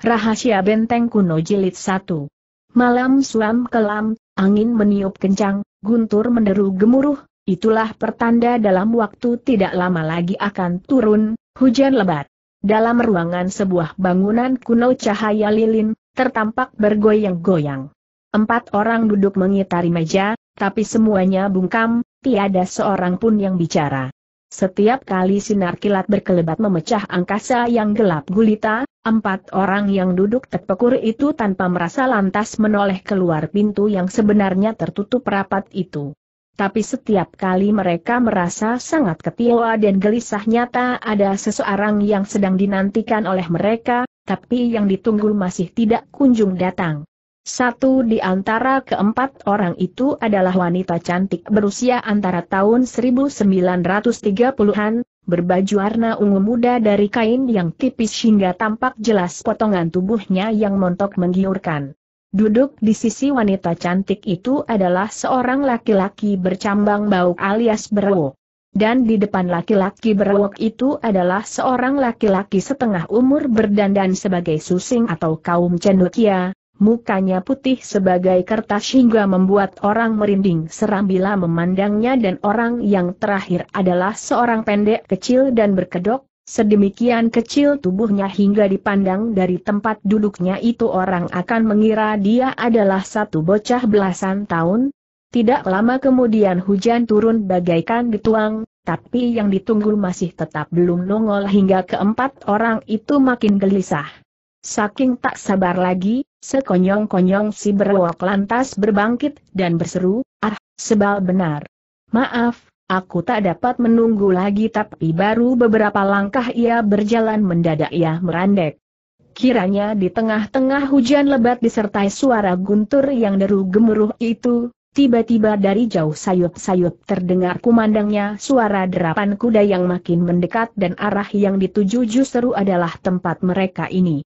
Rahasia Benteng Kuno Jilid 1 Malam suam kelam, angin meniup kencang, guntur menderu gemuruh, itulah pertanda dalam waktu tidak lama lagi akan turun, hujan lebat. Dalam ruangan sebuah bangunan kuno cahaya lilin, tertampak bergoyang-goyang. Empat orang duduk mengitari meja, tapi semuanya bungkam, tiada seorang pun yang bicara. Setiap kali sinar kilat berkelebat memecah angkasa yang gelap gulita, empat orang yang duduk terpekur itu tanpa merasa lantas menoleh keluar pintu yang sebenarnya tertutup rapat itu. Tapi setiap kali mereka merasa sangat kecewa dan gelisah nyata ada seseorang yang sedang dinantikan oleh mereka, tapi yang ditunggu masih tidak kunjung datang. Satu di antara keempat orang itu adalah wanita cantik berusia antara tahun 1930-an, berbaju warna ungu muda dari kain yang tipis hingga tampak jelas potongan tubuhnya yang montok menggiurkan. Duduk di sisi wanita cantik itu adalah seorang laki-laki bercambang bau alias berwok. Dan di depan laki-laki berwok itu adalah seorang laki-laki setengah umur berdandan sebagai susing atau kaum cendekia, Mukanya putih sebagai kertas hingga membuat orang merinding seram bila memandangnya dan orang yang terakhir adalah seorang pendek kecil dan berkedok, Sedemikian kecil tubuhnya hingga dipandang dari tempat duduknya itu orang akan mengira dia adalah satu bocah belasan tahun. Tidak lama kemudian hujan turun bagaikan dituang, tapi yang ditunggu masih tetap belum nongol hingga keempat orang itu makin gelisah. Saking tak sabar lagi, sekonyong-konyong si berwok lantas berbangkit dan berseru, ah, sebal benar. Maaf, aku tak dapat menunggu lagi tapi baru beberapa langkah ia berjalan mendadak ia merandek. Kiranya di tengah-tengah hujan lebat disertai suara guntur yang deru gemuruh itu, tiba-tiba dari jauh sayup-sayup terdengar kumandangnya suara derapan kuda yang makin mendekat dan arah yang dituju justru adalah tempat mereka ini.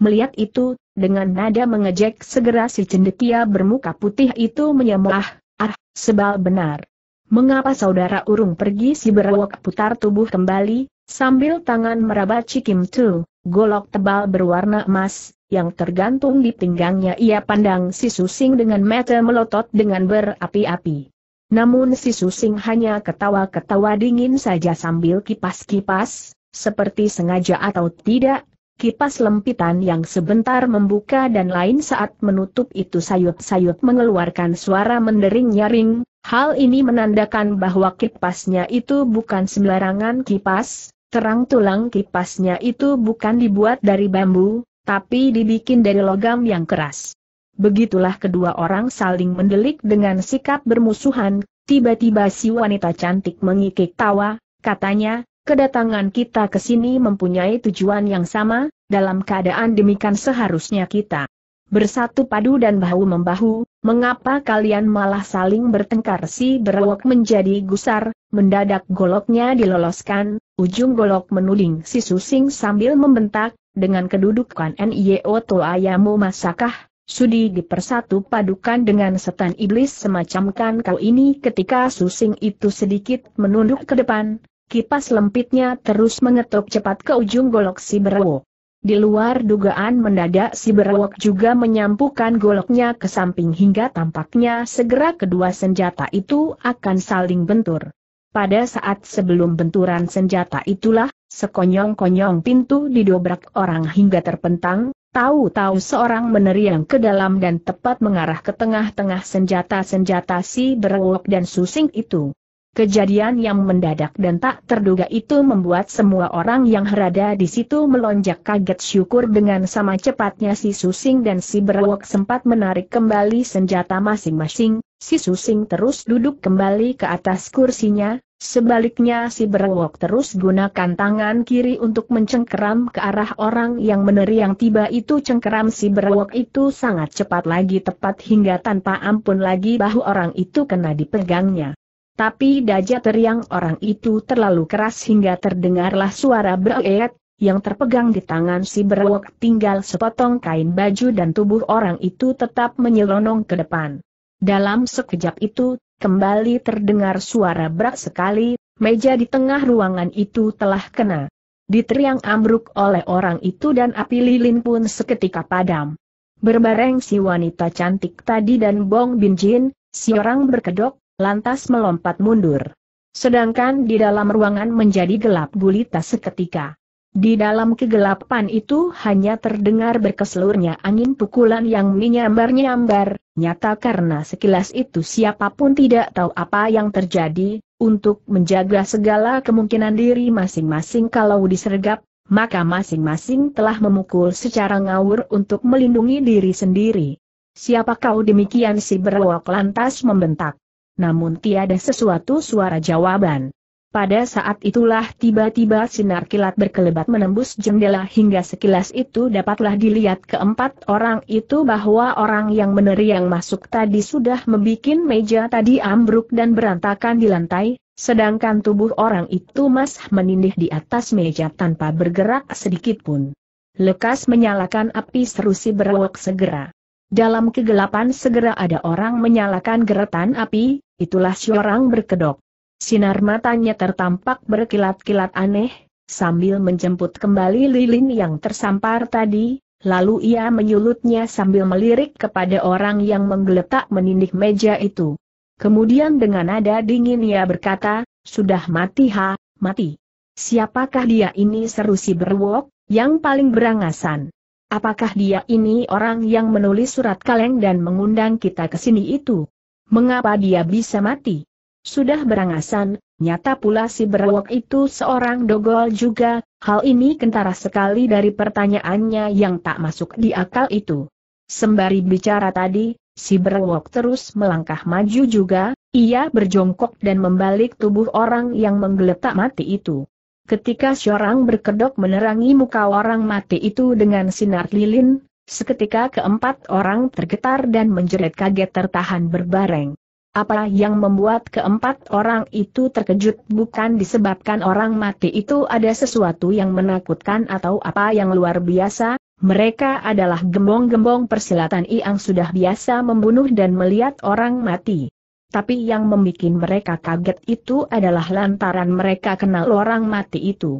Melihat itu, dengan nada mengejek segera si cendekia bermuka putih itu menyemah, ah, sebal benar. Mengapa saudara urung pergi si berawak putar tubuh kembali, sambil tangan meraba cikim tu, golok tebal berwarna emas, yang tergantung di pinggangnya ia pandang si susing dengan mata melotot dengan berapi-api. Namun si susing hanya ketawa-ketawa dingin saja sambil kipas-kipas, seperti sengaja atau tidak, Kipas lempitan yang sebentar membuka dan lain saat menutup itu sayut-sayut mengeluarkan suara mendering nyaring, hal ini menandakan bahwa kipasnya itu bukan sembarangan kipas, terang tulang kipasnya itu bukan dibuat dari bambu, tapi dibikin dari logam yang keras. Begitulah kedua orang saling mendelik dengan sikap bermusuhan, tiba-tiba si wanita cantik mengikik tawa, katanya, Kedatangan kita ke sini mempunyai tujuan yang sama, dalam keadaan demikian seharusnya kita bersatu padu dan bahu-membahu, mengapa kalian malah saling bertengkar si berwok menjadi gusar, mendadak goloknya diloloskan, ujung golok menuding si susing sambil membentak, dengan kedudukan NIO toayamu masakah, sudi dipersatu padukan dengan setan iblis semacam kan kau ini ketika susing itu sedikit menunduk ke depan, Kipas lempitnya terus mengetuk cepat ke ujung golok si berwok. Di luar dugaan mendadak si berwok juga menyampukan goloknya ke samping hingga tampaknya segera kedua senjata itu akan saling bentur. Pada saat sebelum benturan senjata itulah, sekonyong-konyong pintu didobrak orang hingga terpentang, tahu-tahu seorang meneriang ke dalam dan tepat mengarah ke tengah-tengah senjata-senjata si berwok dan susing itu. Kejadian yang mendadak dan tak terduga itu membuat semua orang yang berada di situ melonjak kaget syukur dengan sama cepatnya si Susing dan si Berwok sempat menarik kembali senjata masing-masing, si Susing terus duduk kembali ke atas kursinya, sebaliknya si Berwok terus gunakan tangan kiri untuk mencengkeram ke arah orang yang meneriang tiba itu cengkeram si Berwok itu sangat cepat lagi tepat hingga tanpa ampun lagi bahu orang itu kena dipegangnya. Tapi dajater teriang orang itu terlalu keras hingga terdengarlah suara beret, yang terpegang di tangan si berwok tinggal sepotong kain baju dan tubuh orang itu tetap menyelonong ke depan. Dalam sekejap itu, kembali terdengar suara berat sekali, meja di tengah ruangan itu telah kena. Diteriang ambruk oleh orang itu dan api lilin pun seketika padam. Berbareng si wanita cantik tadi dan Bong Bin Jin, si orang berkedok, lantas melompat mundur. Sedangkan di dalam ruangan menjadi gelap gulita seketika. Di dalam kegelapan itu hanya terdengar berkeselurnya angin pukulan yang menyambar-nyambar, nyata karena sekilas itu siapapun tidak tahu apa yang terjadi, untuk menjaga segala kemungkinan diri masing-masing kalau disergap, maka masing-masing telah memukul secara ngawur untuk melindungi diri sendiri. Siapa kau demikian si berwok lantas membentak namun tiada sesuatu suara jawaban. Pada saat itulah tiba-tiba sinar kilat berkelebat menembus jendela hingga sekilas itu dapatlah dilihat keempat orang itu bahwa orang yang meneriang masuk tadi sudah membuat meja tadi ambruk dan berantakan di lantai, sedangkan tubuh orang itu masih menindih di atas meja tanpa bergerak sedikit pun. Lekas menyalakan api serusi berwok segera. Dalam kegelapan segera ada orang menyalakan geretan api, itulah seorang berkedok. Sinar matanya tertampak berkilat-kilat aneh, sambil menjemput kembali lilin yang tersampar tadi, lalu ia menyulutnya sambil melirik kepada orang yang menggeletak menindih meja itu. Kemudian dengan nada dingin ia berkata, sudah mati ha, mati. Siapakah dia ini seru si berwok, yang paling berangasan? Apakah dia ini orang yang menulis surat kaleng dan mengundang kita ke sini itu? Mengapa dia bisa mati? Sudah berangasan, nyata pula si berwok itu seorang dogol juga, hal ini kentara sekali dari pertanyaannya yang tak masuk di akal itu. Sembari bicara tadi, si berwok terus melangkah maju juga, ia berjongkok dan membalik tubuh orang yang menggeletak mati itu. Ketika seorang berkedok menerangi muka orang mati itu dengan sinar lilin, seketika keempat orang tergetar dan menjerit kaget tertahan berbareng. Apa yang membuat keempat orang itu terkejut bukan disebabkan orang mati itu ada sesuatu yang menakutkan atau apa yang luar biasa, mereka adalah gembong-gembong persilatan yang sudah biasa membunuh dan melihat orang mati tapi yang membuat mereka kaget itu adalah lantaran mereka kenal orang mati itu.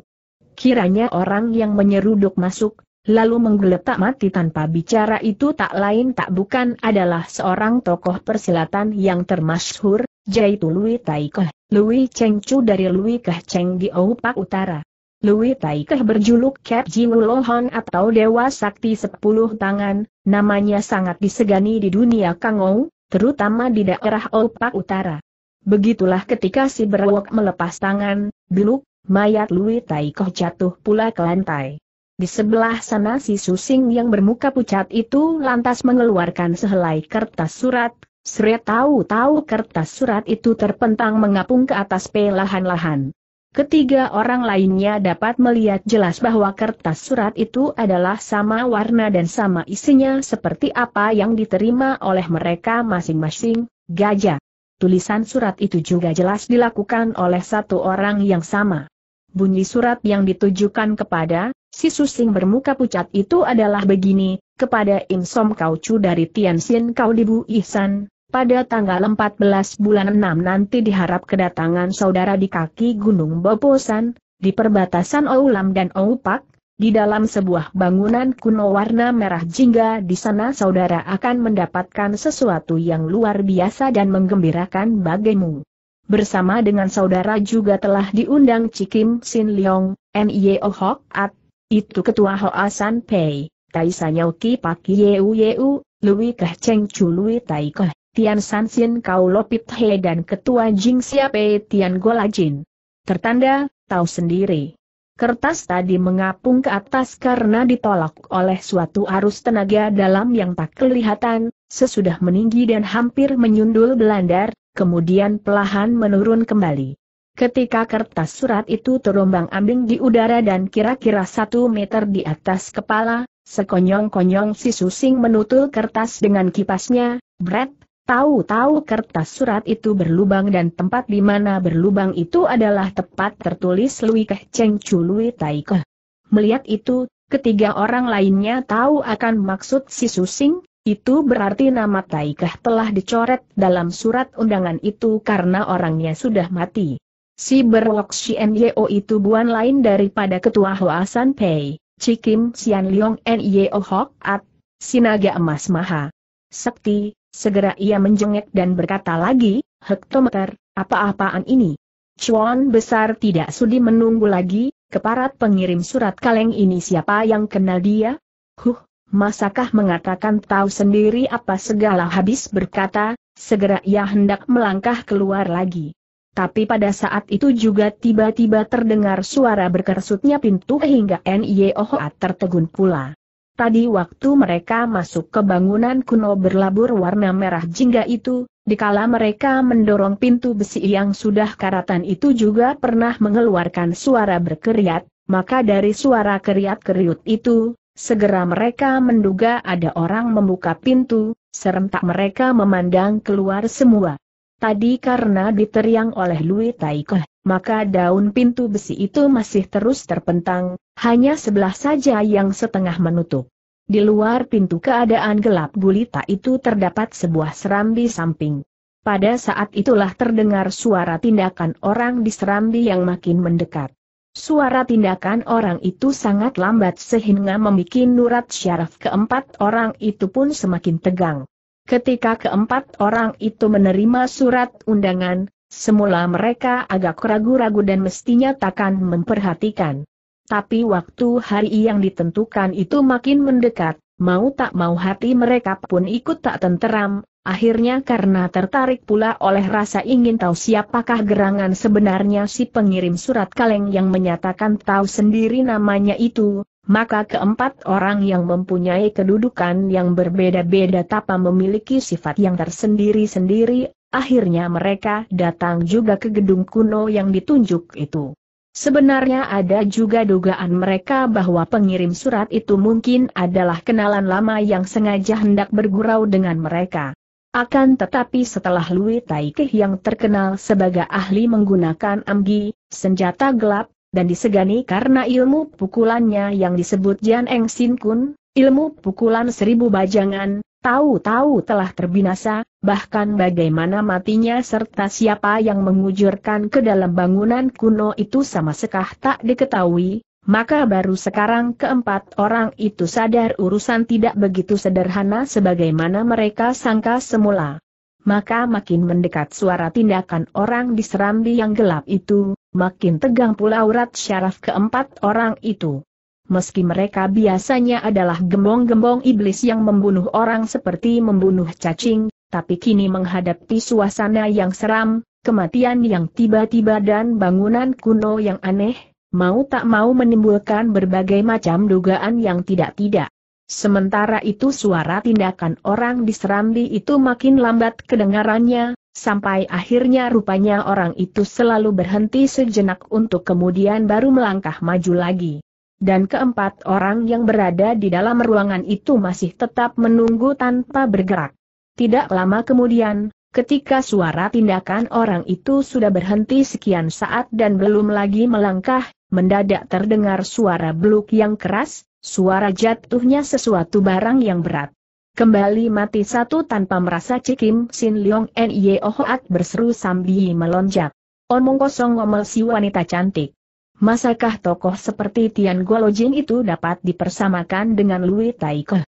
Kiranya orang yang menyeruduk masuk, lalu menggeletak mati tanpa bicara itu tak lain tak bukan adalah seorang tokoh persilatan yang termasyhur, yaitu Lui Taikeh, Lui Cheng Chu dari Lui Keh Cheng di Oupak Utara. Lui Taikeh berjuluk Kep Jiwulohon atau Dewa Sakti Sepuluh Tangan, namanya sangat disegani di dunia Kangou, terutama di daerah Opak Utara. Begitulah ketika si berwok melepas tangan, biluk, mayat Lui Tai jatuh pula ke lantai. Di sebelah sana si susing yang bermuka pucat itu lantas mengeluarkan sehelai kertas surat, seret tahu-tahu kertas surat itu terpentang mengapung ke atas pelahan-lahan. Ketiga orang lainnya dapat melihat jelas bahwa kertas surat itu adalah sama warna dan sama isinya seperti apa yang diterima oleh mereka masing-masing, gajah. Tulisan surat itu juga jelas dilakukan oleh satu orang yang sama. Bunyi surat yang ditujukan kepada, si susing bermuka pucat itu adalah begini, kepada Im Som dari Tianxin Kau Dibu Ihsan, pada tanggal 14 bulan 6 nanti diharap kedatangan saudara di kaki Gunung Boposan, di perbatasan Oulam dan Oupak, di dalam sebuah bangunan kuno warna merah jingga di sana saudara akan mendapatkan sesuatu yang luar biasa dan menggembirakan bagimu. Bersama dengan saudara juga telah diundang Cikim Sin Leong, N.I.O. Hok At, itu ketua Hoa San Pei, Tai Sanyau Pak Yeu Yeu, Lui Keh Cheng Chu Lui Tai Keh. Tian San Xin Kau Lopit He dan Ketua Jing Siape Tian Gola Jin. Tertanda, tahu sendiri. Kertas tadi mengapung ke atas karena ditolak oleh suatu arus tenaga dalam yang tak kelihatan, sesudah meninggi dan hampir menyundul belandar, kemudian pelahan menurun kembali. Ketika kertas surat itu terombang-ambing di udara dan kira-kira satu meter di atas kepala, sekonyong-konyong si Susing menutul kertas dengan kipasnya, bret, Tahu-tahu kertas surat itu berlubang dan tempat di mana berlubang itu adalah tepat tertulis Lui Keh Cheng Chu Lui Tai Keh. Melihat itu, ketiga orang lainnya tahu akan maksud si Susing, itu berarti nama Tai Keh telah dicoret dalam surat undangan itu karena orangnya sudah mati. Si berwok si Yeo oh itu bukan lain daripada ketua Hoasan Pei, Cikim Sian Leong Nyo oh Hok At, Sinaga Emas Maha. Sakti, Segera ia menjengek dan berkata lagi, hektometer, apa-apaan ini? Chuan besar tidak sudi menunggu lagi, keparat pengirim surat kaleng ini siapa yang kenal dia? Huh, masakah mengatakan tahu sendiri apa segala habis berkata, segera ia hendak melangkah keluar lagi. Tapi pada saat itu juga tiba-tiba terdengar suara berkersutnya pintu hingga Nyohoat tertegun pula. Tadi waktu mereka masuk ke bangunan kuno berlabur warna merah jingga itu, dikala mereka mendorong pintu besi yang sudah karatan itu juga pernah mengeluarkan suara berkeriat, maka dari suara keriat-keriut itu, segera mereka menduga ada orang membuka pintu, serentak mereka memandang keluar semua. Tadi karena diteriang oleh Lui Taikoh, maka daun pintu besi itu masih terus terpentang, hanya sebelah saja yang setengah menutup. Di luar pintu keadaan gelap gulita itu terdapat sebuah serambi samping. Pada saat itulah terdengar suara tindakan orang di serambi yang makin mendekat. Suara tindakan orang itu sangat lambat sehingga membuat Nurat Syaraf keempat orang itu pun semakin tegang. Ketika keempat orang itu menerima surat undangan, semula mereka agak ragu-ragu dan mestinya takkan memperhatikan. Tapi waktu hari yang ditentukan itu makin mendekat, mau tak mau hati mereka pun ikut tak tenteram, akhirnya karena tertarik pula oleh rasa ingin tahu siapakah gerangan sebenarnya si pengirim surat kaleng yang menyatakan tahu sendiri namanya itu, maka keempat orang yang mempunyai kedudukan yang berbeda-beda tanpa memiliki sifat yang tersendiri-sendiri, akhirnya mereka datang juga ke gedung kuno yang ditunjuk itu. Sebenarnya ada juga dugaan mereka bahwa pengirim surat itu mungkin adalah kenalan lama yang sengaja hendak bergurau dengan mereka. Akan tetapi setelah Louis Taikeh yang terkenal sebagai ahli menggunakan amgi, senjata gelap, dan disegani karena ilmu pukulannya yang disebut Jian Eng Sin Kun, ilmu pukulan seribu bajangan, tahu-tahu telah terbinasa, bahkan bagaimana matinya serta siapa yang mengujurkan ke dalam bangunan kuno itu sama sekah tak diketahui, maka baru sekarang keempat orang itu sadar urusan tidak begitu sederhana sebagaimana mereka sangka semula. Maka makin mendekat suara tindakan orang di serambi yang gelap itu, makin tegang pula aurat syaraf keempat orang itu. Meski mereka biasanya adalah gembong-gembong iblis yang membunuh orang seperti membunuh cacing, tapi kini menghadapi suasana yang seram, kematian yang tiba-tiba dan bangunan kuno yang aneh, mau tak mau menimbulkan berbagai macam dugaan yang tidak-tidak. Sementara itu suara tindakan orang di Serambi itu makin lambat kedengarannya, Sampai akhirnya rupanya orang itu selalu berhenti sejenak untuk kemudian baru melangkah maju lagi. Dan keempat orang yang berada di dalam ruangan itu masih tetap menunggu tanpa bergerak. Tidak lama kemudian, ketika suara tindakan orang itu sudah berhenti sekian saat dan belum lagi melangkah, mendadak terdengar suara beluk yang keras, suara jatuhnya sesuatu barang yang berat. Kembali mati satu tanpa merasa cikim Sin Leong Nye Ohoat berseru sambil melonjak. Omong oh kosong ngomel si wanita cantik. Masakah tokoh seperti Tian Golojin itu dapat dipersamakan dengan Lui Taike?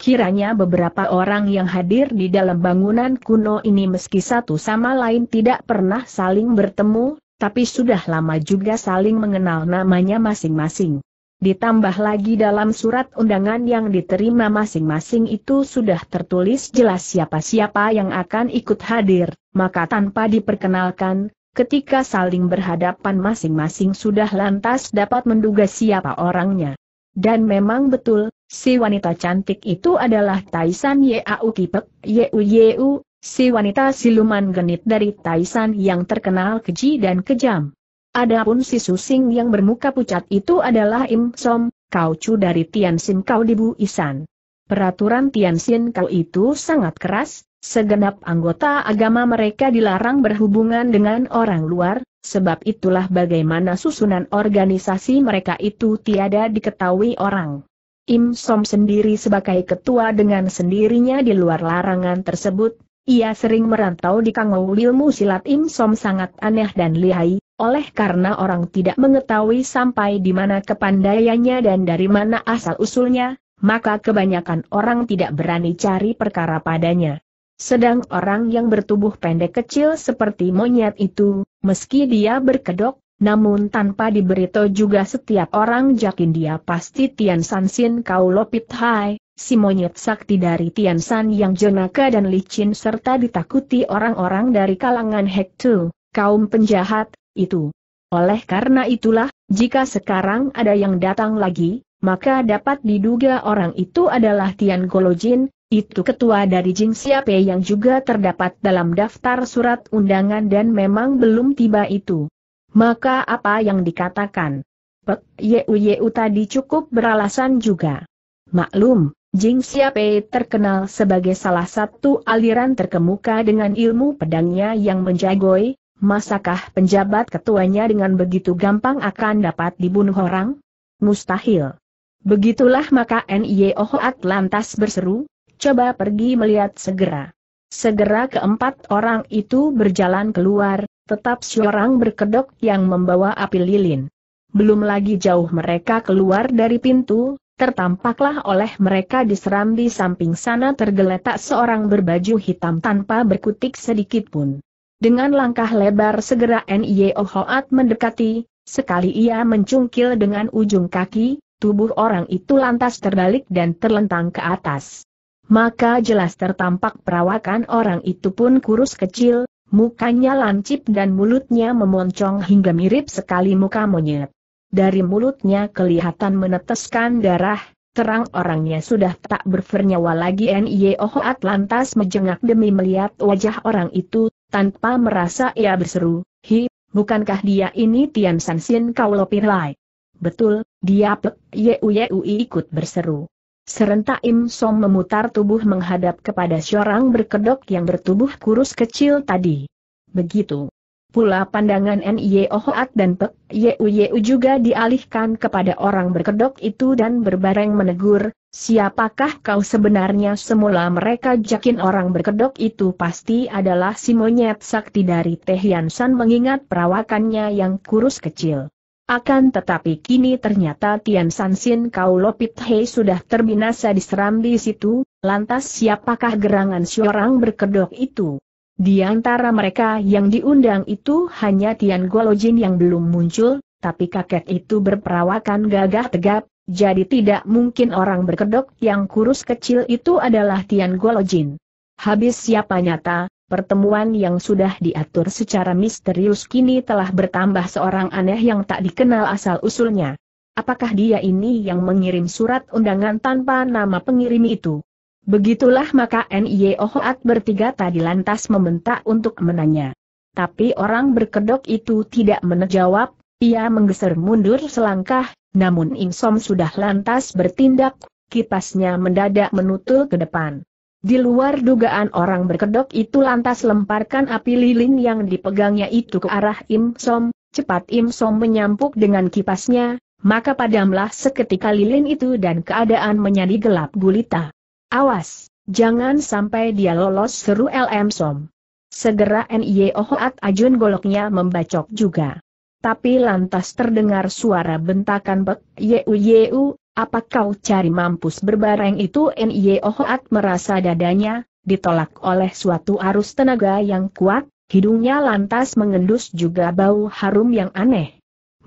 Kiranya beberapa orang yang hadir di dalam bangunan kuno ini meski satu sama lain tidak pernah saling bertemu, tapi sudah lama juga saling mengenal namanya masing-masing. Ditambah lagi dalam surat undangan yang diterima masing-masing itu sudah tertulis jelas siapa-siapa yang akan ikut hadir, maka tanpa diperkenalkan, ketika saling berhadapan masing-masing sudah lantas dapat menduga siapa orangnya. Dan memang betul, si wanita cantik itu adalah Taisan Yeau Kipek Yeu Yeu, si wanita siluman genit dari Taisan yang terkenal keji dan kejam. Adapun si Susing yang bermuka pucat itu adalah Im Som, cu dari Tian Sin Kau di Buisan. Peraturan Tian Sin Kau itu sangat keras, segenap anggota agama mereka dilarang berhubungan dengan orang luar, sebab itulah bagaimana susunan organisasi mereka itu tiada diketahui orang. Im Som sendiri sebagai ketua dengan sendirinya di luar larangan tersebut, ia sering merantau di Kangou ilmu silat Im Som sangat aneh dan lihai, oleh karena orang tidak mengetahui sampai di mana kepandaiannya dan dari mana asal-usulnya, maka kebanyakan orang tidak berani cari perkara padanya. Sedang orang yang bertubuh pendek kecil seperti monyet itu, meski dia berkedok, namun tanpa diberitahu juga setiap orang jakin dia pasti Tian San Sin Kau Lopit Hai, si monyet sakti dari Tian San yang jenaka dan licin serta ditakuti orang-orang dari kalangan Hektu, kaum penjahat, itu. Oleh karena itulah, jika sekarang ada yang datang lagi, maka dapat diduga orang itu adalah Tian Golojin, itu ketua dari Jing Siape yang juga terdapat dalam daftar surat undangan dan memang belum tiba itu. Maka apa yang dikatakan? Pek Yeu Yeu tadi cukup beralasan juga. Maklum, Jing Xiaopei terkenal sebagai salah satu aliran terkemuka dengan ilmu pedangnya yang menjagoi, Masakah penjabat ketuanya dengan begitu gampang akan dapat dibunuh orang? Mustahil. Begitulah maka Niohoat lantas berseru, coba pergi melihat segera. Segera keempat orang itu berjalan keluar, tetap seorang berkedok yang membawa api lilin. Belum lagi jauh mereka keluar dari pintu, tertampaklah oleh mereka diserambi samping sana tergeletak seorang berbaju hitam tanpa berkutik sedikit pun. Dengan langkah lebar segera N.I.O. Hoat mendekati, sekali ia mencungkil dengan ujung kaki, tubuh orang itu lantas terbalik dan terlentang ke atas. Maka jelas tertampak perawakan orang itu pun kurus kecil, mukanya lancip dan mulutnya memoncong hingga mirip sekali muka monyet. Dari mulutnya kelihatan meneteskan darah, terang orangnya sudah tak bernyawa lagi N.I.O. Hoat lantas menjengak demi melihat wajah orang itu tanpa merasa ia berseru, Hi, bukankah dia ini Tian San Sin Kau Lopir Lai? Betul, dia Pek Yeu Yeu ikut berseru. Serentak Im Som memutar tubuh menghadap kepada seorang berkedok yang bertubuh kurus kecil tadi. Begitu, Pula pandangan Nye Ohoat dan Pek Yeu juga dialihkan kepada orang berkedok itu dan berbareng menegur, siapakah kau sebenarnya semula mereka jakin orang berkedok itu pasti adalah si monyet sakti dari Tehiansan mengingat perawakannya yang kurus kecil. Akan tetapi kini ternyata Tian Sansin kau Lopit Hei sudah terbinasa diseram di situ, lantas siapakah gerangan seorang berkedok itu? Di antara mereka yang diundang itu hanya Tian Golojin yang belum muncul, tapi kakek itu berperawakan gagah tegap, jadi tidak mungkin orang berkedok yang kurus kecil itu adalah Tian Golojin. Habis siapa nyata, pertemuan yang sudah diatur secara misterius kini telah bertambah seorang aneh yang tak dikenal asal-usulnya. Apakah dia ini yang mengirim surat undangan tanpa nama pengirim itu? Begitulah maka NIE Ohoat bertiga tadi lantas membentak untuk menanya. Tapi orang berkedok itu tidak menjawab, ia menggeser mundur selangkah, namun Insom sudah lantas bertindak, kipasnya mendadak menutul ke depan. Di luar dugaan orang berkedok itu lantas lemparkan api lilin yang dipegangnya itu ke arah Som, cepat Som menyampuk dengan kipasnya, maka padamlah seketika lilin itu dan keadaan menjadi gelap gulita. Awas, jangan sampai dia lolos seru LM Som. Segera NIE Ohoat Ajun goloknya membacok juga. Tapi lantas terdengar suara bentakan Pek Yeu Yeu, apa kau cari mampus berbareng itu NIE Ohoat merasa dadanya, ditolak oleh suatu arus tenaga yang kuat, hidungnya lantas mengendus juga bau harum yang aneh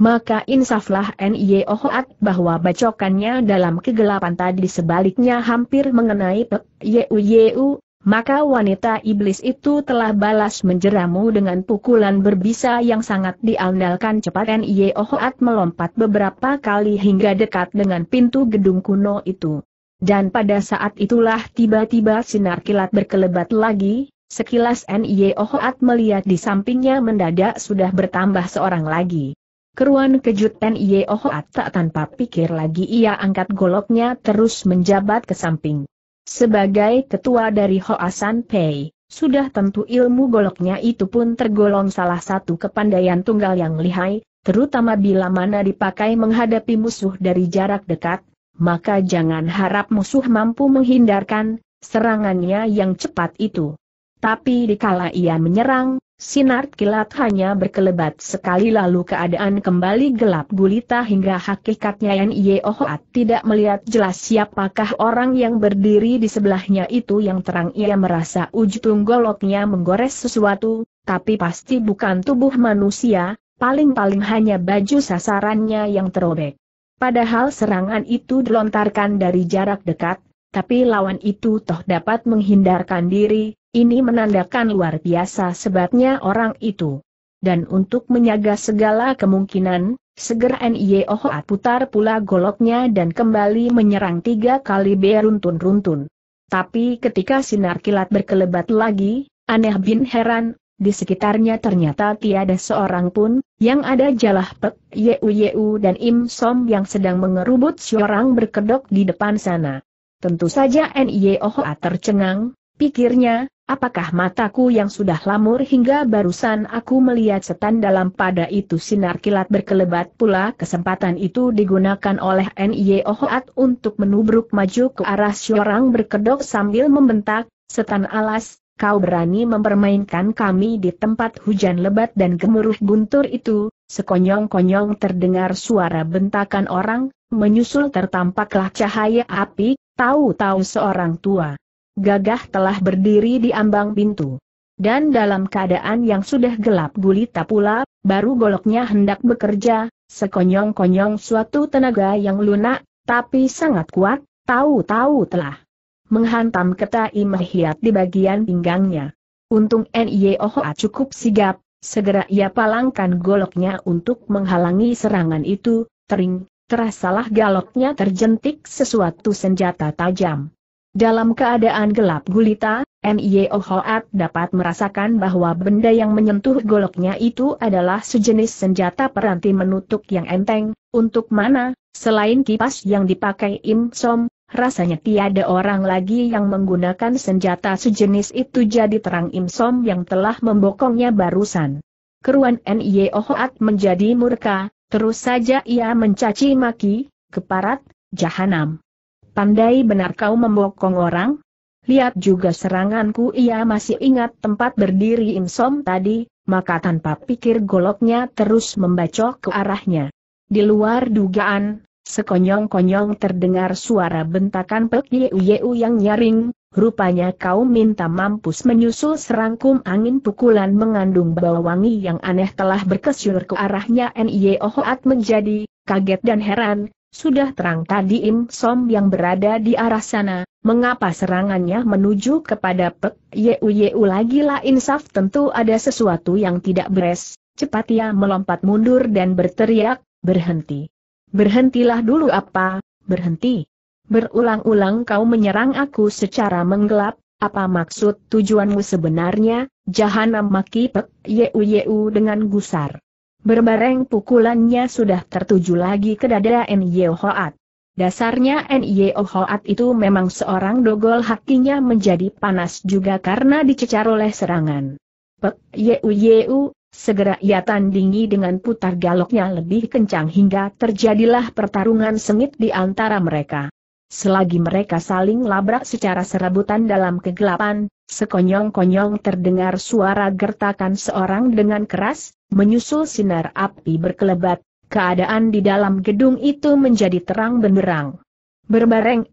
maka insaflah N.I.O. Hoat bahwa bacokannya dalam kegelapan tadi sebaliknya hampir mengenai Pek Yeu maka wanita iblis itu telah balas menjeramu dengan pukulan berbisa yang sangat diandalkan cepat N.I.O. Hoat melompat beberapa kali hingga dekat dengan pintu gedung kuno itu. Dan pada saat itulah tiba-tiba sinar kilat berkelebat lagi, sekilas N.I.O. Hoat melihat di sampingnya mendadak sudah bertambah seorang lagi. Keruan kejutan Yeoh tak tanpa pikir lagi ia angkat goloknya terus menjabat ke samping. Sebagai ketua dari Hoasan Pei, sudah tentu ilmu goloknya itu pun tergolong salah satu kepandaian tunggal yang lihai, terutama bila mana dipakai menghadapi musuh dari jarak dekat, maka jangan harap musuh mampu menghindarkan serangannya yang cepat itu. Tapi dikala ia menyerang, Sinar kilat hanya berkelebat sekali lalu keadaan kembali gelap gulita hingga hakikatnya Nye Ohoat tidak melihat jelas siapakah orang yang berdiri di sebelahnya itu yang terang ia merasa ujung goloknya menggores sesuatu, tapi pasti bukan tubuh manusia, paling-paling hanya baju sasarannya yang terobek. Padahal serangan itu dilontarkan dari jarak dekat, tapi lawan itu toh dapat menghindarkan diri, ini menandakan luar biasa sebatnya orang itu. Dan untuk menyaga segala kemungkinan, segera oh Nyehoa putar pula goloknya dan kembali menyerang tiga kali beruntun-runtun. Tapi ketika sinar kilat berkelebat lagi, aneh bin heran, di sekitarnya ternyata tiada seorang pun, yang ada jalah Pek, Yeu Yeu dan Im Som yang sedang mengerubut seorang berkedok di depan sana. Tentu saja Nyehoa oh tercengang, pikirnya, Apakah mataku yang sudah lamur hingga barusan aku melihat setan dalam pada itu sinar kilat berkelebat pula kesempatan itu digunakan oleh Nye Ohoat untuk menubruk maju ke arah seorang berkedok sambil membentak, setan alas, kau berani mempermainkan kami di tempat hujan lebat dan gemuruh guntur itu, sekonyong-konyong terdengar suara bentakan orang, menyusul tertampaklah cahaya api, tahu-tahu seorang tua gagah telah berdiri di ambang pintu. Dan dalam keadaan yang sudah gelap gulita pula, baru goloknya hendak bekerja, sekonyong-konyong suatu tenaga yang lunak, tapi sangat kuat, tahu-tahu telah menghantam ketai imahiat di bagian pinggangnya. Untung N.I.O.H.A. Oh cukup sigap, segera ia palangkan goloknya untuk menghalangi serangan itu, tering, terasalah galoknya terjentik sesuatu senjata tajam. Dalam keadaan gelap gulita, Mio Hoat dapat merasakan bahwa benda yang menyentuh goloknya itu adalah sejenis senjata peranti menutup yang enteng, untuk mana, selain kipas yang dipakai Im Som, rasanya tiada orang lagi yang menggunakan senjata sejenis itu jadi terang Im Som yang telah membokongnya barusan. Keruan Nio Hoat menjadi murka, terus saja ia mencaci maki, keparat, jahanam. Pandai benar kau membokong orang? Lihat juga seranganku ia masih ingat tempat berdiri Imsom tadi, maka tanpa pikir goloknya terus membacok ke arahnya. Di luar dugaan, sekonyong-konyong terdengar suara bentakan Pek Yeu yang nyaring, rupanya kau minta mampus menyusul serangkum angin pukulan mengandung bau wangi yang aneh telah berkesyur ke arahnya Niohoat menjadi kaget dan heran, sudah terang tadi Im Som yang berada di arah sana, mengapa serangannya menuju kepada Pek Yeu Yeu lagi lah insaf tentu ada sesuatu yang tidak beres, cepat ia melompat mundur dan berteriak, berhenti. Berhentilah dulu apa, berhenti. Berulang-ulang kau menyerang aku secara menggelap, apa maksud tujuanmu sebenarnya, jahanam maki Pek Yeu Yeu dengan gusar. Berbareng pukulannya sudah tertuju lagi ke dada Nye Hoat. Dasarnya Nye Hoat itu memang seorang dogol hakinya menjadi panas juga karena dicecar oleh serangan. Pek Yeu Yeu, segera ia tandingi dengan putar galoknya lebih kencang hingga terjadilah pertarungan sengit di antara mereka. Selagi mereka saling labrak secara serabutan dalam kegelapan, sekonyong-konyong terdengar suara gertakan seorang dengan keras, Menyusul sinar api berkelebat, keadaan di dalam gedung itu menjadi terang benderang. Berbareng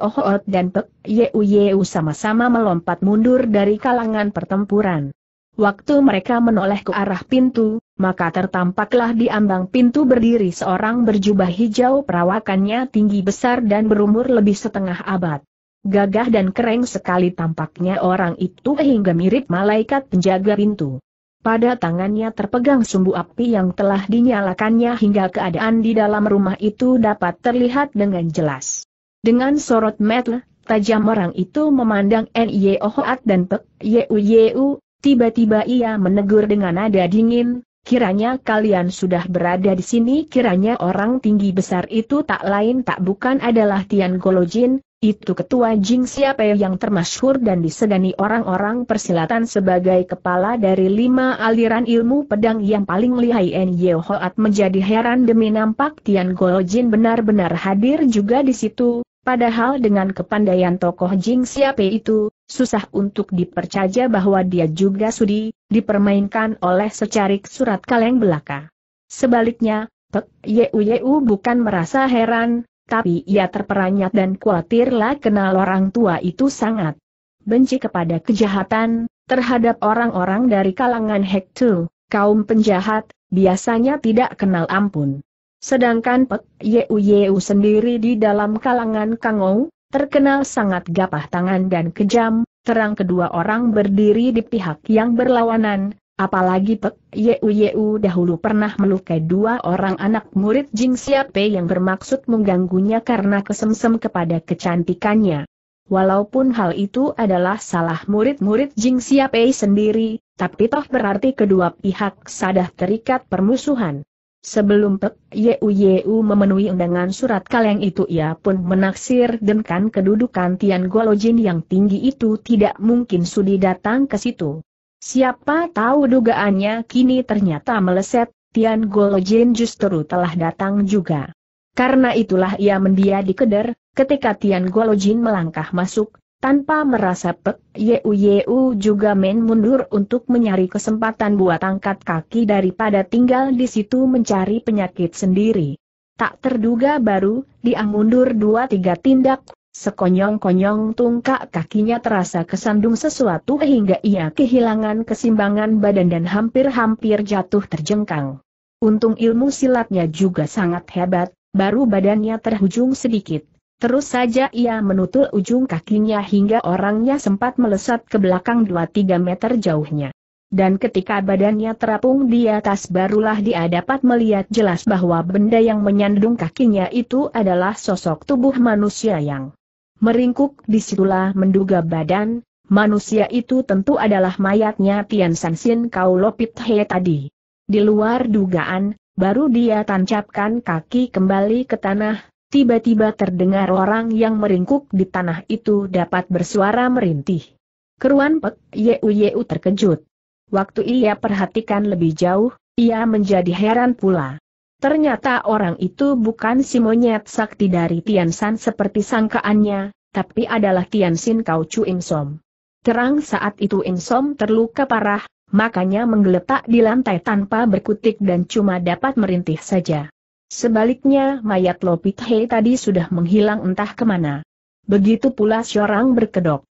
Ohot dan Pek Uyeu sama-sama melompat mundur dari kalangan pertempuran. Waktu mereka menoleh ke arah pintu, maka tertampaklah di ambang pintu berdiri seorang berjubah hijau perawakannya tinggi besar dan berumur lebih setengah abad. Gagah dan kering sekali tampaknya orang itu hingga mirip malaikat penjaga pintu. Pada tangannya terpegang sumbu api yang telah dinyalakannya hingga keadaan di dalam rumah itu dapat terlihat dengan jelas. Dengan sorot mata tajam orang itu memandang N.Y. Ohoat dan Pek Yeu tiba-tiba ia menegur dengan nada dingin, kiranya kalian sudah berada di sini kiranya orang tinggi besar itu tak lain tak bukan adalah Tian Golojin, itu ketua Jing Siape yang termasyhur dan disegani orang-orang persilatan sebagai kepala dari lima aliran ilmu pedang yang paling lihai En Hoat menjadi heran demi nampak Tian Jin benar-benar hadir juga di situ, padahal dengan kepandaian tokoh Jing Siape itu, susah untuk dipercaya bahwa dia juga sudi, dipermainkan oleh secarik surat kaleng belaka. Sebaliknya, Pek Yeu Yeu bukan merasa heran, tapi ia terperanjat dan khawatirlah kenal orang tua itu sangat benci kepada kejahatan, terhadap orang-orang dari kalangan Hektu, kaum penjahat, biasanya tidak kenal ampun. Sedangkan Pek Yeu Yeu sendiri di dalam kalangan Kangou, terkenal sangat gapah tangan dan kejam, terang kedua orang berdiri di pihak yang berlawanan, Apalagi Pek Yeu Yeu dahulu pernah melukai dua orang anak murid Jing Xiape yang bermaksud mengganggunya karena kesemsem kepada kecantikannya. Walaupun hal itu adalah salah murid-murid Jing Xiape sendiri, tapi toh berarti kedua pihak sadah terikat permusuhan. Sebelum Pek Yeu Yeu memenuhi undangan surat kaleng itu ia pun menaksir demkan kedudukan Tian Guo Golojin yang tinggi itu tidak mungkin sudi datang ke situ. Siapa tahu dugaannya kini ternyata meleset, Tian Golojin justru telah datang juga. Karena itulah ia mendia di keder, ketika Tian Golojin melangkah masuk, tanpa merasa pek, Yeu Yeu juga main mundur untuk mencari kesempatan buat angkat kaki daripada tinggal di situ mencari penyakit sendiri. Tak terduga baru, dia mundur dua tiga tindak, Sekonyong-konyong tungkak kakinya terasa kesandung sesuatu hingga ia kehilangan kesimbangan badan dan hampir-hampir jatuh terjengkang. Untung ilmu silatnya juga sangat hebat, baru badannya terhujung sedikit. Terus saja ia menutul ujung kakinya hingga orangnya sempat melesat ke belakang 2-3 meter jauhnya. Dan ketika badannya terapung di atas barulah dia dapat melihat jelas bahwa benda yang menyandung kakinya itu adalah sosok tubuh manusia yang meringkuk disitulah menduga badan, manusia itu tentu adalah mayatnya Tian Sin Kau Lopit He tadi. Di luar dugaan, baru dia tancapkan kaki kembali ke tanah, tiba-tiba terdengar orang yang meringkuk di tanah itu dapat bersuara merintih. Keruan Pek Yeu Yeu terkejut. Waktu ia perhatikan lebih jauh, ia menjadi heran pula. Ternyata orang itu bukan si monyet sakti dari Tian Tiansan seperti sangkaannya, tapi adalah Tian Tiansin Kau Chu Insom. Terang saat itu Insom terluka parah, makanya menggeletak di lantai tanpa berkutik dan cuma dapat merintih saja. Sebaliknya mayat Lopithei tadi sudah menghilang entah kemana. Begitu pula seorang berkedok.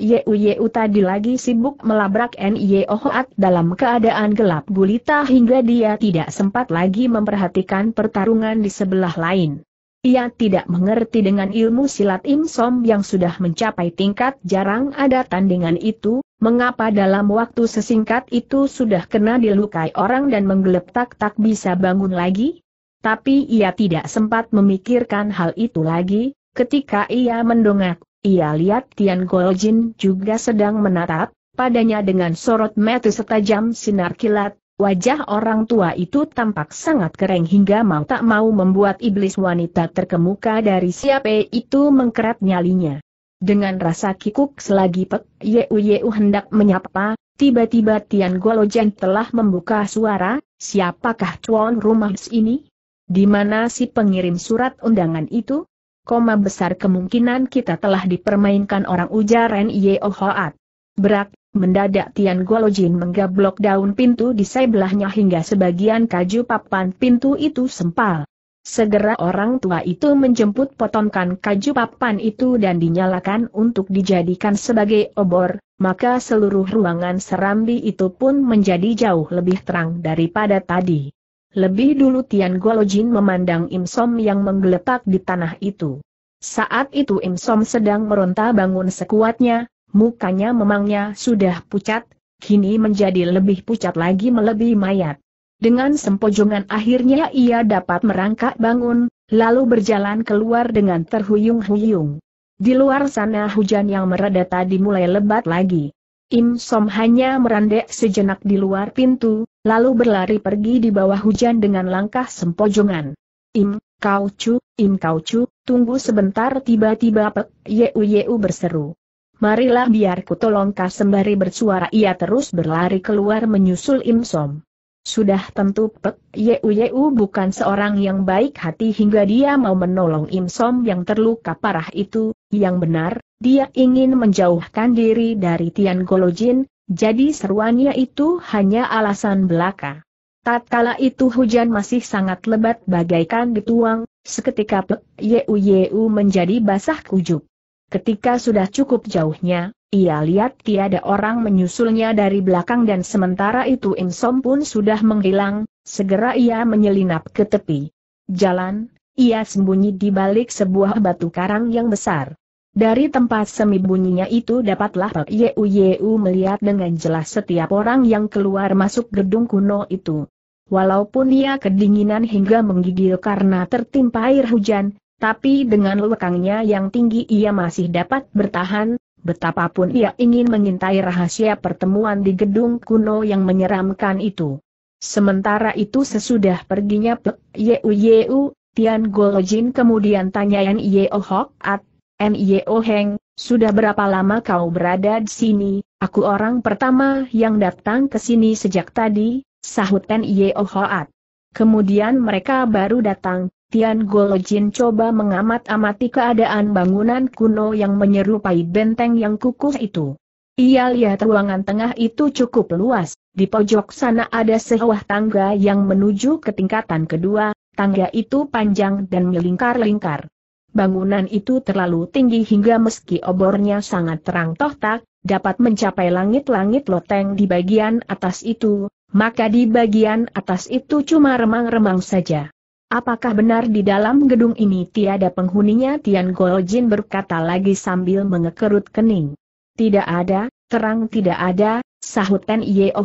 Yeu tadi lagi sibuk melabrak NIO Ohat dalam keadaan gelap gulita hingga dia tidak sempat lagi memperhatikan pertarungan di sebelah lain. Ia tidak mengerti dengan ilmu silat Im Som yang sudah mencapai tingkat jarang ada tandingan itu, mengapa dalam waktu sesingkat itu sudah kena dilukai orang dan menggeletak tak bisa bangun lagi? Tapi ia tidak sempat memikirkan hal itu lagi, ketika ia mendongak ia lihat Tian Goljin juga sedang menatap, padanya dengan sorot mata setajam sinar kilat, wajah orang tua itu tampak sangat kering hingga mau tak mau membuat iblis wanita terkemuka dari siapa itu mengkerat nyalinya. Dengan rasa kikuk selagi Pek Yeu Yeu hendak menyapa, tiba-tiba Tian Golojen telah membuka suara, siapakah tuan rumah ini? Di mana si pengirim surat undangan itu? koma besar kemungkinan kita telah dipermainkan orang ujar Ren Yeo Hoat. Berak, mendadak Tian Guolojin menggablok daun pintu di sebelahnya hingga sebagian kaju papan pintu itu sempal. Segera orang tua itu menjemput potongkan kaju papan itu dan dinyalakan untuk dijadikan sebagai obor, maka seluruh ruangan serambi itu pun menjadi jauh lebih terang daripada tadi. Lebih dulu Tian Guo Jin memandang Im Som yang menggeletak di tanah itu. Saat itu Im Som sedang meronta bangun sekuatnya, mukanya memangnya sudah pucat, kini menjadi lebih pucat lagi melebihi mayat. Dengan sempojongan akhirnya ia dapat merangkak bangun, lalu berjalan keluar dengan terhuyung-huyung. Di luar sana hujan yang mereda tadi mulai lebat lagi. Im Som hanya merandek sejenak di luar pintu, lalu berlari pergi di bawah hujan dengan langkah sempojongan. Im, kau cu, im kau cu, tunggu sebentar tiba-tiba Pek Yeu Yeu berseru. Marilah biar ku tolong kau sembari bersuara ia terus berlari keluar menyusul Im Som. Sudah tentu Pek Yeu Yeu bukan seorang yang baik hati hingga dia mau menolong Im Som yang terluka parah itu, yang benar, dia ingin menjauhkan diri dari Tian Golojin, jadi seruannya itu hanya alasan belaka. Tatkala itu hujan masih sangat lebat bagaikan dituang, seketika Pek Yeu Yeu menjadi basah kujub. Ketika sudah cukup jauhnya, ia lihat tiada orang menyusulnya dari belakang dan sementara itu Insom pun sudah menghilang, segera ia menyelinap ke tepi. Jalan, ia sembunyi di balik sebuah batu karang yang besar. Dari tempat semi bunyinya itu dapatlah Pak Yeu Yeu melihat dengan jelas setiap orang yang keluar masuk gedung kuno itu. Walaupun ia kedinginan hingga menggigil karena tertimpa air hujan, tapi dengan lekangnya yang tinggi ia masih dapat bertahan, Betapapun ia ingin mengintai rahasia pertemuan di gedung kuno yang menyeramkan itu. Sementara itu sesudah perginya Pek Yeu Yeu, Tian Golojin kemudian tanya Yan Yeo Hok At, N Yeo Heng, sudah berapa lama kau berada di sini? Aku orang pertama yang datang ke sini sejak tadi, sahut N Yeo At. Kemudian mereka baru datang, Tian Golojin coba mengamat-amati keadaan bangunan kuno yang menyerupai benteng yang kukuh itu. Ia lihat ruangan tengah itu cukup luas, di pojok sana ada sebuah tangga yang menuju ke tingkatan kedua, tangga itu panjang dan melingkar-lingkar. Bangunan itu terlalu tinggi hingga meski obornya sangat terang toh tak dapat mencapai langit-langit loteng di bagian atas itu, maka di bagian atas itu cuma remang-remang saja. Apakah benar di dalam gedung ini tiada penghuninya Tian Goljin berkata lagi sambil mengekerut kening. Tidak ada, terang tidak ada, sahut Ten Yeo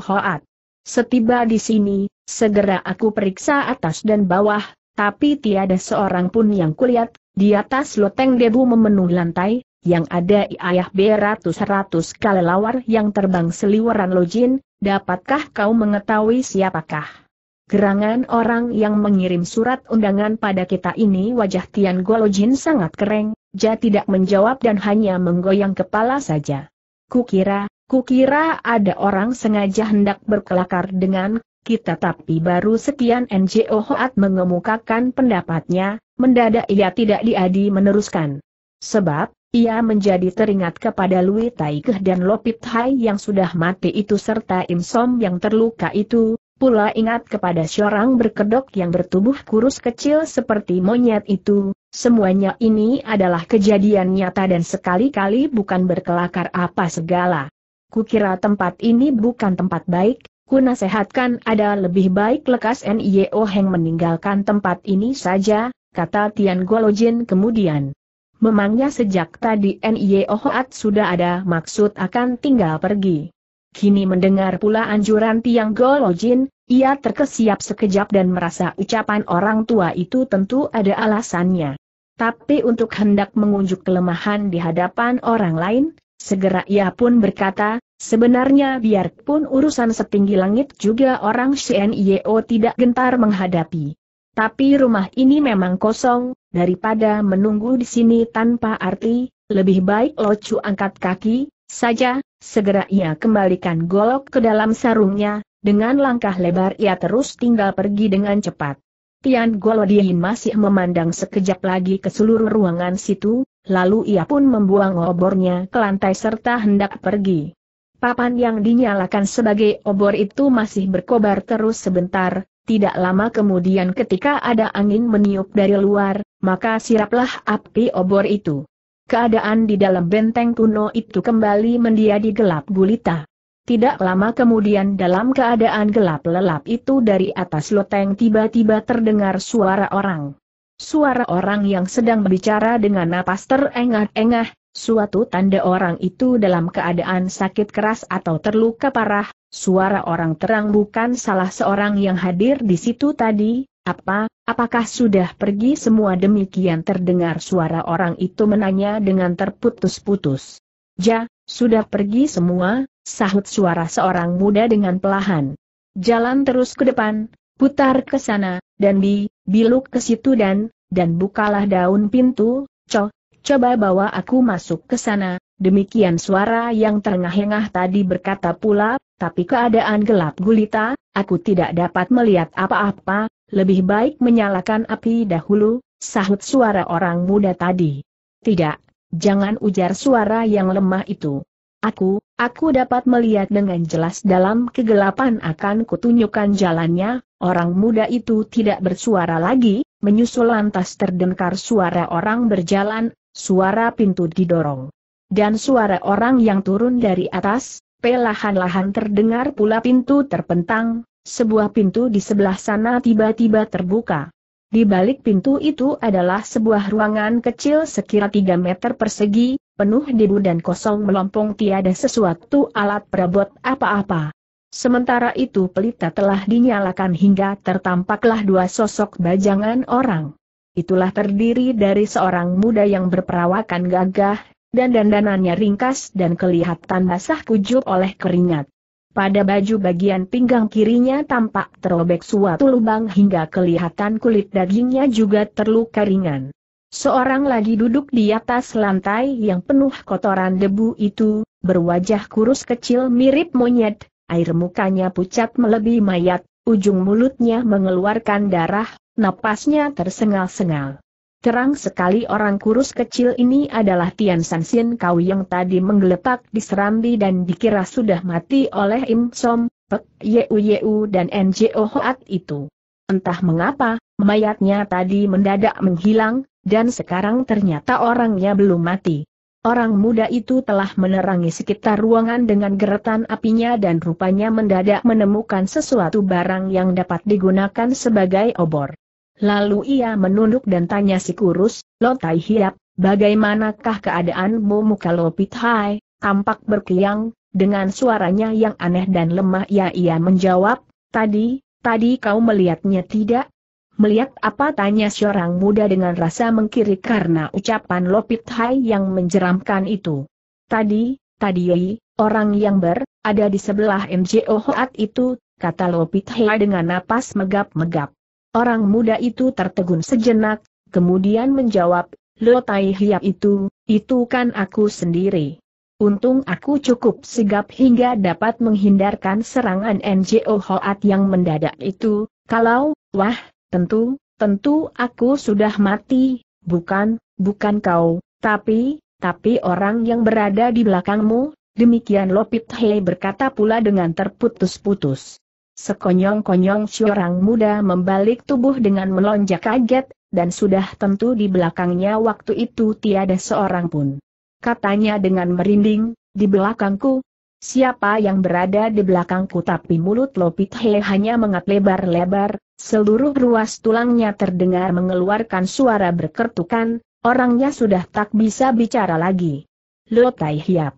Setiba di sini, segera aku periksa atas dan bawah, tapi tiada seorang pun yang kulihat, di atas loteng debu memenuh lantai, yang ada ayah beratus-ratus kalelawar lawar yang terbang seliweran lojin, dapatkah kau mengetahui siapakah? Gerangan orang yang mengirim surat undangan pada kita ini wajah Tian Golojin sangat kering, Ja tidak menjawab dan hanya menggoyang kepala saja. Kukira, kukira ada orang sengaja hendak berkelakar dengan kita tapi baru sekian NGO Hoat mengemukakan pendapatnya, mendadak ia tidak diadi meneruskan. Sebab, ia menjadi teringat kepada Louis Taikeh dan Lopit Hai yang sudah mati itu serta Im yang terluka itu, pula ingat kepada seorang berkedok yang bertubuh kurus kecil seperti monyet itu, semuanya ini adalah kejadian nyata dan sekali-kali bukan berkelakar apa segala. Kukira tempat ini bukan tempat baik, ku nasehatkan ada lebih baik lekas N.I.O. Heng meninggalkan tempat ini saja, kata Tian Golojin kemudian. Memangnya sejak tadi N.I.O. Hoat sudah ada maksud akan tinggal pergi. Kini mendengar pula anjuran Tiang Golojin, ia terkesiap sekejap dan merasa ucapan orang tua itu tentu ada alasannya. Tapi untuk hendak mengunjuk kelemahan di hadapan orang lain, segera ia pun berkata, sebenarnya biarpun urusan setinggi langit juga orang CNIO tidak gentar menghadapi. Tapi rumah ini memang kosong, daripada menunggu di sini tanpa arti, lebih baik Locu angkat kaki, saja, Segera ia kembalikan golok ke dalam sarungnya, dengan langkah lebar ia terus tinggal pergi dengan cepat. Tian Golodiin masih memandang sekejap lagi ke seluruh ruangan situ, lalu ia pun membuang obornya ke lantai serta hendak pergi. Papan yang dinyalakan sebagai obor itu masih berkobar terus sebentar, tidak lama kemudian ketika ada angin meniup dari luar, maka siraplah api obor itu keadaan di dalam benteng kuno itu kembali menjadi gelap gulita. Tidak lama kemudian dalam keadaan gelap lelap itu dari atas loteng tiba-tiba terdengar suara orang. Suara orang yang sedang berbicara dengan napas terengah-engah, suatu tanda orang itu dalam keadaan sakit keras atau terluka parah, suara orang terang bukan salah seorang yang hadir di situ tadi, apa, apakah sudah pergi semua demikian terdengar suara orang itu menanya dengan terputus-putus. Ja, sudah pergi semua, sahut suara seorang muda dengan pelahan. Jalan terus ke depan, putar ke sana, dan bi, biluk ke situ dan, dan bukalah daun pintu, co, coba bawa aku masuk ke sana. Demikian suara yang terengah-engah tadi berkata pula, tapi keadaan gelap gulita, aku tidak dapat melihat apa-apa, lebih baik menyalakan api dahulu, sahut suara orang muda tadi. Tidak, jangan ujar suara yang lemah itu. Aku, aku dapat melihat dengan jelas dalam kegelapan akan kutunjukkan jalannya, orang muda itu tidak bersuara lagi, menyusul lantas terdengar suara orang berjalan, suara pintu didorong. Dan suara orang yang turun dari atas, pelahan-lahan terdengar pula pintu terpentang, sebuah pintu di sebelah sana tiba-tiba terbuka. Di balik pintu itu adalah sebuah ruangan kecil sekira 3 meter persegi, penuh debu dan kosong melompong tiada sesuatu alat perabot apa-apa. Sementara itu pelita telah dinyalakan hingga tertampaklah dua sosok bajangan orang. Itulah terdiri dari seorang muda yang berperawakan gagah, dan dandanannya ringkas dan kelihatan basah kujuk oleh keringat. Pada baju bagian pinggang kirinya tampak terobek suatu lubang hingga kelihatan kulit dagingnya juga terluka ringan. Seorang lagi duduk di atas lantai yang penuh kotoran debu itu, berwajah kurus kecil mirip monyet, air mukanya pucat melebihi mayat, ujung mulutnya mengeluarkan darah, napasnya tersengal-sengal. Terang sekali orang kurus kecil ini adalah Tian Sansin Kau yang tadi menggelepak di Serambi dan dikira sudah mati oleh Im Som, Pek Yeu Yeu dan NJO Hoat itu. Entah mengapa, mayatnya tadi mendadak menghilang, dan sekarang ternyata orangnya belum mati. Orang muda itu telah menerangi sekitar ruangan dengan geretan apinya dan rupanya mendadak menemukan sesuatu barang yang dapat digunakan sebagai obor. Lalu ia menunduk dan tanya si kurus, Lo Tai Hiap, bagaimanakah keadaanmu muka Lopit Hai? tampak berkiang, dengan suaranya yang aneh dan lemah ya ia menjawab, tadi, tadi kau melihatnya tidak? Melihat apa tanya seorang muda dengan rasa mengkiri karena ucapan Lopit Hai yang menjeramkan itu. Tadi, tadi yoi, orang yang ber, ada di sebelah MJO Hoat itu, kata Lopit Hai dengan napas megap-megap. Orang muda itu tertegun sejenak, kemudian menjawab, Lo Tai Hiap itu, itu kan aku sendiri. Untung aku cukup sigap hingga dapat menghindarkan serangan NGO Hoat yang mendadak itu, kalau, wah, tentu, tentu aku sudah mati, bukan, bukan kau, tapi, tapi orang yang berada di belakangmu, demikian Lopit Hei berkata pula dengan terputus-putus. Sekonyong-konyong seorang muda membalik tubuh dengan melonjak kaget, dan sudah tentu di belakangnya waktu itu tiada seorang pun. Katanya dengan merinding, di belakangku, siapa yang berada di belakangku tapi mulut Lopit He hanya mengat lebar-lebar, seluruh ruas tulangnya terdengar mengeluarkan suara berkertukan, orangnya sudah tak bisa bicara lagi. Lotai Hiap!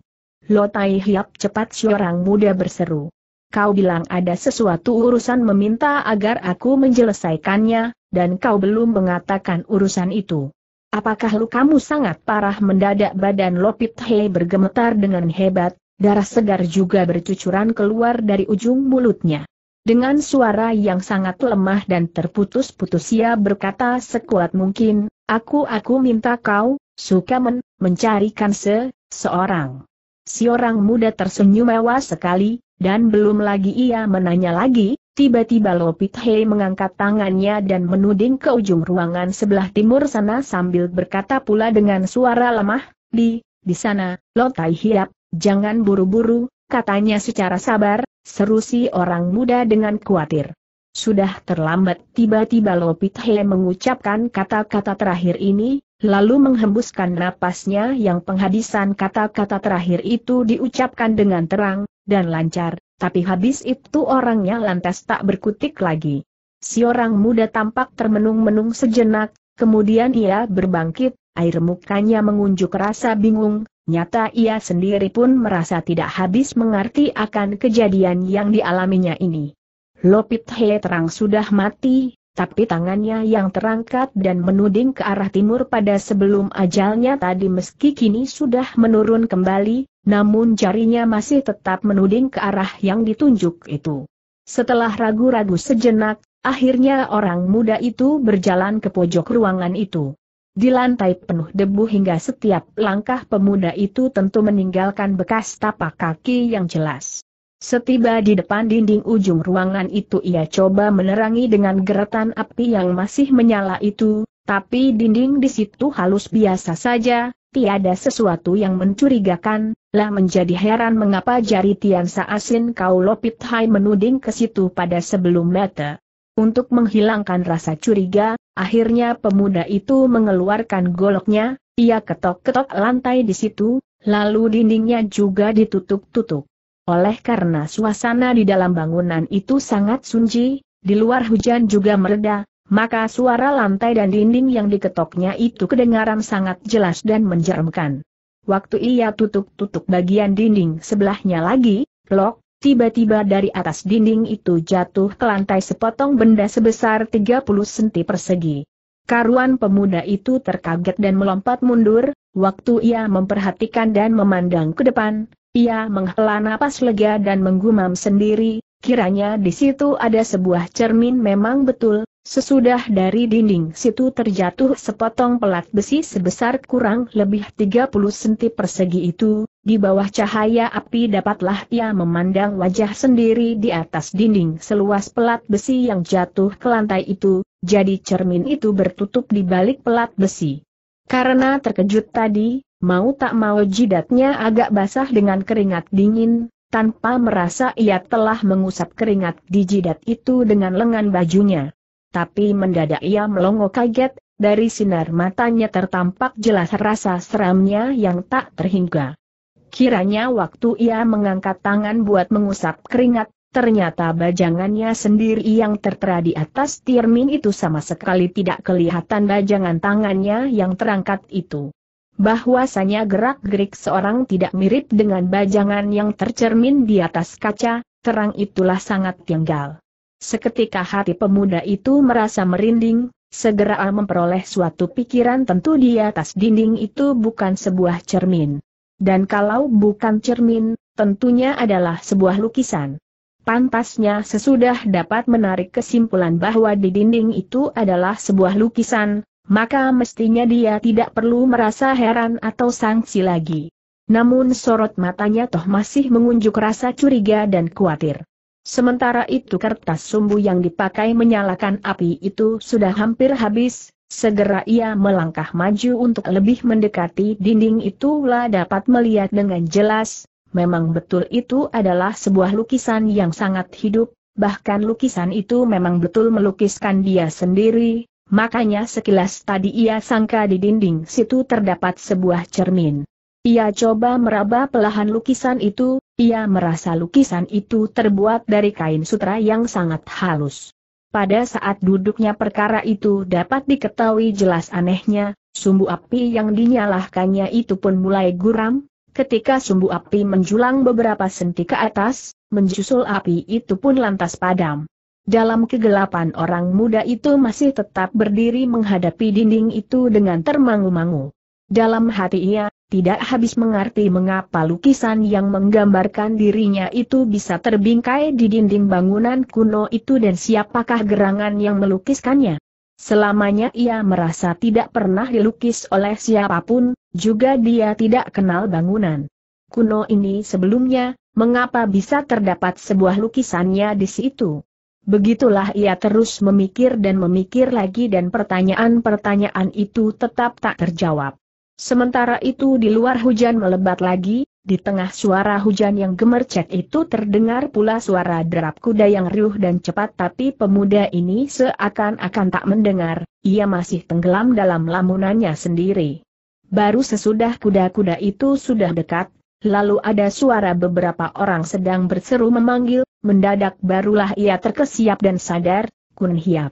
Lotai Hiap cepat seorang muda berseru kau bilang ada sesuatu urusan meminta agar aku menyelesaikannya, dan kau belum mengatakan urusan itu. Apakah lu kamu sangat parah mendadak badan Lopit He bergemetar dengan hebat, darah segar juga bercucuran keluar dari ujung mulutnya. Dengan suara yang sangat lemah dan terputus-putus ia berkata sekuat mungkin, aku-aku minta kau, suka men, mencarikan se, seorang. Si orang muda tersenyum mewah sekali, dan belum lagi ia menanya lagi, tiba-tiba Lopit Hei mengangkat tangannya dan menuding ke ujung ruangan sebelah timur sana sambil berkata pula dengan suara lemah, di, di sana, Lotai Hiap, jangan buru-buru, katanya secara sabar, seru si orang muda dengan khawatir. Sudah terlambat tiba-tiba Lopit Hei mengucapkan kata-kata terakhir ini, lalu menghembuskan napasnya yang penghabisan kata-kata terakhir itu diucapkan dengan terang, dan lancar, tapi habis itu orangnya lantas tak berkutik lagi. Si orang muda tampak termenung-menung sejenak, kemudian ia berbangkit, air mukanya mengunjuk rasa bingung, nyata ia sendiri pun merasa tidak habis mengerti akan kejadian yang dialaminya ini. Lopit He terang sudah mati, tapi tangannya yang terangkat dan menuding ke arah timur pada sebelum ajalnya tadi meski kini sudah menurun kembali, namun jarinya masih tetap menuding ke arah yang ditunjuk itu. Setelah ragu-ragu sejenak, akhirnya orang muda itu berjalan ke pojok ruangan itu. Di lantai penuh debu hingga setiap langkah pemuda itu tentu meninggalkan bekas tapak kaki yang jelas. Setiba di depan dinding ujung ruangan itu ia coba menerangi dengan geretan api yang masih menyala itu, tapi dinding di situ halus biasa saja, tiada sesuatu yang mencurigakan, lah menjadi heran mengapa jari Tian Saasin Kau Lopit Hai menuding ke situ pada sebelum mata. Untuk menghilangkan rasa curiga, akhirnya pemuda itu mengeluarkan goloknya, ia ketok-ketok lantai di situ, lalu dindingnya juga ditutup-tutup. Oleh karena suasana di dalam bangunan itu sangat sunyi, di luar hujan juga mereda, maka suara lantai dan dinding yang diketoknya itu kedengaran sangat jelas dan menjeramkan. Waktu ia tutup-tutup bagian dinding sebelahnya lagi, lok, tiba-tiba dari atas dinding itu jatuh ke lantai sepotong benda sebesar 30 senti persegi. Karuan pemuda itu terkaget dan melompat mundur, waktu ia memperhatikan dan memandang ke depan, ia menghela napas lega dan menggumam sendiri, kiranya di situ ada sebuah cermin memang betul, sesudah dari dinding situ terjatuh sepotong pelat besi sebesar kurang lebih 30 cm persegi itu, di bawah cahaya api dapatlah ia memandang wajah sendiri di atas dinding seluas pelat besi yang jatuh ke lantai itu, jadi cermin itu bertutup di balik pelat besi. Karena terkejut tadi, Mau tak mau jidatnya agak basah dengan keringat dingin, tanpa merasa ia telah mengusap keringat di jidat itu dengan lengan bajunya. Tapi mendadak ia melongo kaget, dari sinar matanya tertampak jelas rasa seramnya yang tak terhingga. Kiranya waktu ia mengangkat tangan buat mengusap keringat, Ternyata bajangannya sendiri yang tertera di atas tirmin itu sama sekali tidak kelihatan bajangan tangannya yang terangkat itu bahwasanya gerak-gerik seorang tidak mirip dengan bajangan yang tercermin di atas kaca, terang itulah sangat tinggal. Seketika hati pemuda itu merasa merinding, segera memperoleh suatu pikiran tentu di atas dinding itu bukan sebuah cermin. Dan kalau bukan cermin, tentunya adalah sebuah lukisan. Pantasnya sesudah dapat menarik kesimpulan bahwa di dinding itu adalah sebuah lukisan, maka mestinya dia tidak perlu merasa heran atau sangsi lagi. Namun sorot matanya toh masih mengunjuk rasa curiga dan khawatir. Sementara itu kertas sumbu yang dipakai menyalakan api itu sudah hampir habis, segera ia melangkah maju untuk lebih mendekati dinding itulah dapat melihat dengan jelas, memang betul itu adalah sebuah lukisan yang sangat hidup, bahkan lukisan itu memang betul melukiskan dia sendiri, Makanya sekilas tadi ia sangka di dinding situ terdapat sebuah cermin. Ia coba meraba pelahan lukisan itu, ia merasa lukisan itu terbuat dari kain sutra yang sangat halus. Pada saat duduknya perkara itu dapat diketahui jelas anehnya, sumbu api yang dinyalakannya itu pun mulai guram, ketika sumbu api menjulang beberapa senti ke atas, menjusul api itu pun lantas padam. Dalam kegelapan orang muda itu masih tetap berdiri menghadapi dinding itu dengan termangu-mangu. Dalam hati ia, tidak habis mengerti mengapa lukisan yang menggambarkan dirinya itu bisa terbingkai di dinding bangunan kuno itu dan siapakah gerangan yang melukiskannya. Selamanya ia merasa tidak pernah dilukis oleh siapapun, juga dia tidak kenal bangunan kuno ini sebelumnya, mengapa bisa terdapat sebuah lukisannya di situ? Begitulah ia terus memikir dan memikir lagi dan pertanyaan-pertanyaan itu tetap tak terjawab. Sementara itu di luar hujan melebat lagi, di tengah suara hujan yang gemercet itu terdengar pula suara derap kuda yang riuh dan cepat tapi pemuda ini seakan-akan tak mendengar, ia masih tenggelam dalam lamunannya sendiri. Baru sesudah kuda-kuda itu sudah dekat, lalu ada suara beberapa orang sedang berseru memanggil, Mendadak barulah ia terkesiap dan sadar, Kun Hiap.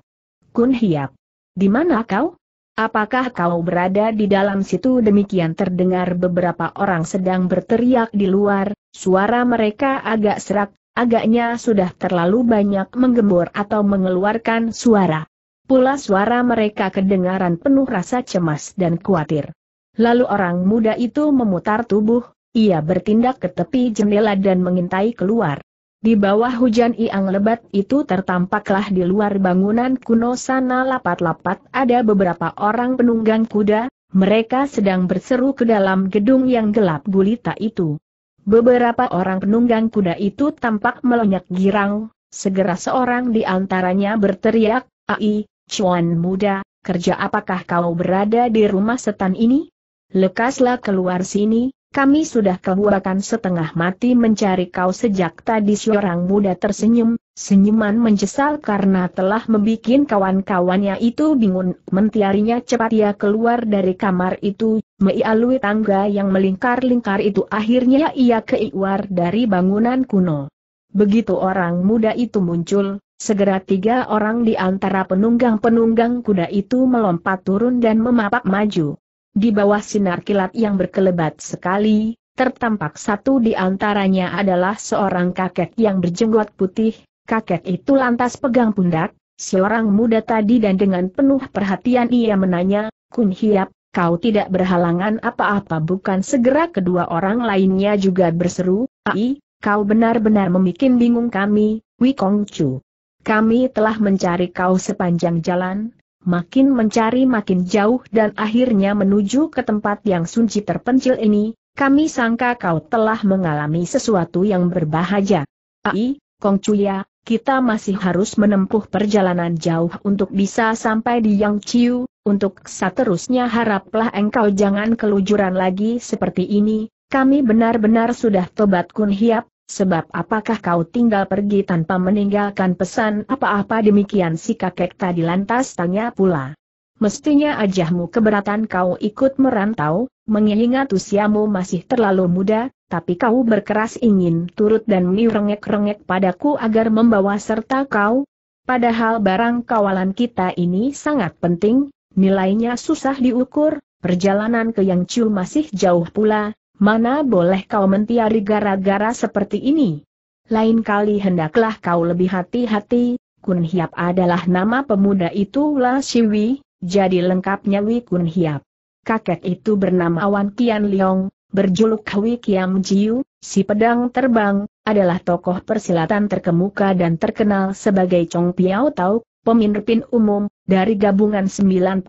Kun Hiap. Di mana kau? Apakah kau berada di dalam situ demikian terdengar beberapa orang sedang berteriak di luar, suara mereka agak serak, agaknya sudah terlalu banyak menggembur atau mengeluarkan suara. Pula suara mereka kedengaran penuh rasa cemas dan khawatir. Lalu orang muda itu memutar tubuh, ia bertindak ke tepi jendela dan mengintai keluar. Di bawah hujan yang lebat itu tertampaklah di luar bangunan kuno sana lapat-lapat ada beberapa orang penunggang kuda, mereka sedang berseru ke dalam gedung yang gelap gulita itu. Beberapa orang penunggang kuda itu tampak melonyak girang, segera seorang di antaranya berteriak, Ai, cuan muda, kerja apakah kau berada di rumah setan ini? Lekaslah keluar sini, kami sudah kehuakan setengah mati mencari kau sejak tadi seorang muda tersenyum, senyuman menyesal karena telah membuat kawan-kawannya itu bingung. Mentiarinya cepat ia keluar dari kamar itu, melalui tangga yang melingkar-lingkar itu akhirnya ia keluar dari bangunan kuno. Begitu orang muda itu muncul, segera tiga orang di antara penunggang-penunggang kuda itu melompat turun dan memapak maju. Di bawah sinar kilat yang berkelebat sekali, tertampak satu di antaranya adalah seorang kakek yang berjenggot putih, kakek itu lantas pegang pundak, seorang muda tadi dan dengan penuh perhatian ia menanya, Kun Hiap, kau tidak berhalangan apa-apa bukan segera kedua orang lainnya juga berseru, Ai, kau benar-benar memikin bingung kami, Wikong Chu. Kami telah mencari kau sepanjang jalan, makin mencari makin jauh dan akhirnya menuju ke tempat yang sunci terpencil ini, kami sangka kau telah mengalami sesuatu yang berbahaya. Ai, Kong Chuya, kita masih harus menempuh perjalanan jauh untuk bisa sampai di Yang Chiu, untuk seterusnya haraplah engkau jangan kelujuran lagi seperti ini, kami benar-benar sudah tobat kun hiap, Sebab apakah kau tinggal pergi tanpa meninggalkan pesan apa-apa demikian si kakek tadi lantas tanya pula. Mestinya ajahmu keberatan kau ikut merantau, mengingat usiamu masih terlalu muda, tapi kau berkeras ingin turut dan mirengek-rengek padaku agar membawa serta kau. Padahal barang kawalan kita ini sangat penting, nilainya susah diukur, perjalanan ke Yangchu masih jauh pula, mana boleh kau mentiari gara-gara seperti ini? Lain kali hendaklah kau lebih hati-hati, Kun Hiap adalah nama pemuda itu La Siwi, jadi lengkapnya Wi Kun Hiap. Kakek itu bernama Wan Kian Liong, berjuluk Wi Kiam Jiu, si pedang terbang, adalah tokoh persilatan terkemuka dan terkenal sebagai Chong Piao Tau, pemimpin umum, dari gabungan 94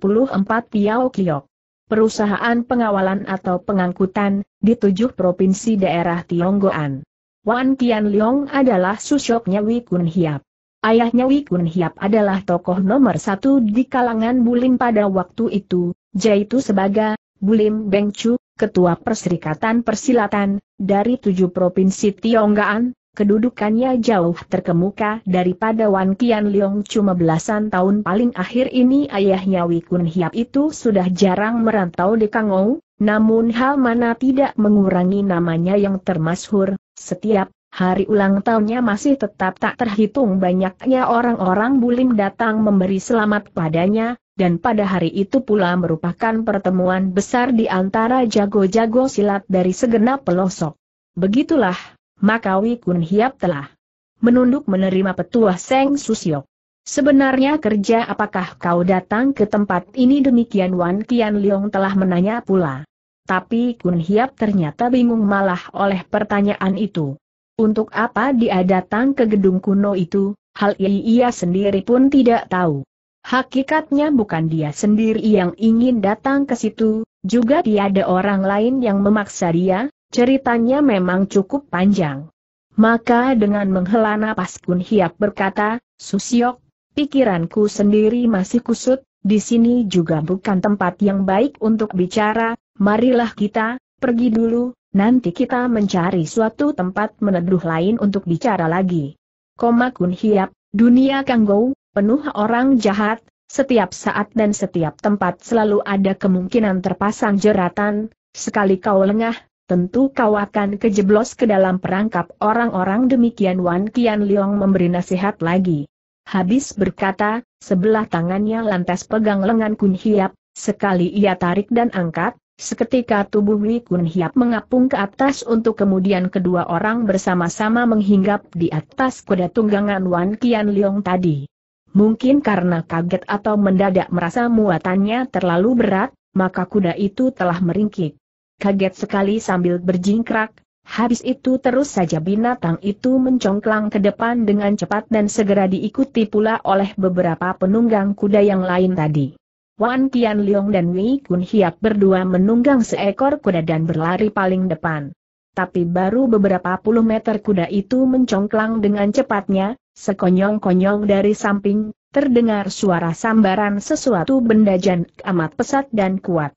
Piao Kliok perusahaan pengawalan atau pengangkutan, di tujuh provinsi daerah Tionggoan. Wan Kian Leong adalah susoknya Wei Kun Hiap. Ayahnya Wei Kun Hiap adalah tokoh nomor satu di kalangan Bulim pada waktu itu, yaitu sebagai Bulim Chu, Ketua Perserikatan Persilatan, dari tujuh provinsi Tionggoan, kedudukannya jauh terkemuka daripada Wan Kian Leong cuma belasan tahun paling akhir ini ayahnya Wikun Hiap itu sudah jarang merantau di Kangou, namun hal mana tidak mengurangi namanya yang termasyhur, setiap hari ulang tahunnya masih tetap tak terhitung banyaknya orang-orang bulim datang memberi selamat padanya, dan pada hari itu pula merupakan pertemuan besar di antara jago-jago silat dari segenap pelosok. Begitulah maka Kun Hiap telah menunduk menerima petua Seng Susiok. Sebenarnya kerja apakah kau datang ke tempat ini demikian Wan Kian Leong telah menanya pula. Tapi Kun Hiap ternyata bingung malah oleh pertanyaan itu. Untuk apa dia datang ke gedung kuno itu, hal ini ia sendiri pun tidak tahu. Hakikatnya bukan dia sendiri yang ingin datang ke situ, juga tiada orang lain yang memaksa dia, Ceritanya memang cukup panjang. Maka dengan menghela napas Kun Hiap berkata, Susiok, pikiranku sendiri masih kusut, di sini juga bukan tempat yang baik untuk bicara, marilah kita, pergi dulu, nanti kita mencari suatu tempat meneduh lain untuk bicara lagi. Koma Kun Hiap, dunia Kanggou, penuh orang jahat, setiap saat dan setiap tempat selalu ada kemungkinan terpasang jeratan, sekali kau lengah, tentu kau akan kejeblos ke dalam perangkap orang-orang demikian Wan Kian Leong memberi nasihat lagi. Habis berkata, sebelah tangannya lantas pegang lengan Kun Hiap, sekali ia tarik dan angkat, Seketika tubuh Wi Kun Hiap mengapung ke atas untuk kemudian kedua orang bersama-sama menghinggap di atas kuda tunggangan Wan Kian Leong tadi. Mungkin karena kaget atau mendadak merasa muatannya terlalu berat, maka kuda itu telah meringkik kaget sekali sambil berjingkrak, Habis itu terus saja binatang itu mencongklang ke depan dengan cepat dan segera diikuti pula oleh beberapa penunggang kuda yang lain tadi. Wan Tian Leong dan Wei Kun Hiap berdua menunggang seekor kuda dan berlari paling depan. Tapi baru beberapa puluh meter kuda itu mencongklang dengan cepatnya, sekonyong-konyong dari samping, terdengar suara sambaran sesuatu benda jan amat pesat dan kuat.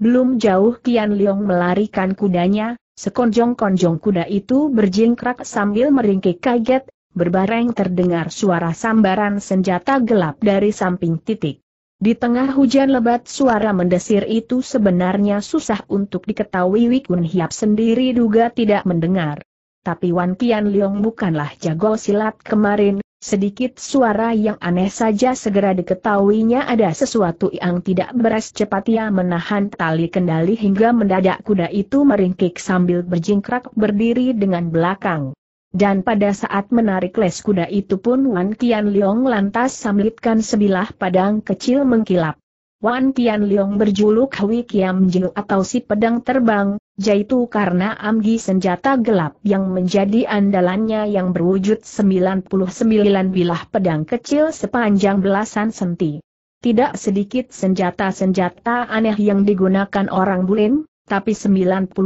Belum jauh Kian Leong melarikan kudanya, sekonjong-konjong kuda itu berjingkrak sambil meringkik kaget, berbareng terdengar suara sambaran senjata gelap dari samping titik. Di tengah hujan lebat suara mendesir itu sebenarnya susah untuk diketahui Wikun Hiap sendiri duga tidak mendengar. Tapi Wan Kian Leong bukanlah jago silat kemarin, Sedikit suara yang aneh saja segera diketahuinya ada sesuatu yang tidak beres cepat ia menahan tali kendali hingga mendadak kuda itu meringkik sambil berjingkrak berdiri dengan belakang. Dan pada saat menarik les kuda itu pun Wan Kian Leong lantas samlitkan sebilah padang kecil mengkilap. Wan Kian Leong berjuluk Hui Kiam Jiu atau si pedang terbang, yaitu karena amgi senjata gelap yang menjadi andalannya yang berwujud 99 bilah pedang kecil sepanjang belasan senti. Tidak sedikit senjata-senjata aneh yang digunakan orang Bulim, tapi 99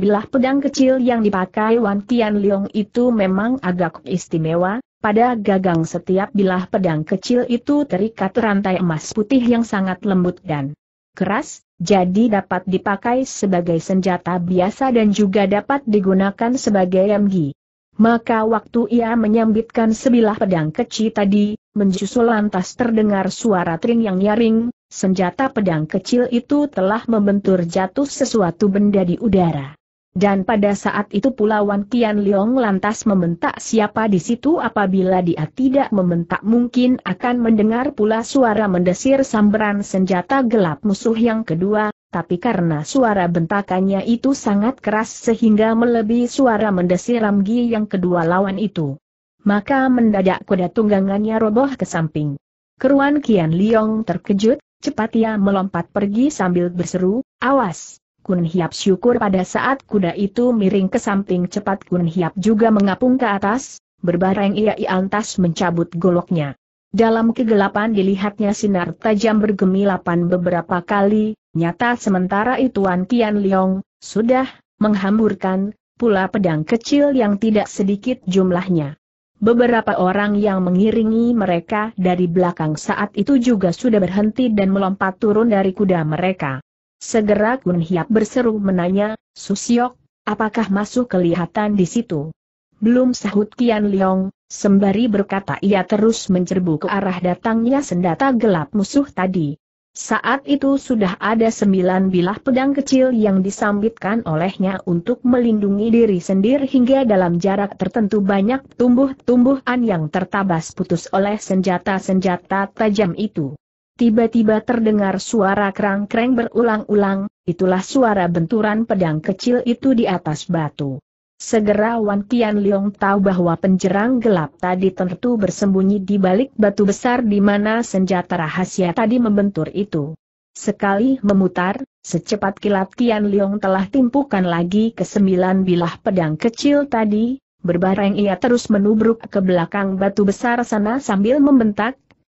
bilah pedang kecil yang dipakai Wan Tian Leong itu memang agak istimewa, pada gagang setiap bilah pedang kecil itu terikat rantai emas putih yang sangat lembut dan keras, jadi dapat dipakai sebagai senjata biasa dan juga dapat digunakan sebagai MG. Maka waktu ia menyambitkan sebilah pedang kecil tadi, menjusul lantas terdengar suara tring yang nyaring, senjata pedang kecil itu telah membentur jatuh sesuatu benda di udara. Dan pada saat itu pula Wan Kian Leong lantas membentak siapa di situ apabila dia tidak membentak mungkin akan mendengar pula suara mendesir sambaran senjata gelap musuh yang kedua, tapi karena suara bentakannya itu sangat keras sehingga melebihi suara mendesir Ramgi yang kedua lawan itu. Maka mendadak kuda tunggangannya roboh ke samping. Keruan Kian Leong terkejut, cepat ia melompat pergi sambil berseru, awas! Kun Hiap syukur pada saat kuda itu miring ke samping cepat Kun Hiap juga mengapung ke atas, berbareng ia iantas mencabut goloknya. Dalam kegelapan dilihatnya sinar tajam bergemilapan beberapa kali, nyata sementara itu Wan Tian Liong, sudah, menghamburkan, pula pedang kecil yang tidak sedikit jumlahnya. Beberapa orang yang mengiringi mereka dari belakang saat itu juga sudah berhenti dan melompat turun dari kuda mereka. Segera Kun Hiap berseru menanya, Susiok, apakah masuk kelihatan di situ? Belum sahut Kian Liong, sembari berkata ia terus mencerbu ke arah datangnya sendata gelap musuh tadi. Saat itu sudah ada sembilan bilah pedang kecil yang disambitkan olehnya untuk melindungi diri sendiri hingga dalam jarak tertentu banyak tumbuh-tumbuhan yang tertabas putus oleh senjata-senjata tajam itu. Tiba-tiba terdengar suara kerang kerang berulang-ulang, itulah suara benturan pedang kecil itu di atas batu. Segera Wan Kian Leong tahu bahwa penjerang gelap tadi tentu bersembunyi di balik batu besar di mana senjata rahasia tadi membentur itu. Sekali memutar, secepat kilat Kian Leong telah timpukan lagi ke sembilan bilah pedang kecil tadi, berbareng ia terus menubruk ke belakang batu besar sana sambil membentak,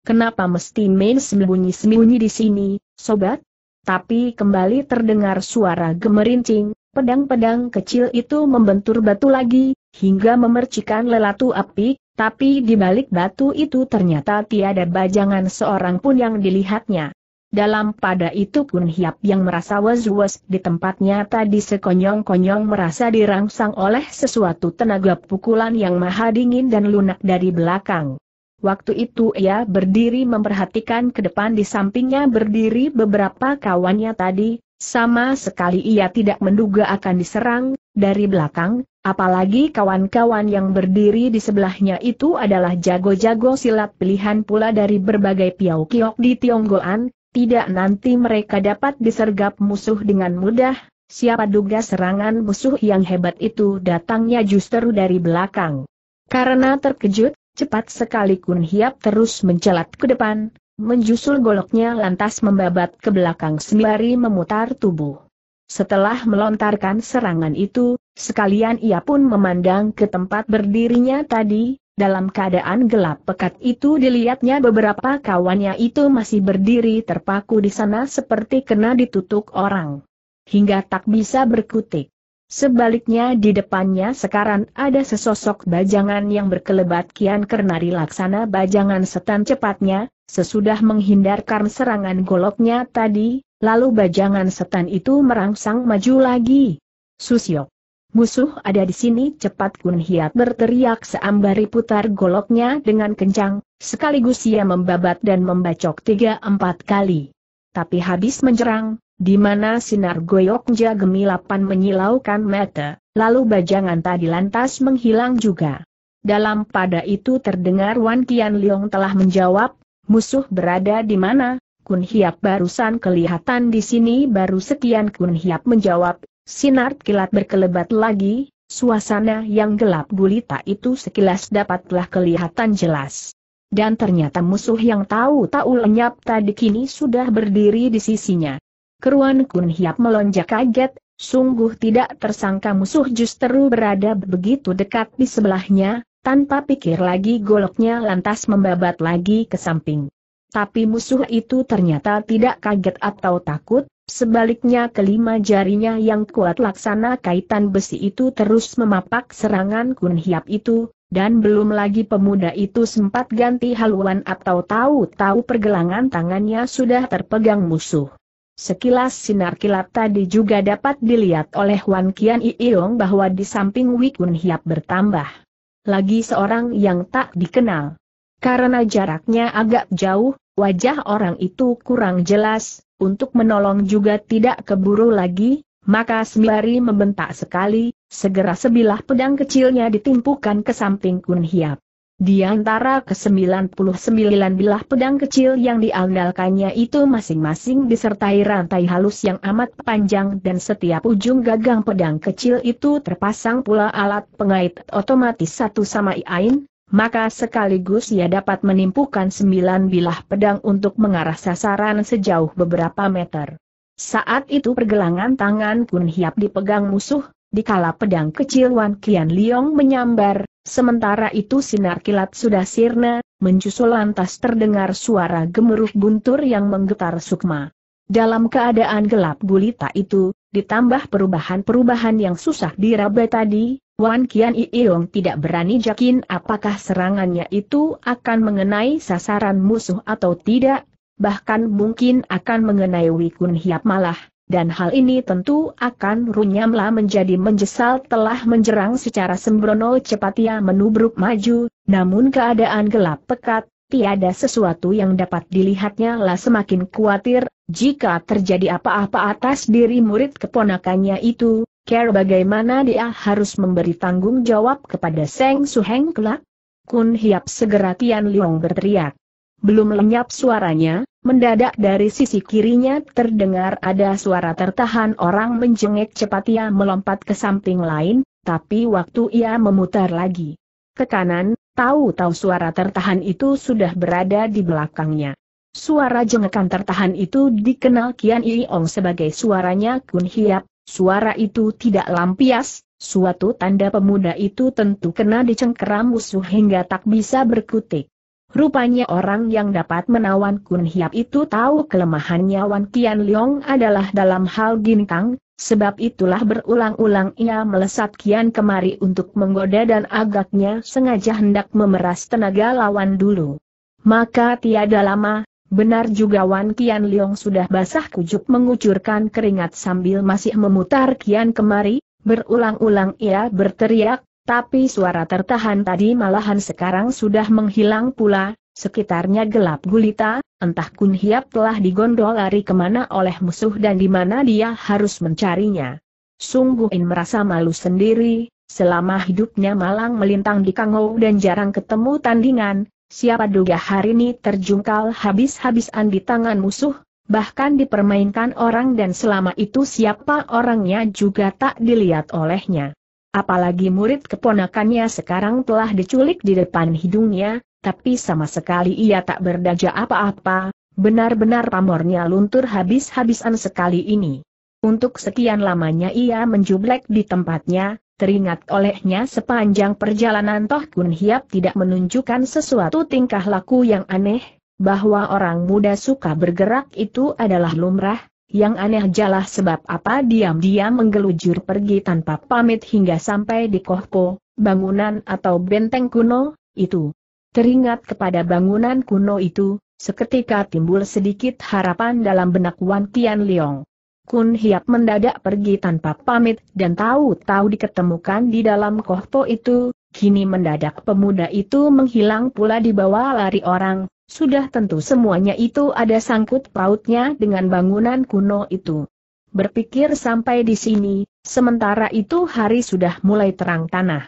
Kenapa mesti main sembunyi-sembunyi di sini, sobat? Tapi kembali terdengar suara gemerincing, pedang-pedang kecil itu membentur batu lagi, hingga memercikan lelatu api, tapi di balik batu itu ternyata tiada bajangan seorang pun yang dilihatnya. Dalam pada itu pun Hiap yang merasa was-was di tempatnya tadi sekonyong-konyong merasa dirangsang oleh sesuatu tenaga pukulan yang maha dingin dan lunak dari belakang. Waktu itu ia berdiri memperhatikan ke depan di sampingnya berdiri beberapa kawannya tadi, sama sekali ia tidak menduga akan diserang, dari belakang, apalagi kawan-kawan yang berdiri di sebelahnya itu adalah jago-jago silat pilihan pula dari berbagai piau kiok di Tionggoan, tidak nanti mereka dapat disergap musuh dengan mudah, siapa duga serangan musuh yang hebat itu datangnya justru dari belakang. Karena terkejut, Cepat sekali Kun Hiap terus mencelat ke depan, menjusul goloknya lantas membabat ke belakang sembari memutar tubuh. Setelah melontarkan serangan itu, sekalian ia pun memandang ke tempat berdirinya tadi, dalam keadaan gelap pekat itu dilihatnya beberapa kawannya itu masih berdiri terpaku di sana seperti kena ditutup orang. Hingga tak bisa berkutik. Sebaliknya di depannya sekarang ada sesosok bajangan yang berkelebat kian kernari laksana bajangan setan cepatnya, sesudah menghindarkan serangan goloknya tadi, lalu bajangan setan itu merangsang maju lagi. Susyok. Musuh ada di sini cepat Kun Hiat berteriak seambari putar goloknya dengan kencang, sekaligus ia membabat dan membacok tiga empat kali. Tapi habis menjerang, di mana sinar jagemi gemilapan menyilaukan mata, lalu bajangan tadi lantas menghilang juga. Dalam pada itu terdengar Wan Kian Leong telah menjawab, musuh berada di mana, Kun Hiap barusan kelihatan di sini baru sekian Kun Hiap menjawab, sinar kilat berkelebat lagi, suasana yang gelap gulita itu sekilas dapatlah kelihatan jelas. Dan ternyata musuh yang tahu-tahu lenyap tadi kini sudah berdiri di sisinya. Keruan Kun Hiap melonjak kaget, sungguh tidak tersangka musuh justru berada begitu dekat di sebelahnya, tanpa pikir lagi goloknya lantas membabat lagi ke samping. Tapi musuh itu ternyata tidak kaget atau takut, sebaliknya kelima jarinya yang kuat laksana kaitan besi itu terus memapak serangan Kun Hiap itu, dan belum lagi pemuda itu sempat ganti haluan atau tahu-tahu pergelangan tangannya sudah terpegang musuh. Sekilas sinar kilat tadi juga dapat dilihat oleh Wan Kian Iiong bahwa di samping Wikun Hiap bertambah. Lagi seorang yang tak dikenal. Karena jaraknya agak jauh, wajah orang itu kurang jelas, untuk menolong juga tidak keburu lagi, maka Sembari membentak sekali, segera sebilah pedang kecilnya ditimpukan ke samping Kun Hiap. Di antara ke-99 bilah pedang kecil yang diandalkannya itu masing-masing disertai rantai halus yang amat panjang dan setiap ujung gagang pedang kecil itu terpasang pula alat pengait otomatis satu sama lain, maka sekaligus ia dapat menimpukan sembilan bilah pedang untuk mengarah sasaran sejauh beberapa meter. Saat itu pergelangan tangan Kun Hiap dipegang musuh, dikala pedang kecil Wan Kian Liong menyambar, sementara itu sinar kilat sudah sirna, mencusul lantas terdengar suara gemuruh guntur yang menggetar sukma. Dalam keadaan gelap gulita itu, ditambah perubahan-perubahan yang susah diraba tadi, Wan Kian Iiong tidak berani yakin apakah serangannya itu akan mengenai sasaran musuh atau tidak, bahkan mungkin akan mengenai Wikun Hiap malah, dan hal ini tentu akan runyamlah menjadi menjesal telah menjerang secara sembrono cepat ia menubruk maju, namun keadaan gelap pekat, tiada sesuatu yang dapat dilihatnya lah semakin khawatir, jika terjadi apa-apa atas diri murid keponakannya itu, care bagaimana dia harus memberi tanggung jawab kepada Seng Suheng kelak? Kun Hiap segera Tian Liong berteriak. Belum lenyap suaranya, mendadak dari sisi kirinya terdengar ada suara tertahan orang menjengek cepat ia melompat ke samping lain, tapi waktu ia memutar lagi ke kanan, tahu-tahu suara tertahan itu sudah berada di belakangnya. Suara jengekan tertahan itu dikenal Kian Iong sebagai suaranya Kun Hiap, suara itu tidak lampias, Suatu tanda pemuda itu tentu kena dicengkeram musuh hingga tak bisa berkutik. Rupanya orang yang dapat menawan Kun Hiap itu tahu kelemahannya Wan Kian Leong adalah dalam hal ginkang, sebab itulah berulang-ulang ia melesat kian kemari untuk menggoda dan agaknya sengaja hendak memeras tenaga lawan dulu. Maka tiada lama, benar juga Wan Kian Leong sudah basah kujuk mengucurkan keringat sambil masih memutar kian kemari, berulang-ulang ia berteriak, tapi suara tertahan tadi malahan sekarang sudah menghilang pula, sekitarnya gelap gulita, entah Kun Hiap telah digondol lari kemana oleh musuh dan di mana dia harus mencarinya. Sungguh In merasa malu sendiri, selama hidupnya malang melintang di Kangou dan jarang ketemu tandingan, siapa duga hari ini terjungkal habis-habisan di tangan musuh, bahkan dipermainkan orang dan selama itu siapa orangnya juga tak dilihat olehnya apalagi murid keponakannya sekarang telah diculik di depan hidungnya, tapi sama sekali ia tak berdaya apa-apa, benar-benar pamornya luntur habis-habisan sekali ini. Untuk sekian lamanya ia menjublek di tempatnya, teringat olehnya sepanjang perjalanan Toh Kun Hiap tidak menunjukkan sesuatu tingkah laku yang aneh, bahwa orang muda suka bergerak itu adalah lumrah, yang aneh jalah sebab apa diam-diam menggelujur pergi tanpa pamit hingga sampai di kohpo, bangunan atau benteng kuno, itu. Teringat kepada bangunan kuno itu, seketika timbul sedikit harapan dalam benak Wan Tian Leong. Kun Hiap mendadak pergi tanpa pamit dan tahu-tahu diketemukan di dalam kohpo itu, kini mendadak pemuda itu menghilang pula di bawah lari orang, sudah tentu semuanya itu ada sangkut pautnya dengan bangunan kuno itu. Berpikir sampai di sini, sementara itu hari sudah mulai terang tanah.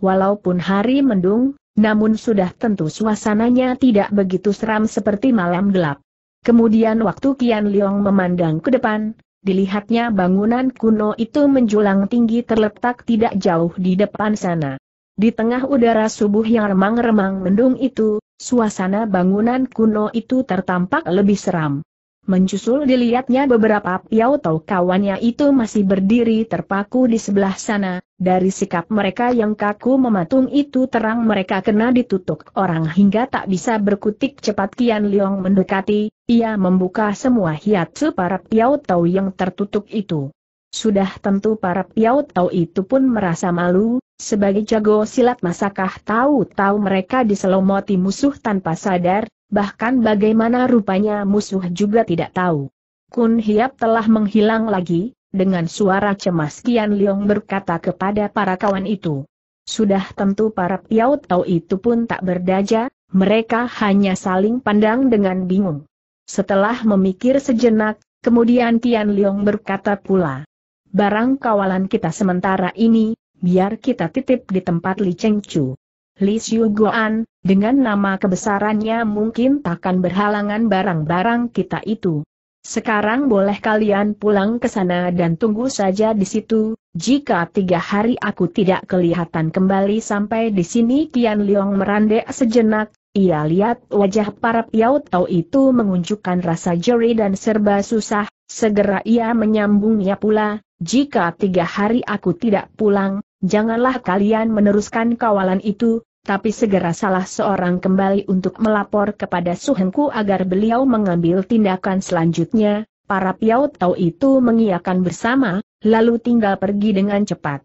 Walaupun hari mendung, namun sudah tentu suasananya tidak begitu seram seperti malam gelap. Kemudian waktu Kian Liong memandang ke depan, dilihatnya bangunan kuno itu menjulang tinggi terletak tidak jauh di depan sana. Di tengah udara subuh yang remang-remang mendung itu, suasana bangunan kuno itu tertampak lebih seram. Mencusul dilihatnya beberapa piau piauto kawannya itu masih berdiri terpaku di sebelah sana, dari sikap mereka yang kaku mematung itu terang mereka kena ditutup orang hingga tak bisa berkutik cepat Kian Liong mendekati, ia membuka semua hiatsu para piau piauto yang tertutup itu. Sudah tentu para piau piauto itu pun merasa malu, sebagai jago silat masakah tahu-tahu mereka diselomoti musuh tanpa sadar, bahkan bagaimana rupanya musuh juga tidak tahu. Kun Hiap telah menghilang lagi, dengan suara cemas Kian Leong berkata kepada para kawan itu. Sudah tentu para piau tahu itu pun tak berdaja, mereka hanya saling pandang dengan bingung. Setelah memikir sejenak, kemudian Kian Leong berkata pula. Barang kawalan kita sementara ini, biar kita titip di tempat Li Cheng Chu. Li Xiu Guan, dengan nama kebesarannya mungkin takkan berhalangan barang-barang kita itu. Sekarang boleh kalian pulang ke sana dan tunggu saja di situ, jika tiga hari aku tidak kelihatan kembali sampai di sini kian Leong merandek sejenak, ia lihat wajah para Piao tau itu mengunjukkan rasa jeri dan serba susah, segera ia menyambungnya pula, jika tiga hari aku tidak pulang, janganlah kalian meneruskan kawalan itu, tapi segera salah seorang kembali untuk melapor kepada Suhengku agar beliau mengambil tindakan selanjutnya, para piaut tahu itu mengiakan bersama, lalu tinggal pergi dengan cepat.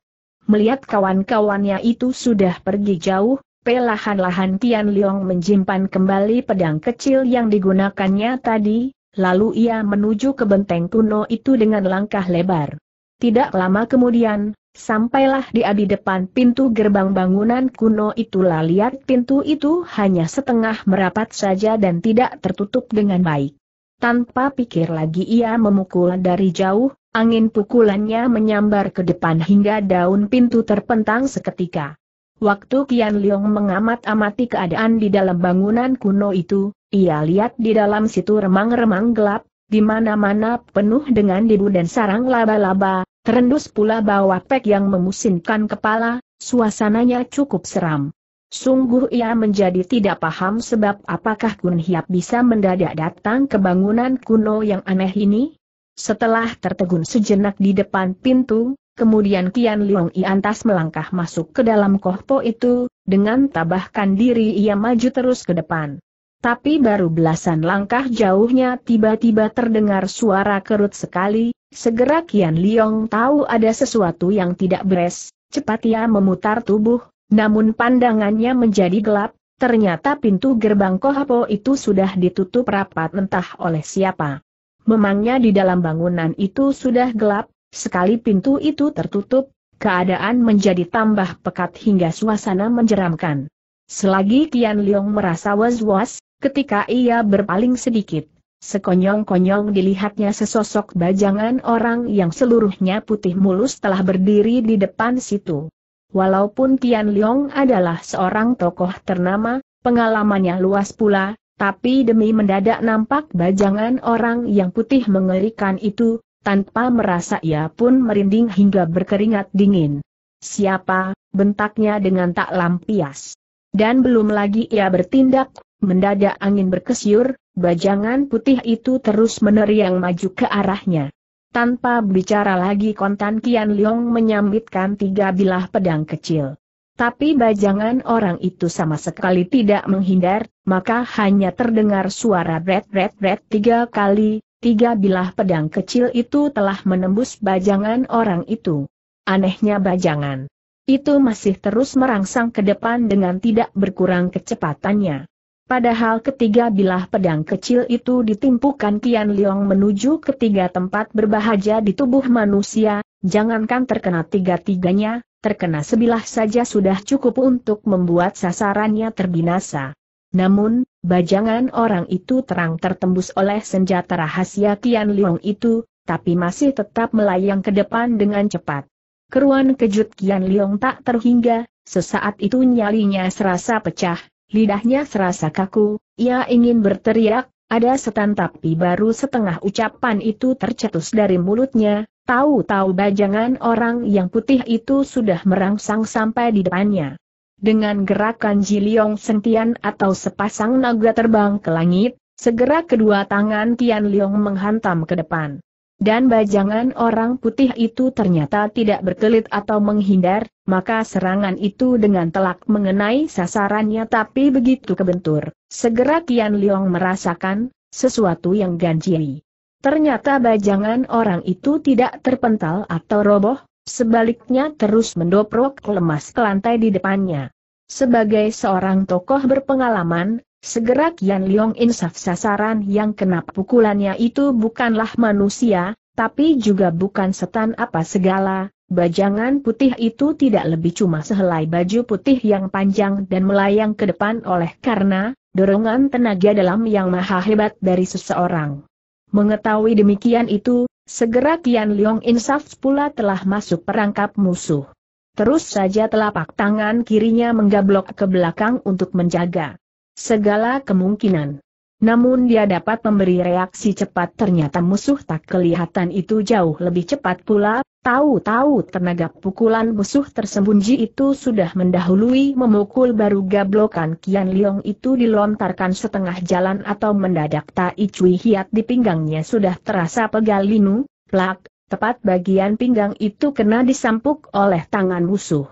Melihat kawan-kawannya itu sudah pergi jauh, pelahan lahan Tian Liong menjimpan kembali pedang kecil yang digunakannya tadi, lalu ia menuju ke benteng kuno itu dengan langkah lebar. Tidak lama kemudian, Sampailah di di depan pintu gerbang bangunan kuno itulah lihat pintu itu hanya setengah merapat saja dan tidak tertutup dengan baik. Tanpa pikir lagi ia memukul dari jauh, angin pukulannya menyambar ke depan hingga daun pintu terpentang seketika. Waktu Kian Leong mengamat-amati keadaan di dalam bangunan kuno itu, ia lihat di dalam situ remang-remang gelap, di mana-mana penuh dengan debu dan sarang laba-laba, Terendus pula bawa pek yang memusinkan kepala, suasananya cukup seram. Sungguh ia menjadi tidak paham sebab apakah Kun Hiap bisa mendadak datang ke bangunan kuno yang aneh ini? Setelah tertegun sejenak di depan pintu, kemudian Kian Liong Iantas melangkah masuk ke dalam kohpo itu, dengan tabahkan diri ia maju terus ke depan. Tapi baru belasan langkah jauhnya tiba-tiba terdengar suara kerut sekali, segera Kian Liong tahu ada sesuatu yang tidak beres, cepat ia memutar tubuh, namun pandangannya menjadi gelap, ternyata pintu gerbang Kohapo itu sudah ditutup rapat entah oleh siapa. Memangnya di dalam bangunan itu sudah gelap, sekali pintu itu tertutup, keadaan menjadi tambah pekat hingga suasana menjeramkan. Selagi Kian Liong merasa was-was, Ketika ia berpaling sedikit, sekonyong-konyong dilihatnya sesosok bajangan orang yang seluruhnya putih mulus telah berdiri di depan situ. Walaupun Tian Liong adalah seorang tokoh ternama, pengalamannya luas pula, tapi demi mendadak nampak bajangan orang yang putih mengerikan itu, tanpa merasa ia pun merinding hingga berkeringat dingin. Siapa, bentaknya dengan tak lampias. Dan belum lagi ia bertindak Mendadak angin berkesyur, bajangan putih itu terus meneriang maju ke arahnya. Tanpa bicara lagi kontan Kian Liong menyambitkan tiga bilah pedang kecil. Tapi bajangan orang itu sama sekali tidak menghindar, maka hanya terdengar suara red red red tiga kali, tiga bilah pedang kecil itu telah menembus bajangan orang itu. Anehnya bajangan. Itu masih terus merangsang ke depan dengan tidak berkurang kecepatannya. Padahal ketiga bilah pedang kecil itu ditimpukan Kian Liong menuju ketiga tempat berbahagia di tubuh manusia, jangankan terkena tiga-tiganya, terkena sebilah saja sudah cukup untuk membuat sasarannya terbinasa. Namun, bajangan orang itu terang tertembus oleh senjata rahasia Kian Liong itu, tapi masih tetap melayang ke depan dengan cepat. Keruan kejut Kian Liong tak terhingga, sesaat itu nyalinya serasa pecah, Lidahnya serasa kaku, ia ingin berteriak, ada setan tapi baru setengah ucapan itu tercetus dari mulutnya, tahu-tahu bajangan orang yang putih itu sudah merangsang sampai di depannya. Dengan gerakan jiliong sentian atau sepasang naga terbang ke langit, segera kedua tangan Tian Liong menghantam ke depan dan bajangan orang putih itu ternyata tidak berkelit atau menghindar, maka serangan itu dengan telak mengenai sasarannya tapi begitu kebentur, segera Tian Liong merasakan, sesuatu yang ganjil. Ternyata bajangan orang itu tidak terpental atau roboh, sebaliknya terus mendoprok lemas ke lantai di depannya. Sebagai seorang tokoh berpengalaman, Segera Kian Leong insaf sasaran yang kena pukulannya itu bukanlah manusia, tapi juga bukan setan apa segala, bajangan putih itu tidak lebih cuma sehelai baju putih yang panjang dan melayang ke depan oleh karena, dorongan tenaga dalam yang maha hebat dari seseorang. Mengetahui demikian itu, segera Kian Leong insaf pula telah masuk perangkap musuh. Terus saja telapak tangan kirinya menggablok ke belakang untuk menjaga segala kemungkinan. Namun dia dapat memberi reaksi cepat ternyata musuh tak kelihatan itu jauh lebih cepat pula, tahu-tahu tenaga pukulan musuh tersembunyi itu sudah mendahului memukul baru gablokan Kian Liong itu dilontarkan setengah jalan atau mendadak Tai Cui Hiat di pinggangnya sudah terasa pegal linu, plak, tepat bagian pinggang itu kena disampuk oleh tangan musuh.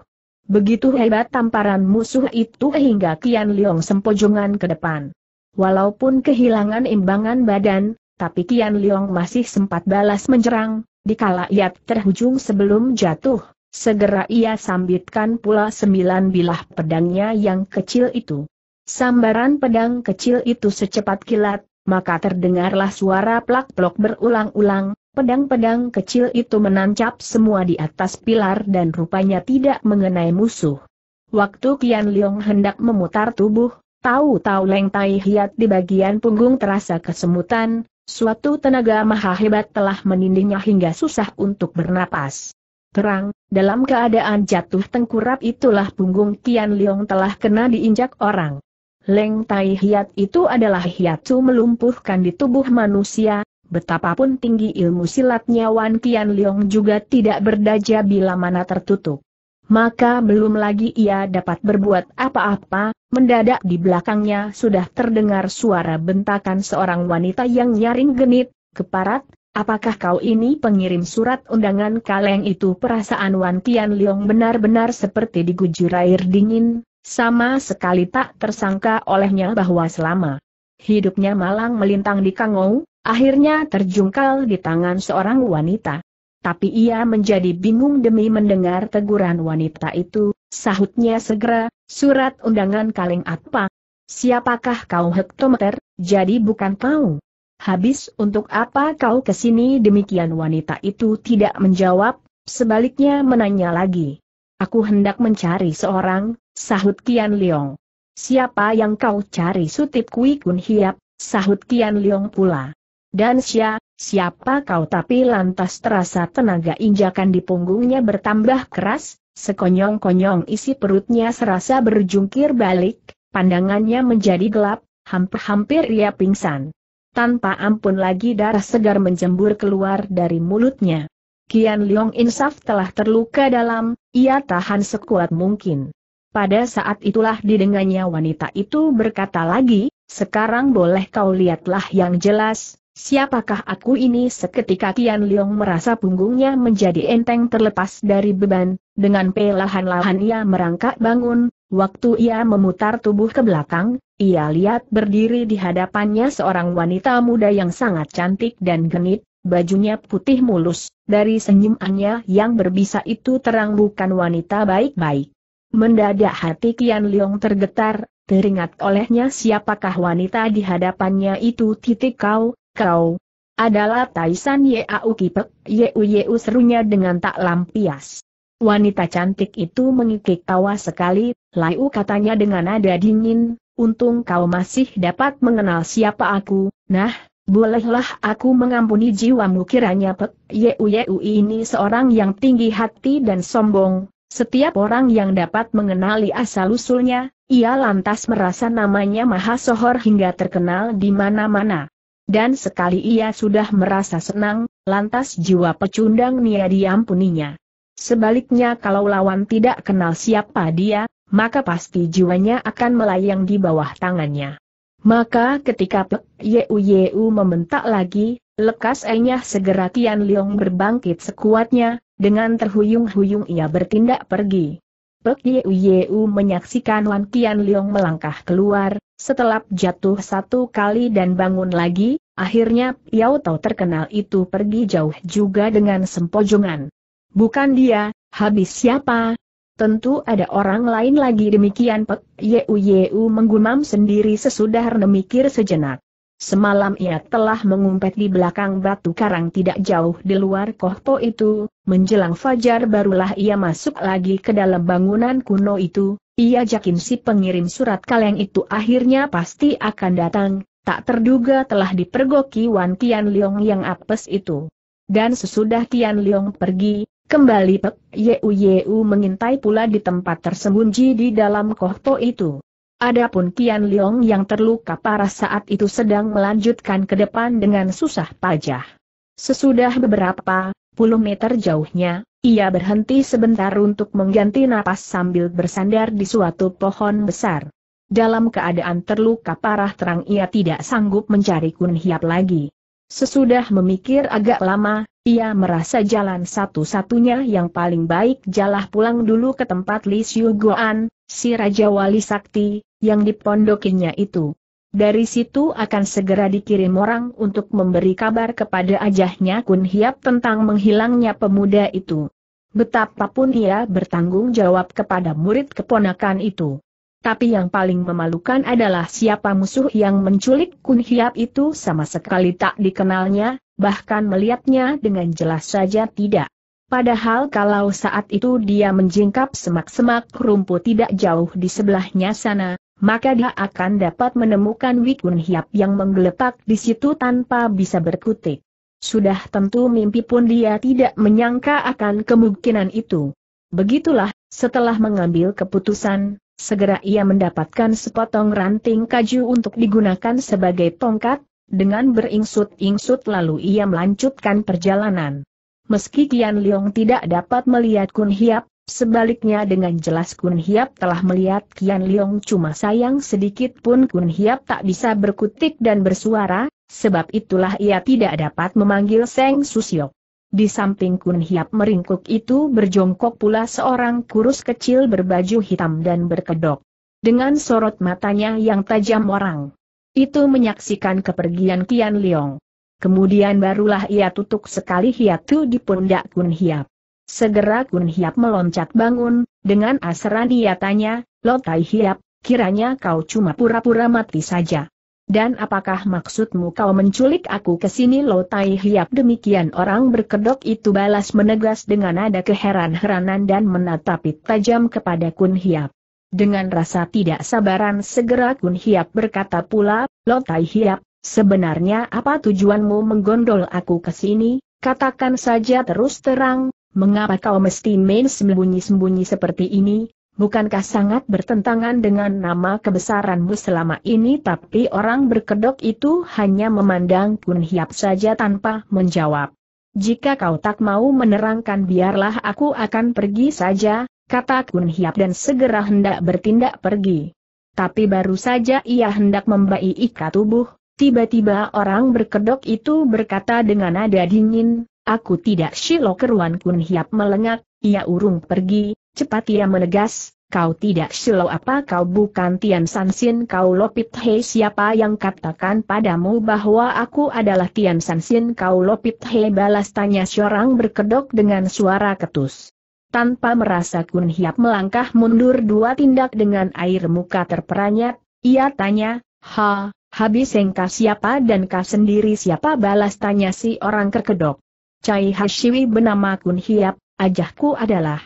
Begitu hebat tamparan musuh itu hingga Kian Liong sempojongan ke depan. Walaupun kehilangan imbangan badan, tapi Kian Liong masih sempat balas menyerang. dikala ia terhujung sebelum jatuh. Segera ia sambitkan pula sembilan bilah pedangnya yang kecil itu. Sambaran pedang kecil itu secepat kilat, maka terdengarlah suara plak-plok berulang-ulang, Pedang-pedang kecil itu menancap semua di atas pilar dan rupanya tidak mengenai musuh. Waktu Kian Liong hendak memutar tubuh, tahu-tahu Leng Tai Hiat di bagian punggung terasa kesemutan, suatu tenaga maha hebat telah menindihnya hingga susah untuk bernapas. Terang, dalam keadaan jatuh tengkurap itulah punggung Kian Liong telah kena diinjak orang. Leng Tai Hiat itu adalah hiatu melumpuhkan di tubuh manusia, Betapapun tinggi ilmu silatnya Wan Kian Leong juga tidak berdaja bila mana tertutup. Maka belum lagi ia dapat berbuat apa-apa, mendadak di belakangnya sudah terdengar suara bentakan seorang wanita yang nyaring genit, keparat, apakah kau ini pengirim surat undangan kaleng itu perasaan Wan Kian Leong benar-benar seperti digujur air dingin, sama sekali tak tersangka olehnya bahwa selama hidupnya malang melintang di Kangou, akhirnya terjungkal di tangan seorang wanita. Tapi ia menjadi bingung demi mendengar teguran wanita itu, sahutnya segera, surat undangan kaleng apa? Siapakah kau hektometer, jadi bukan kau? Habis untuk apa kau kesini demikian wanita itu tidak menjawab, sebaliknya menanya lagi. Aku hendak mencari seorang, sahut Kian Leong. Siapa yang kau cari sutip Kui Kun Hiap, sahut Kian Leong pula. Dan Sia, siapa kau tapi lantas terasa tenaga injakan di punggungnya bertambah keras, sekonyong-konyong isi perutnya serasa berjungkir balik, pandangannya menjadi gelap, hampir-hampir ia pingsan. Tanpa ampun lagi darah segar menjembur keluar dari mulutnya. Kian Leong Insaf telah terluka dalam, ia tahan sekuat mungkin. Pada saat itulah didengarnya wanita itu berkata lagi, sekarang boleh kau lihatlah yang jelas, Siapakah aku ini seketika Tian Liong merasa punggungnya menjadi enteng terlepas dari beban, dengan pelahan lahan ia merangkak bangun, waktu ia memutar tubuh ke belakang, ia lihat berdiri di hadapannya seorang wanita muda yang sangat cantik dan genit, bajunya putih mulus, dari senyumannya yang berbisa itu terang bukan wanita baik-baik. Mendadak hati Kian Liong tergetar, teringat olehnya siapakah wanita di hadapannya itu titik kau, Kau adalah Taisan Yeau Kipek, Yeu Yeu serunya dengan tak lampias. Wanita cantik itu mengikik tawa sekali, Layu katanya dengan nada dingin, untung kau masih dapat mengenal siapa aku, nah, bolehlah aku mengampuni jiwamu kiranya Pek Yeu Yeu ini seorang yang tinggi hati dan sombong, setiap orang yang dapat mengenali asal-usulnya, ia lantas merasa namanya Mahasohor hingga terkenal di mana-mana dan sekali ia sudah merasa senang, lantas jiwa pecundang nia diampuninya. Sebaliknya kalau lawan tidak kenal siapa dia, maka pasti jiwanya akan melayang di bawah tangannya. Maka ketika Pek Yeu Yeu membentak lagi, lekas enyah segera Tian Leong berbangkit sekuatnya, dengan terhuyung-huyung ia bertindak pergi. Pek Yeu menyaksikan Wan Kian Leong melangkah keluar, setelah jatuh satu kali dan bangun lagi, akhirnya Yao Tau terkenal itu pergi jauh juga dengan sempojongan. Bukan dia, habis siapa? Tentu ada orang lain lagi demikian Pek Yeu menggumam sendiri sesudah memikir sejenak. Semalam ia telah mengumpet di belakang batu karang tidak jauh di luar kohpo itu, menjelang fajar barulah ia masuk lagi ke dalam bangunan kuno itu, ia yakin si pengirim surat kaleng itu akhirnya pasti akan datang, tak terduga telah dipergoki Wan Tian Leong yang apes itu. Dan sesudah Tian Leong pergi, kembali Pek Yeu Yeu mengintai pula di tempat tersembunyi di dalam kohpo itu. Adapun Kian Leong yang terluka parah saat itu sedang melanjutkan ke depan dengan susah payah. Sesudah beberapa puluh meter jauhnya, ia berhenti sebentar untuk mengganti napas sambil bersandar di suatu pohon besar. Dalam keadaan terluka parah terang ia tidak sanggup mencari kun hiap lagi. Sesudah memikir agak lama, ia merasa jalan satu-satunya yang paling baik jalah pulang dulu ke tempat Li Xiu Goan, si Raja Wali Sakti, yang dipondokinya itu. Dari situ akan segera dikirim orang untuk memberi kabar kepada ajahnya Kun Hiap tentang menghilangnya pemuda itu. Betapapun ia bertanggung jawab kepada murid keponakan itu. Tapi yang paling memalukan adalah siapa musuh yang menculik Kun Hiap itu sama sekali tak dikenalnya, bahkan melihatnya dengan jelas saja tidak. Padahal kalau saat itu dia menjingkap semak-semak rumput tidak jauh di sebelahnya sana, maka dia akan dapat menemukan Wikun Hiap yang menggeletak di situ tanpa bisa berkutik. Sudah tentu mimpi pun dia tidak menyangka akan kemungkinan itu. Begitulah, setelah mengambil keputusan, segera ia mendapatkan sepotong ranting kaju untuk digunakan sebagai tongkat, dengan beringsut-ingsut lalu ia melanjutkan perjalanan. Meski Kian Leong tidak dapat melihat Kun Hiap, Sebaliknya dengan jelas Kun Hiap telah melihat Kian Liong cuma sayang sedikit pun Kun Hiap tak bisa berkutik dan bersuara, sebab itulah ia tidak dapat memanggil Seng Susiok. Di samping Kun Hiap meringkuk itu berjongkok pula seorang kurus kecil berbaju hitam dan berkedok. Dengan sorot matanya yang tajam orang. Itu menyaksikan kepergian Kian Liong. Kemudian barulah ia tutup sekali hiatu di pundak Kun Hiap. Segera Kun Hiap meloncat bangun, dengan asaran dia tanya, Lo Tai Hiap, kiranya kau cuma pura-pura mati saja. Dan apakah maksudmu kau menculik aku ke sini Lo Tai Hiap demikian orang berkedok itu balas menegas dengan nada keheran-heranan dan menatapi tajam kepada Kun Hiap. Dengan rasa tidak sabaran segera Kun Hiap berkata pula, Lo Tai Hiap, sebenarnya apa tujuanmu menggondol aku ke sini? Katakan saja terus terang, mengapa kau mesti main sembunyi-sembunyi seperti ini, bukankah sangat bertentangan dengan nama kebesaranmu selama ini tapi orang berkedok itu hanya memandang Kun Hiap saja tanpa menjawab. Jika kau tak mau menerangkan biarlah aku akan pergi saja, kata Kun Hiap dan segera hendak bertindak pergi. Tapi baru saja ia hendak membaik ika tubuh, tiba-tiba orang berkedok itu berkata dengan nada dingin, Aku tidak silo keruan Kun Hiap melengak, ia urung pergi, cepat ia menegas, kau tidak silo apa kau bukan Tian Sansin kau Lopit hei siapa yang katakan padamu bahwa aku adalah Tian Sansin kau Lopit hei balas tanya seorang berkedok dengan suara ketus. Tanpa merasa Kun Hiap melangkah mundur dua tindak dengan air muka terperanyat, ia tanya, ha, habis engkau siapa dan kau sendiri siapa balas tanya si orang kekedok. Cai Hashiwi bernama Kun Hiap, ajahku adalah.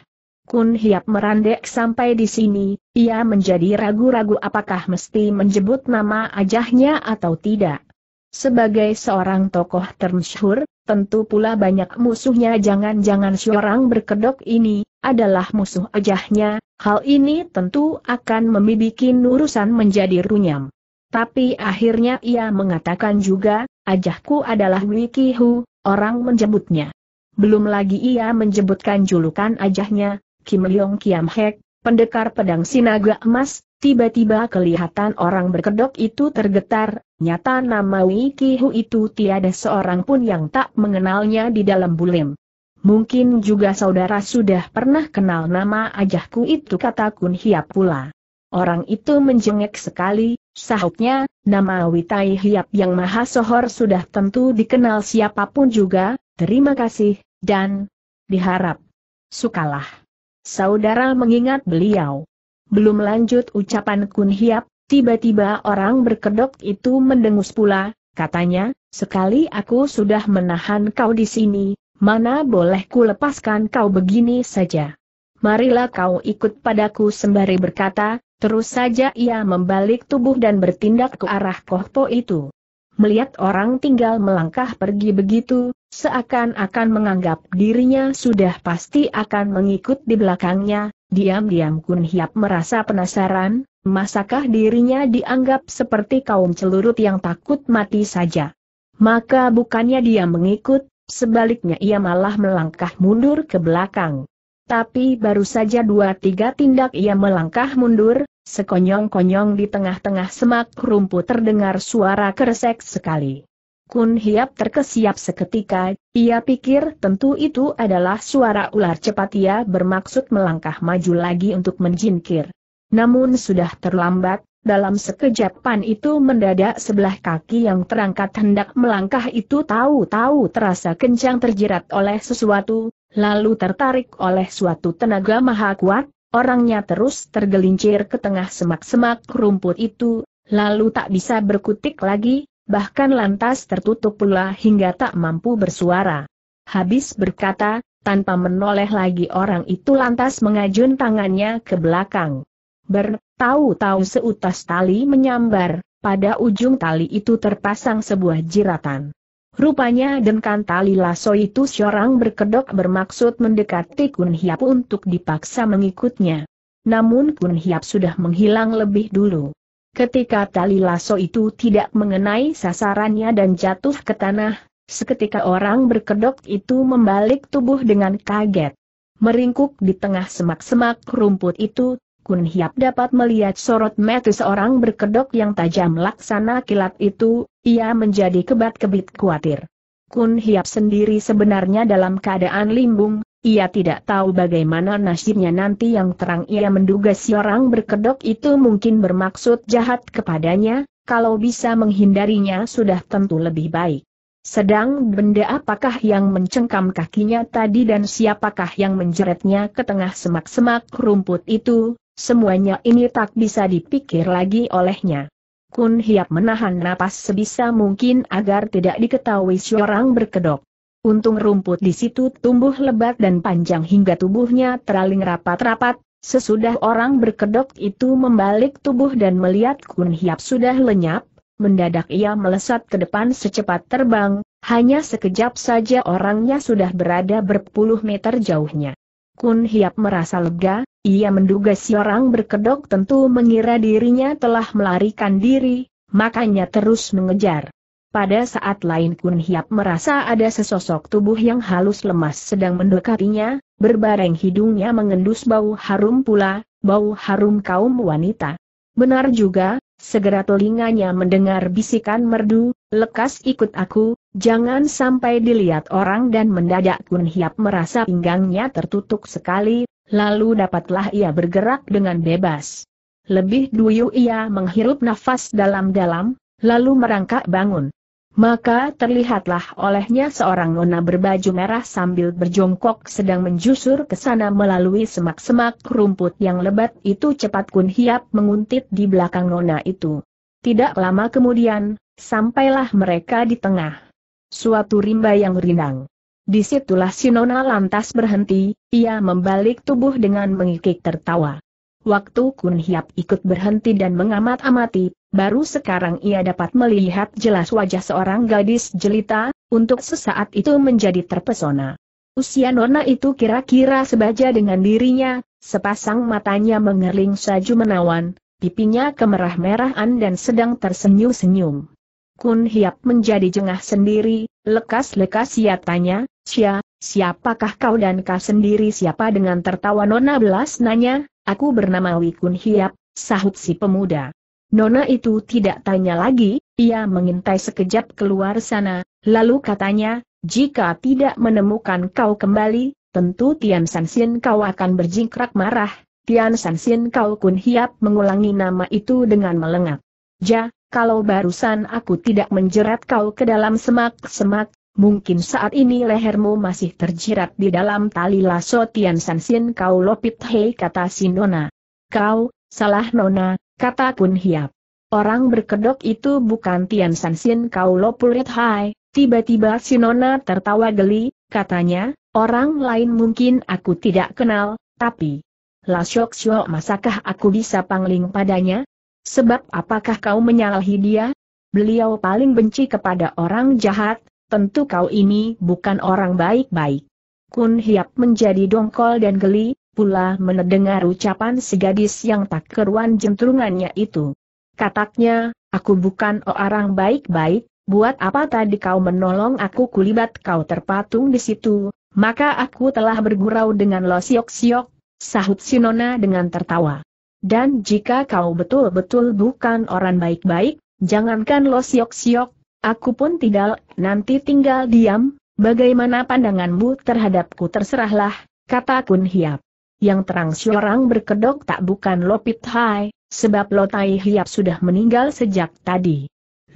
Kun Hiap merandek sampai di sini, ia menjadi ragu-ragu apakah mesti menjebut nama ajahnya atau tidak. Sebagai seorang tokoh termasyhur, tentu pula banyak musuhnya jangan-jangan seorang berkedok ini, adalah musuh ajahnya, hal ini tentu akan memiliki urusan menjadi runyam. Tapi akhirnya ia mengatakan juga, ajahku adalah Wikihu, orang menjemputnya. Belum lagi ia menjemputkan julukan ajahnya, Kim Leong Kiam Hek, pendekar pedang sinaga emas, tiba-tiba kelihatan orang berkedok itu tergetar, nyata nama Wiki Hu itu tiada seorang pun yang tak mengenalnya di dalam bulim. Mungkin juga saudara sudah pernah kenal nama ajahku itu kata Kun Hiap pula. Orang itu menjengek sekali, sahutnya, nama Witai Hiap yang maha sohor sudah tentu dikenal siapapun juga, terima kasih, dan diharap. Sukalah. Saudara mengingat beliau. Belum lanjut ucapan Kun Hiap, tiba-tiba orang berkedok itu mendengus pula, katanya, sekali aku sudah menahan kau di sini, mana boleh ku lepaskan kau begini saja. Marilah kau ikut padaku sembari berkata, Terus saja ia membalik tubuh dan bertindak ke arah kohpo itu. Melihat orang tinggal melangkah pergi begitu, seakan-akan menganggap dirinya sudah pasti akan mengikut di belakangnya, diam-diam Kun Hiap merasa penasaran, masakah dirinya dianggap seperti kaum celurut yang takut mati saja. Maka bukannya dia mengikut, sebaliknya ia malah melangkah mundur ke belakang. Tapi baru saja dua tiga tindak ia melangkah mundur, Sekonyong-konyong di tengah-tengah semak rumput terdengar suara keresek sekali. Kun Hiap terkesiap seketika, ia pikir tentu itu adalah suara ular cepat ia bermaksud melangkah maju lagi untuk menjinkir. Namun sudah terlambat, dalam sekejapan itu mendadak sebelah kaki yang terangkat hendak melangkah itu tahu-tahu terasa kencang terjerat oleh sesuatu, lalu tertarik oleh suatu tenaga maha kuat, Orangnya terus tergelincir ke tengah semak-semak rumput itu, lalu tak bisa berkutik lagi, bahkan lantas tertutup pula hingga tak mampu bersuara. Habis berkata, tanpa menoleh lagi orang itu lantas mengajun tangannya ke belakang. bertau-tau seutas tali menyambar, pada ujung tali itu terpasang sebuah jiratan. Rupanya dengkan tali lasso itu seorang berkedok bermaksud mendekati Kun Hiap untuk dipaksa mengikutnya. Namun Kun Hiap sudah menghilang lebih dulu. Ketika tali lasso itu tidak mengenai sasarannya dan jatuh ke tanah, seketika orang berkedok itu membalik tubuh dengan kaget. Meringkuk di tengah semak-semak rumput itu, Kun Hiap dapat melihat sorot mata seorang berkedok yang tajam laksana kilat itu, ia menjadi kebat-kebit khawatir. Kun Hiap sendiri sebenarnya dalam keadaan limbung, ia tidak tahu bagaimana nasibnya nanti yang terang ia menduga si orang berkedok itu mungkin bermaksud jahat kepadanya, kalau bisa menghindarinya sudah tentu lebih baik. Sedang benda apakah yang mencengkam kakinya tadi dan siapakah yang menjeretnya ke tengah semak-semak rumput itu, Semuanya ini tak bisa dipikir lagi olehnya. Kun Hiap menahan napas sebisa mungkin agar tidak diketahui seorang berkedok. Untung rumput di situ tumbuh lebat dan panjang hingga tubuhnya teraling rapat-rapat, sesudah orang berkedok itu membalik tubuh dan melihat Kun Hiap sudah lenyap, mendadak ia melesat ke depan secepat terbang, hanya sekejap saja orangnya sudah berada berpuluh meter jauhnya. Kun Hiap merasa lega, ia menduga si orang berkedok tentu mengira dirinya telah melarikan diri, makanya terus mengejar. Pada saat lain Kun Hiap merasa ada sesosok tubuh yang halus lemas sedang mendekatinya, berbareng hidungnya mengendus bau harum pula, bau harum kaum wanita. Benar juga, segera telinganya mendengar bisikan merdu, lekas ikut aku, Jangan sampai dilihat orang dan mendadak Kun Hiap merasa pinggangnya tertutup sekali, lalu dapatlah ia bergerak dengan bebas. Lebih dulu ia menghirup nafas dalam-dalam, lalu merangkak bangun. Maka terlihatlah olehnya seorang nona berbaju merah sambil berjongkok sedang menjusur ke sana melalui semak-semak rumput yang lebat itu cepat Kun Hiap menguntit di belakang nona itu. Tidak lama kemudian, sampailah mereka di tengah. Suatu rimba yang rindang. Disitulah Sinona lantas berhenti, ia membalik tubuh dengan mengikik tertawa. Waktu Kun Hiap ikut berhenti dan mengamat-amati, baru sekarang ia dapat melihat jelas wajah seorang gadis jelita, untuk sesaat itu menjadi terpesona. Usia Nona itu kira-kira sebaja dengan dirinya, sepasang matanya mengerling saju menawan, pipinya kemerah-merahan dan sedang tersenyum-senyum. Kun Hiap menjadi jengah sendiri, lekas-lekas ia tanya, Sia, siapakah kau dan kau sendiri siapa dengan tertawa Nona belas nanya, aku bernama Kun Hiap, sahut si pemuda. Nona itu tidak tanya lagi, ia mengintai sekejap keluar sana, lalu katanya, jika tidak menemukan kau kembali, tentu Tian Sansin kau akan berjingkrak marah. Tian Sansin kau kun hiap mengulangi nama itu dengan melengak. Ja, kalau barusan aku tidak menjerat kau ke dalam semak-semak, mungkin saat ini lehermu masih terjerat di dalam tali laso Tian Sin kau lopit hei kata si Nona. Kau, salah Nona, kata Kun Hiap. Orang berkedok itu bukan Tian Sin kau lopulit hai, tiba-tiba si Nona tertawa geli, katanya, orang lain mungkin aku tidak kenal, tapi... Lasyok syok masakah aku bisa pangling padanya? Sebab apakah kau menyalahi dia? Beliau paling benci kepada orang jahat, tentu kau ini bukan orang baik-baik. Kun Hiap menjadi dongkol dan geli, pula mendengar ucapan si gadis yang tak keruan jentrungannya itu. Kataknya, aku bukan orang baik-baik, buat apa tadi kau menolong aku kulibat kau terpatung di situ, maka aku telah bergurau dengan Lo Siok Siok, sahut Sinona dengan tertawa. Dan jika kau betul-betul bukan orang baik-baik, jangankan lo siok-siok, aku pun tidak, nanti tinggal diam, bagaimana pandanganmu terhadapku terserahlah, kata Kun Hiap. Yang terang si berkedok tak bukan Lo Pit Hai, sebab Lo Tai Hiap sudah meninggal sejak tadi.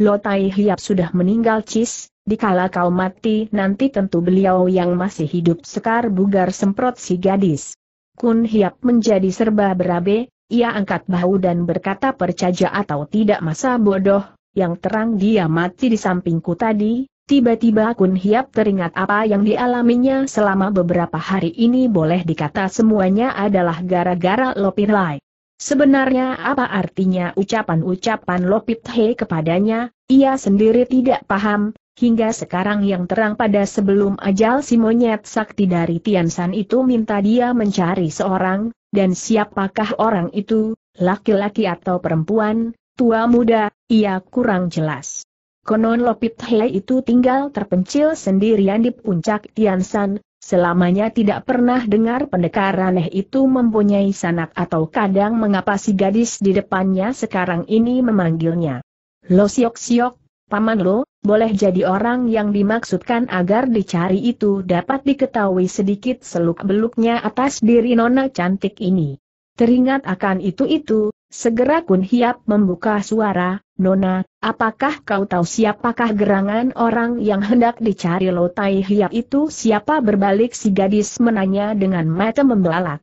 Lo Tai Hiap sudah meninggal cis, dikala kau mati nanti tentu beliau yang masih hidup sekar bugar semprot si gadis. Kun Hiap menjadi serba berabe, ia angkat bahu dan berkata percaya atau tidak masa bodoh, yang terang dia mati di sampingku tadi, tiba-tiba Kun Hiap teringat apa yang dialaminya selama beberapa hari ini boleh dikata semuanya adalah gara-gara Lopit Lai. Sebenarnya apa artinya ucapan-ucapan Lopit He kepadanya, ia sendiri tidak paham, hingga sekarang yang terang pada sebelum ajal si monyet sakti dari Tian San itu minta dia mencari seorang, dan siapakah orang itu, laki-laki atau perempuan, tua muda, ia kurang jelas. Konon Lopit Hei itu tinggal terpencil sendirian di puncak Tiansan, selamanya tidak pernah dengar pendekar aneh itu mempunyai sanak atau kadang mengapa si gadis di depannya sekarang ini memanggilnya. Lo siok-siok, Paman Lo, boleh jadi orang yang dimaksudkan agar dicari itu dapat diketahui sedikit seluk-beluknya atas diri nona cantik ini. Teringat akan itu-itu, segera Kun Hiap membuka suara, Nona, apakah kau tahu siapakah gerangan orang yang hendak dicari Lo Tai Hiap itu? Siapa berbalik si gadis menanya dengan mata membelalak.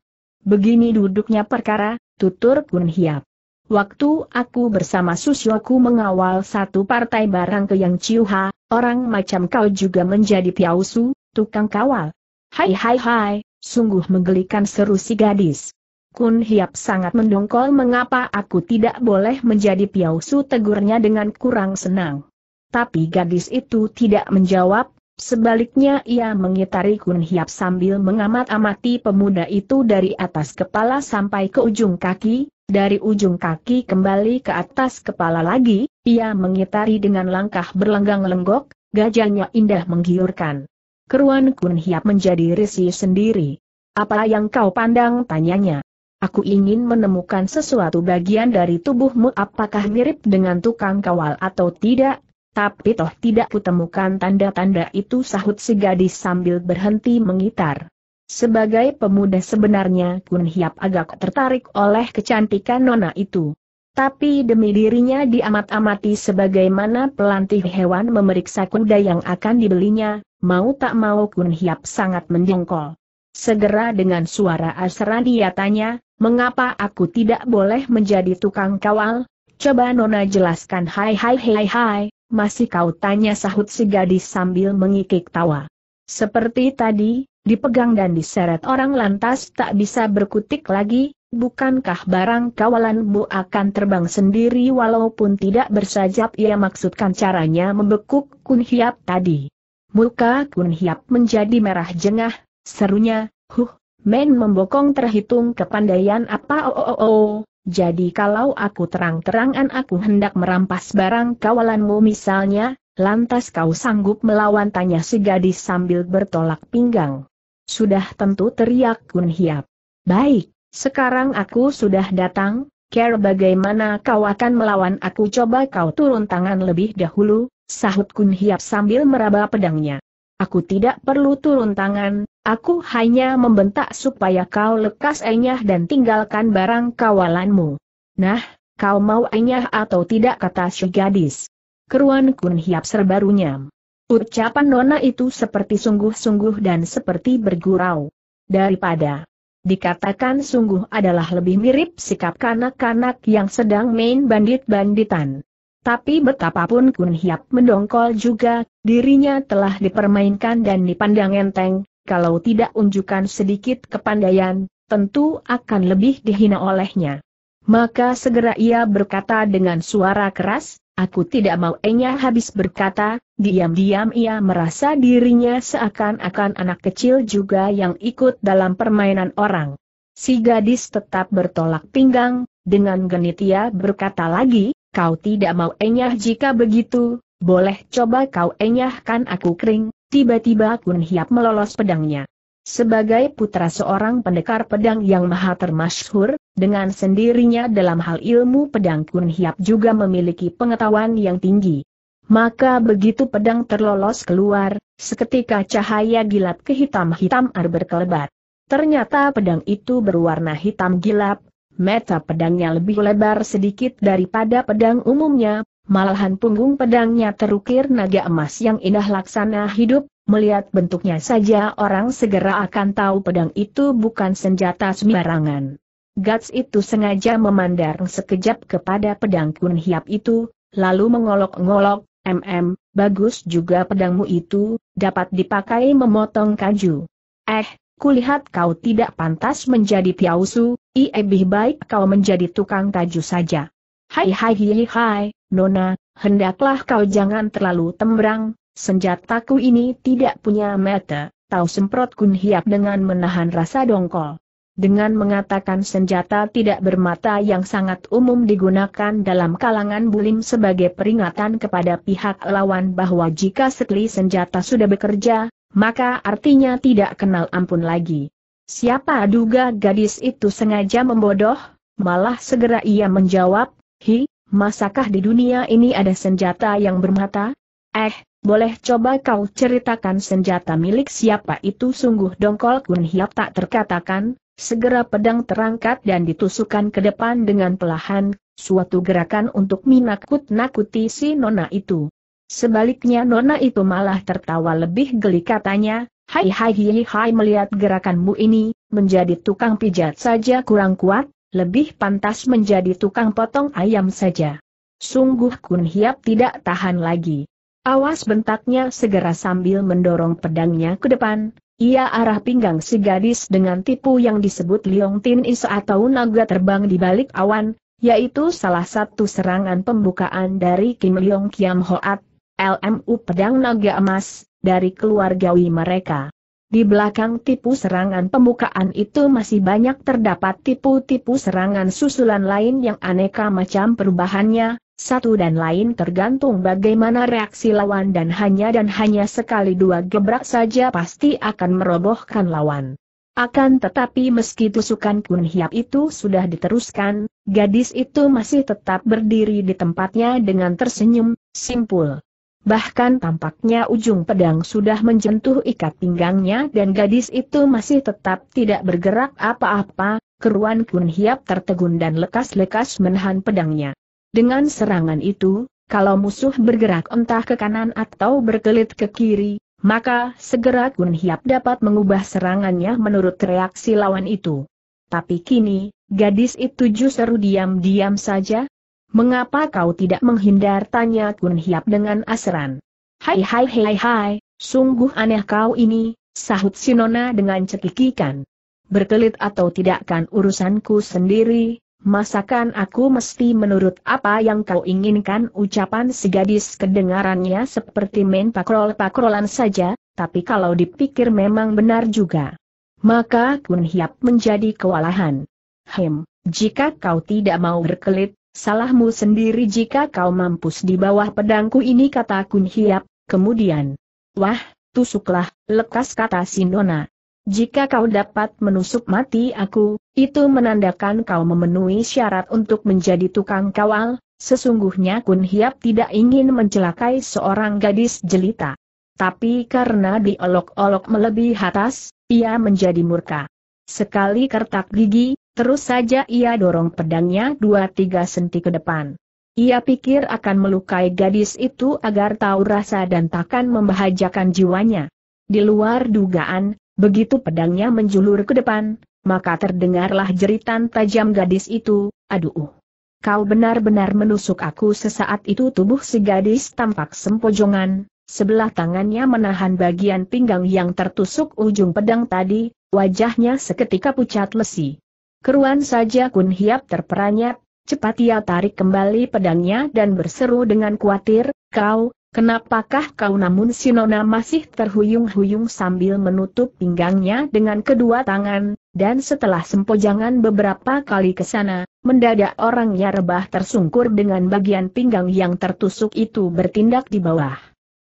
Begini duduknya perkara, tutur Kun Hiap. Waktu aku bersama Susyoku mengawal satu partai barang ke Yang ciuha, orang macam kau juga menjadi piausu, tukang kawal. Hai hai hai, sungguh menggelikan seru si gadis. Kun Hiap sangat mendongkol mengapa aku tidak boleh menjadi piausu tegurnya dengan kurang senang. Tapi gadis itu tidak menjawab, Sebaliknya ia mengitari Kun Hiap sambil mengamat-amati pemuda itu dari atas kepala sampai ke ujung kaki, dari ujung kaki kembali ke atas kepala lagi, ia mengitari dengan langkah berlenggang lenggok, gajahnya indah menggiurkan. Keruan Kun Hiap menjadi risih sendiri. Apa yang kau pandang tanyanya? Aku ingin menemukan sesuatu bagian dari tubuhmu apakah mirip dengan tukang kawal atau tidak, tapi toh tidak kutemukan tanda-tanda itu sahut si gadis sambil berhenti mengitar. Sebagai pemuda sebenarnya Kun Hiap agak tertarik oleh kecantikan nona itu. Tapi demi dirinya diamat-amati sebagaimana pelantih hewan memeriksa kuda yang akan dibelinya, mau tak mau Kun Hiap sangat menjengkol. Segera dengan suara asra dia tanya, mengapa aku tidak boleh menjadi tukang kawal? Coba Nona jelaskan hai hai hai hai, masih kau tanya sahut si gadis sambil mengikik tawa. Seperti tadi, dipegang dan diseret orang lantas tak bisa berkutik lagi, bukankah barang kawalanmu akan terbang sendiri walaupun tidak bersajap ia maksudkan caranya membekuk Kun Hiap tadi. Muka Kun Hiap menjadi merah jengah, serunya, huh, men membokong terhitung kepandaian apa o oh oh, oh, oh. Jadi kalau aku terang-terangan aku hendak merampas barang kawalanmu misalnya, lantas kau sanggup melawan tanya si gadis sambil bertolak pinggang. Sudah tentu teriak Kun Hiap. Baik, sekarang aku sudah datang, care bagaimana kau akan melawan aku coba kau turun tangan lebih dahulu, sahut Kun Hiap sambil meraba pedangnya. Aku tidak perlu turun tangan, aku hanya membentak supaya kau lekas enyah dan tinggalkan barang kawalanmu. Nah, kau mau enyah atau tidak kata si gadis. Keruan kun hiap serbarunya. Ucapan nona itu seperti sungguh-sungguh dan seperti bergurau. Daripada dikatakan sungguh adalah lebih mirip sikap kanak-kanak yang sedang main bandit-banditan. Tapi betapapun Kun Hiap mendongkol juga, dirinya telah dipermainkan dan dipandang enteng, kalau tidak unjukkan sedikit kepandaian, tentu akan lebih dihina olehnya. Maka segera ia berkata dengan suara keras, aku tidak mau enya habis berkata, diam-diam ia merasa dirinya seakan-akan anak kecil juga yang ikut dalam permainan orang. Si gadis tetap bertolak pinggang, dengan genit ia berkata lagi, kau tidak mau enyah jika begitu, boleh coba kau enyahkan aku kering, tiba-tiba Kun Hiap melolos pedangnya. Sebagai putra seorang pendekar pedang yang maha termasyhur, dengan sendirinya dalam hal ilmu pedang Kun Hiap juga memiliki pengetahuan yang tinggi. Maka begitu pedang terlolos keluar, seketika cahaya gilap kehitam ar berkelebat. Ternyata pedang itu berwarna hitam gilap, Meta pedangnya lebih lebar sedikit daripada pedang umumnya, malahan punggung pedangnya terukir naga emas yang indah laksana hidup, melihat bentuknya saja orang segera akan tahu pedang itu bukan senjata sembarangan. Gats itu sengaja memandang sekejap kepada pedang kun hiap itu, lalu mengolok-ngolok, mm, bagus juga pedangmu itu, dapat dipakai memotong kaju. Eh, kulihat kau tidak pantas menjadi piausu, I lebih baik kau menjadi tukang kaju saja. Hai hai hai hai, Nona, hendaklah kau jangan terlalu tembrang, senjataku ini tidak punya mata, tahu semprot kun hiap dengan menahan rasa dongkol. Dengan mengatakan senjata tidak bermata yang sangat umum digunakan dalam kalangan bulim sebagai peringatan kepada pihak lawan bahwa jika sekali senjata sudah bekerja, maka artinya tidak kenal ampun lagi. Siapa duga gadis itu sengaja membodoh? Malah segera ia menjawab, Hi, masakah di dunia ini ada senjata yang bermata? Eh, boleh coba kau ceritakan senjata milik siapa itu sungguh dongkol Kun Hiap tak terkatakan, segera pedang terangkat dan ditusukkan ke depan dengan pelahan, suatu gerakan untuk minakut-nakuti si nona itu. Sebaliknya nona itu malah tertawa lebih geli katanya, Hai hai hi hai melihat gerakanmu ini, menjadi tukang pijat saja kurang kuat, lebih pantas menjadi tukang potong ayam saja. Sungguh Kun Hiap tidak tahan lagi. Awas bentaknya segera sambil mendorong pedangnya ke depan, ia arah pinggang si gadis dengan tipu yang disebut Liong Tin Is atau naga terbang di balik awan, yaitu salah satu serangan pembukaan dari Kim Leong Kiam Hoat, LMU Pedang Naga Emas, dari keluargawi mereka. Di belakang tipu serangan pembukaan itu masih banyak terdapat tipu-tipu serangan susulan lain yang aneka macam perubahannya, satu dan lain tergantung bagaimana reaksi lawan dan hanya dan hanya sekali dua gebrak saja pasti akan merobohkan lawan. Akan tetapi meski tusukan Kun Hiap itu sudah diteruskan, gadis itu masih tetap berdiri di tempatnya dengan tersenyum, simpul. Bahkan tampaknya ujung pedang sudah menjentuh ikat pinggangnya dan gadis itu masih tetap tidak bergerak apa-apa, keruan Kun Hiap tertegun dan lekas-lekas menahan pedangnya. Dengan serangan itu, kalau musuh bergerak entah ke kanan atau berkelit ke kiri, maka segera Kun Hiap dapat mengubah serangannya menurut reaksi lawan itu. Tapi kini, gadis itu justru diam-diam saja, Mengapa kau tidak menghindar? Tanya Kun Hiap dengan asran? Hai hai hai hai, sungguh aneh kau ini, sahut Sinona dengan cekikikan. Berkelit atau tidakkan urusanku sendiri, masakan aku mesti menurut apa yang kau inginkan ucapan si gadis kedengarannya seperti main pakrol-pakrolan saja, tapi kalau dipikir memang benar juga. Maka Kun Hiap menjadi kewalahan. Hem, jika kau tidak mau berkelit, Salahmu sendiri jika kau mampus di bawah pedangku ini kata Kun Hiap, kemudian. Wah, tusuklah, lekas kata Sindona. Jika kau dapat menusuk mati aku, itu menandakan kau memenuhi syarat untuk menjadi tukang kawal, sesungguhnya Kun Hiap tidak ingin mencelakai seorang gadis jelita. Tapi karena diolok-olok melebihi atas, ia menjadi murka. Sekali kertak gigi, Terus saja ia dorong pedangnya dua tiga senti ke depan. Ia pikir akan melukai gadis itu agar tahu rasa dan takkan membahajakan jiwanya. Di luar dugaan, begitu pedangnya menjulur ke depan, maka terdengarlah jeritan tajam gadis itu, aduh. Kau benar-benar menusuk aku sesaat itu tubuh si gadis tampak sempojongan, sebelah tangannya menahan bagian pinggang yang tertusuk ujung pedang tadi, wajahnya seketika pucat lesi. Keruan saja Kun Hiap terperanyap, cepat ia tarik kembali pedangnya dan berseru dengan khawatir, kau, kenapakah kau namun Sinona masih terhuyung-huyung sambil menutup pinggangnya dengan kedua tangan, dan setelah sempojangan beberapa kali ke sana, mendadak orangnya rebah tersungkur dengan bagian pinggang yang tertusuk itu bertindak di bawah.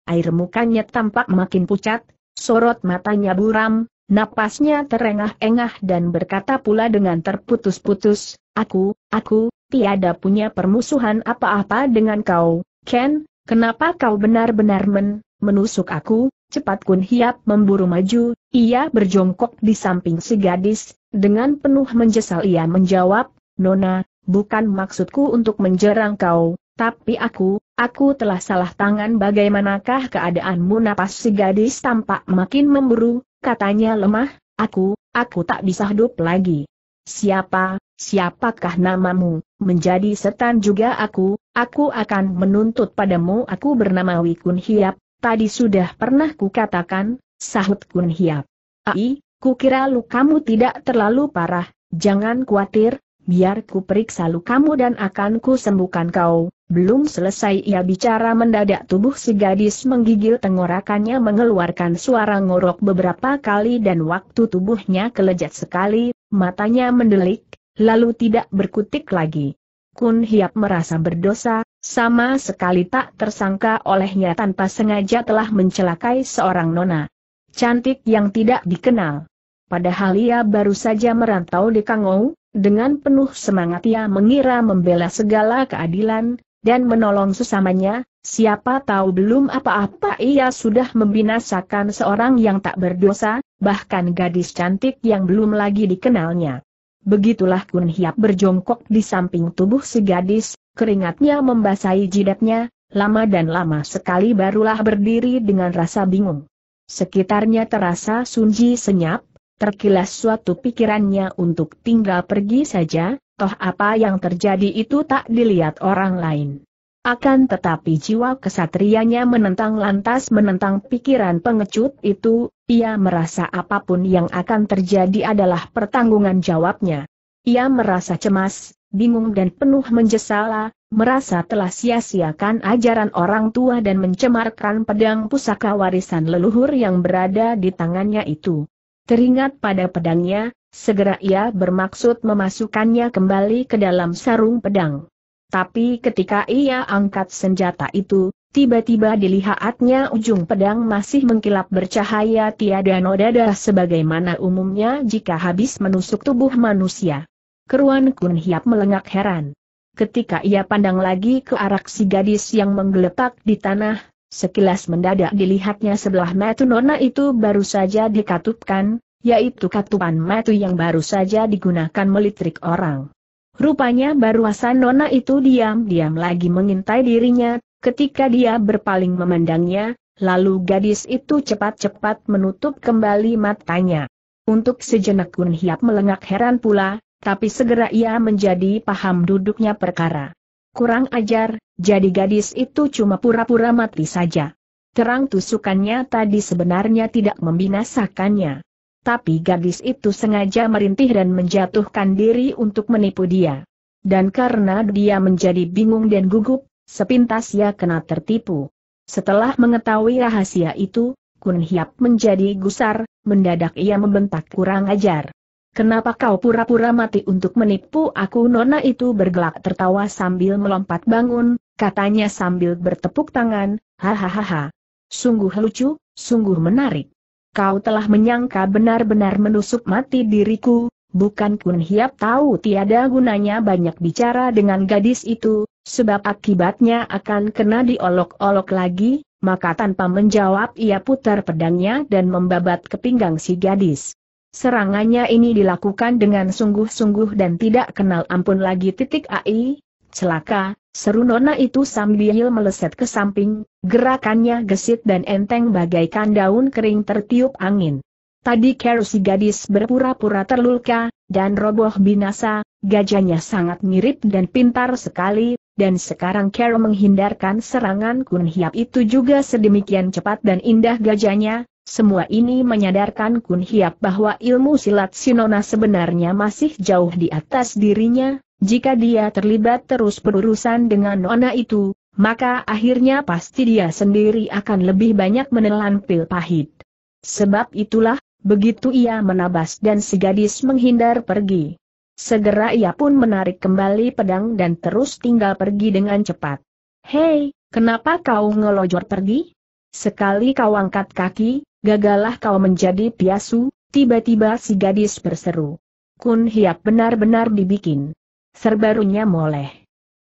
Air mukanya tampak makin pucat, sorot matanya buram, Napasnya terengah-engah dan berkata pula dengan terputus-putus, Aku, aku, tiada punya permusuhan apa-apa dengan kau, Ken, kenapa kau benar-benar men, menusuk aku, cepat Kun Hiap memburu maju, ia berjongkok di samping si gadis, dengan penuh menyesal ia menjawab, Nona, bukan maksudku untuk menjerang kau, tapi aku, aku telah salah tangan bagaimanakah keadaanmu napas si gadis tampak makin memburu, katanya lemah, aku, aku tak bisa hidup lagi. Siapa, siapakah namamu, menjadi setan juga aku, aku akan menuntut padamu aku bernama Wikun Hiap, tadi sudah pernah kukatakan, sahut Kun Hiap. Ai, kukira lukamu tidak terlalu parah, jangan khawatir, biar ku periksa kamu dan akan ku sembuhkan kau, belum selesai ia bicara mendadak tubuh si gadis menggigil tenggorakannya mengeluarkan suara ngorok beberapa kali dan waktu tubuhnya kelejat sekali, matanya mendelik, lalu tidak berkutik lagi. Kun Hiap merasa berdosa, sama sekali tak tersangka olehnya tanpa sengaja telah mencelakai seorang nona. Cantik yang tidak dikenal. Padahal ia baru saja merantau di Kangou, dengan penuh semangat ia mengira membela segala keadilan, dan menolong sesamanya, siapa tahu belum apa-apa ia sudah membinasakan seorang yang tak berdosa, bahkan gadis cantik yang belum lagi dikenalnya. Begitulah Kun Hiap berjongkok di samping tubuh si gadis, keringatnya membasahi jidatnya, lama dan lama sekali barulah berdiri dengan rasa bingung. Sekitarnya terasa sunyi senyap, Terkilas suatu pikirannya untuk tinggal pergi saja, toh apa yang terjadi itu tak dilihat orang lain. Akan tetapi jiwa kesatrianya menentang lantas menentang pikiran pengecut itu, ia merasa apapun yang akan terjadi adalah pertanggungan jawabnya. Ia merasa cemas, bingung dan penuh menjesala, merasa telah sia-siakan ajaran orang tua dan mencemarkan pedang pusaka warisan leluhur yang berada di tangannya itu. Teringat pada pedangnya, segera ia bermaksud memasukkannya kembali ke dalam sarung pedang. Tapi ketika ia angkat senjata itu, tiba-tiba dilihatnya ujung pedang masih mengkilap bercahaya tiada noda darah, sebagaimana umumnya jika habis menusuk tubuh manusia. Keruan Kun Hiap melengak heran. Ketika ia pandang lagi ke arah si gadis yang menggeletak di tanah, Sekilas mendadak dilihatnya sebelah metu nona itu baru saja dikatupkan, yaitu katupan metu yang baru saja digunakan melitrik orang. Rupanya baru asan nona itu diam-diam lagi mengintai dirinya, ketika dia berpaling memandangnya, lalu gadis itu cepat-cepat menutup kembali matanya. Untuk sejenak pun Hiap melengak heran pula, tapi segera ia menjadi paham duduknya perkara. Kurang ajar, jadi gadis itu cuma pura-pura mati saja. Terang tusukannya tadi sebenarnya tidak membinasakannya. Tapi gadis itu sengaja merintih dan menjatuhkan diri untuk menipu dia. Dan karena dia menjadi bingung dan gugup, sepintas ia kena tertipu. Setelah mengetahui rahasia itu, Kun Hiap menjadi gusar, mendadak ia membentak kurang ajar. Kenapa kau pura-pura mati untuk menipu aku Nona itu bergelak tertawa sambil melompat bangun, katanya sambil bertepuk tangan, hahaha. Sungguh lucu, sungguh menarik. Kau telah menyangka benar-benar menusuk mati diriku, bukan Kun Hiap tahu tiada gunanya banyak bicara dengan gadis itu, sebab akibatnya akan kena diolok-olok lagi, maka tanpa menjawab ia putar pedangnya dan membabat ke pinggang si gadis. Serangannya ini dilakukan dengan sungguh-sungguh dan tidak kenal ampun lagi titik AI. Celaka, seru Nona itu sambil meleset ke samping, gerakannya gesit dan enteng bagaikan daun kering tertiup angin. Tadi Carol si gadis berpura-pura terluka, dan roboh binasa, gajahnya sangat mirip dan pintar sekali, dan sekarang Carol menghindarkan serangan kun hiap itu juga sedemikian cepat dan indah gajahnya, semua ini menyadarkan Kun Hiap bahwa ilmu silat Sinona sebenarnya masih jauh di atas dirinya, jika dia terlibat terus berurusan dengan Nona itu, maka akhirnya pasti dia sendiri akan lebih banyak menelan pil pahit. Sebab itulah, begitu ia menabas dan si gadis menghindar pergi. Segera ia pun menarik kembali pedang dan terus tinggal pergi dengan cepat. Hei, kenapa kau ngelojor pergi? Sekali kau angkat kaki, Gagalah kau menjadi piasu, tiba-tiba si gadis berseru. Kun Hiap benar-benar dibikin. Serbarunya moleh.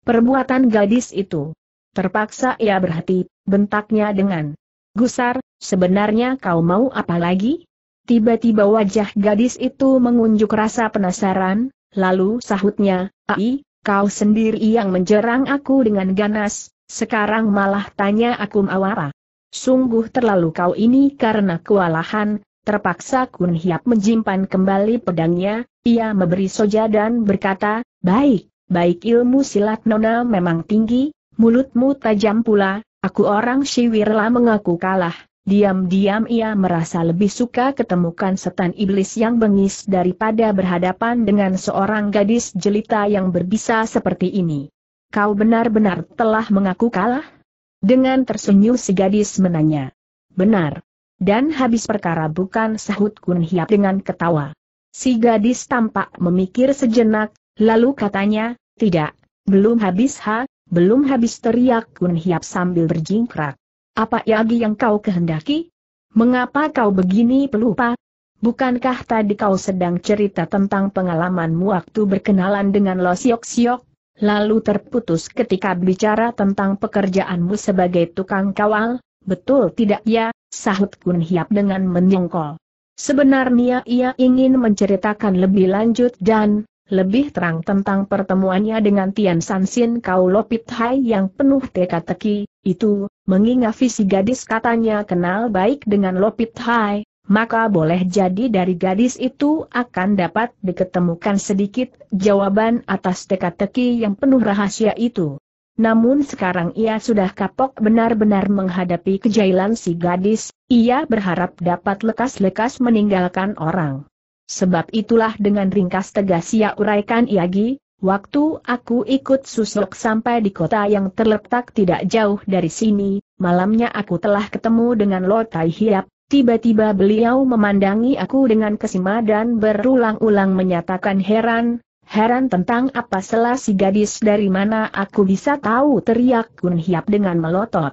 Perbuatan gadis itu. Terpaksa ia berhati, bentaknya dengan. Gusar, sebenarnya kau mau apa lagi? Tiba-tiba wajah gadis itu mengunjuk rasa penasaran, lalu sahutnya, Ai, kau sendiri yang menjerang aku dengan ganas, sekarang malah tanya aku mawara. Sungguh terlalu kau ini karena kewalahan, terpaksa Kun Hiap menjimpan kembali pedangnya, ia memberi soja dan berkata, Baik, baik ilmu silat nona memang tinggi, mulutmu tajam pula, aku orang siwirlah mengaku kalah. Diam-diam ia merasa lebih suka ketemukan setan iblis yang bengis daripada berhadapan dengan seorang gadis jelita yang berbisa seperti ini. Kau benar-benar telah mengaku kalah? Dengan tersenyum si gadis menanya. Benar. Dan habis perkara bukan sahut Kun Hiap dengan ketawa. Si gadis tampak memikir sejenak, lalu katanya, tidak, belum habis ha, belum habis teriak Kun Hiap sambil berjingkrak. Apa lagi yang kau kehendaki? Mengapa kau begini pelupa? Bukankah tadi kau sedang cerita tentang pengalamanmu waktu berkenalan dengan losiok Siok? lalu terputus ketika bicara tentang pekerjaanmu sebagai tukang kawal, betul tidak ya, sahut Kun Hiap dengan menyongkol. Sebenarnya ia ingin menceritakan lebih lanjut dan lebih terang tentang pertemuannya dengan Tian Sansin Kau Lopit Hai yang penuh teka-teki, itu, mengingat visi gadis katanya kenal baik dengan Lopit Hai, maka boleh jadi dari gadis itu akan dapat diketemukan sedikit jawaban atas teka-teki yang penuh rahasia itu. Namun sekarang ia sudah kapok benar-benar menghadapi kejailan si gadis, ia berharap dapat lekas-lekas meninggalkan orang. Sebab itulah dengan ringkas tegas ia uraikan Iagi, ya waktu aku ikut susuk sampai di kota yang terletak tidak jauh dari sini, malamnya aku telah ketemu dengan Lotai Hiap, Tiba-tiba beliau memandangi aku dengan kesima dan berulang-ulang menyatakan heran, heran tentang apa salah si gadis dari mana aku bisa tahu teriak Kun Hiap dengan melotot.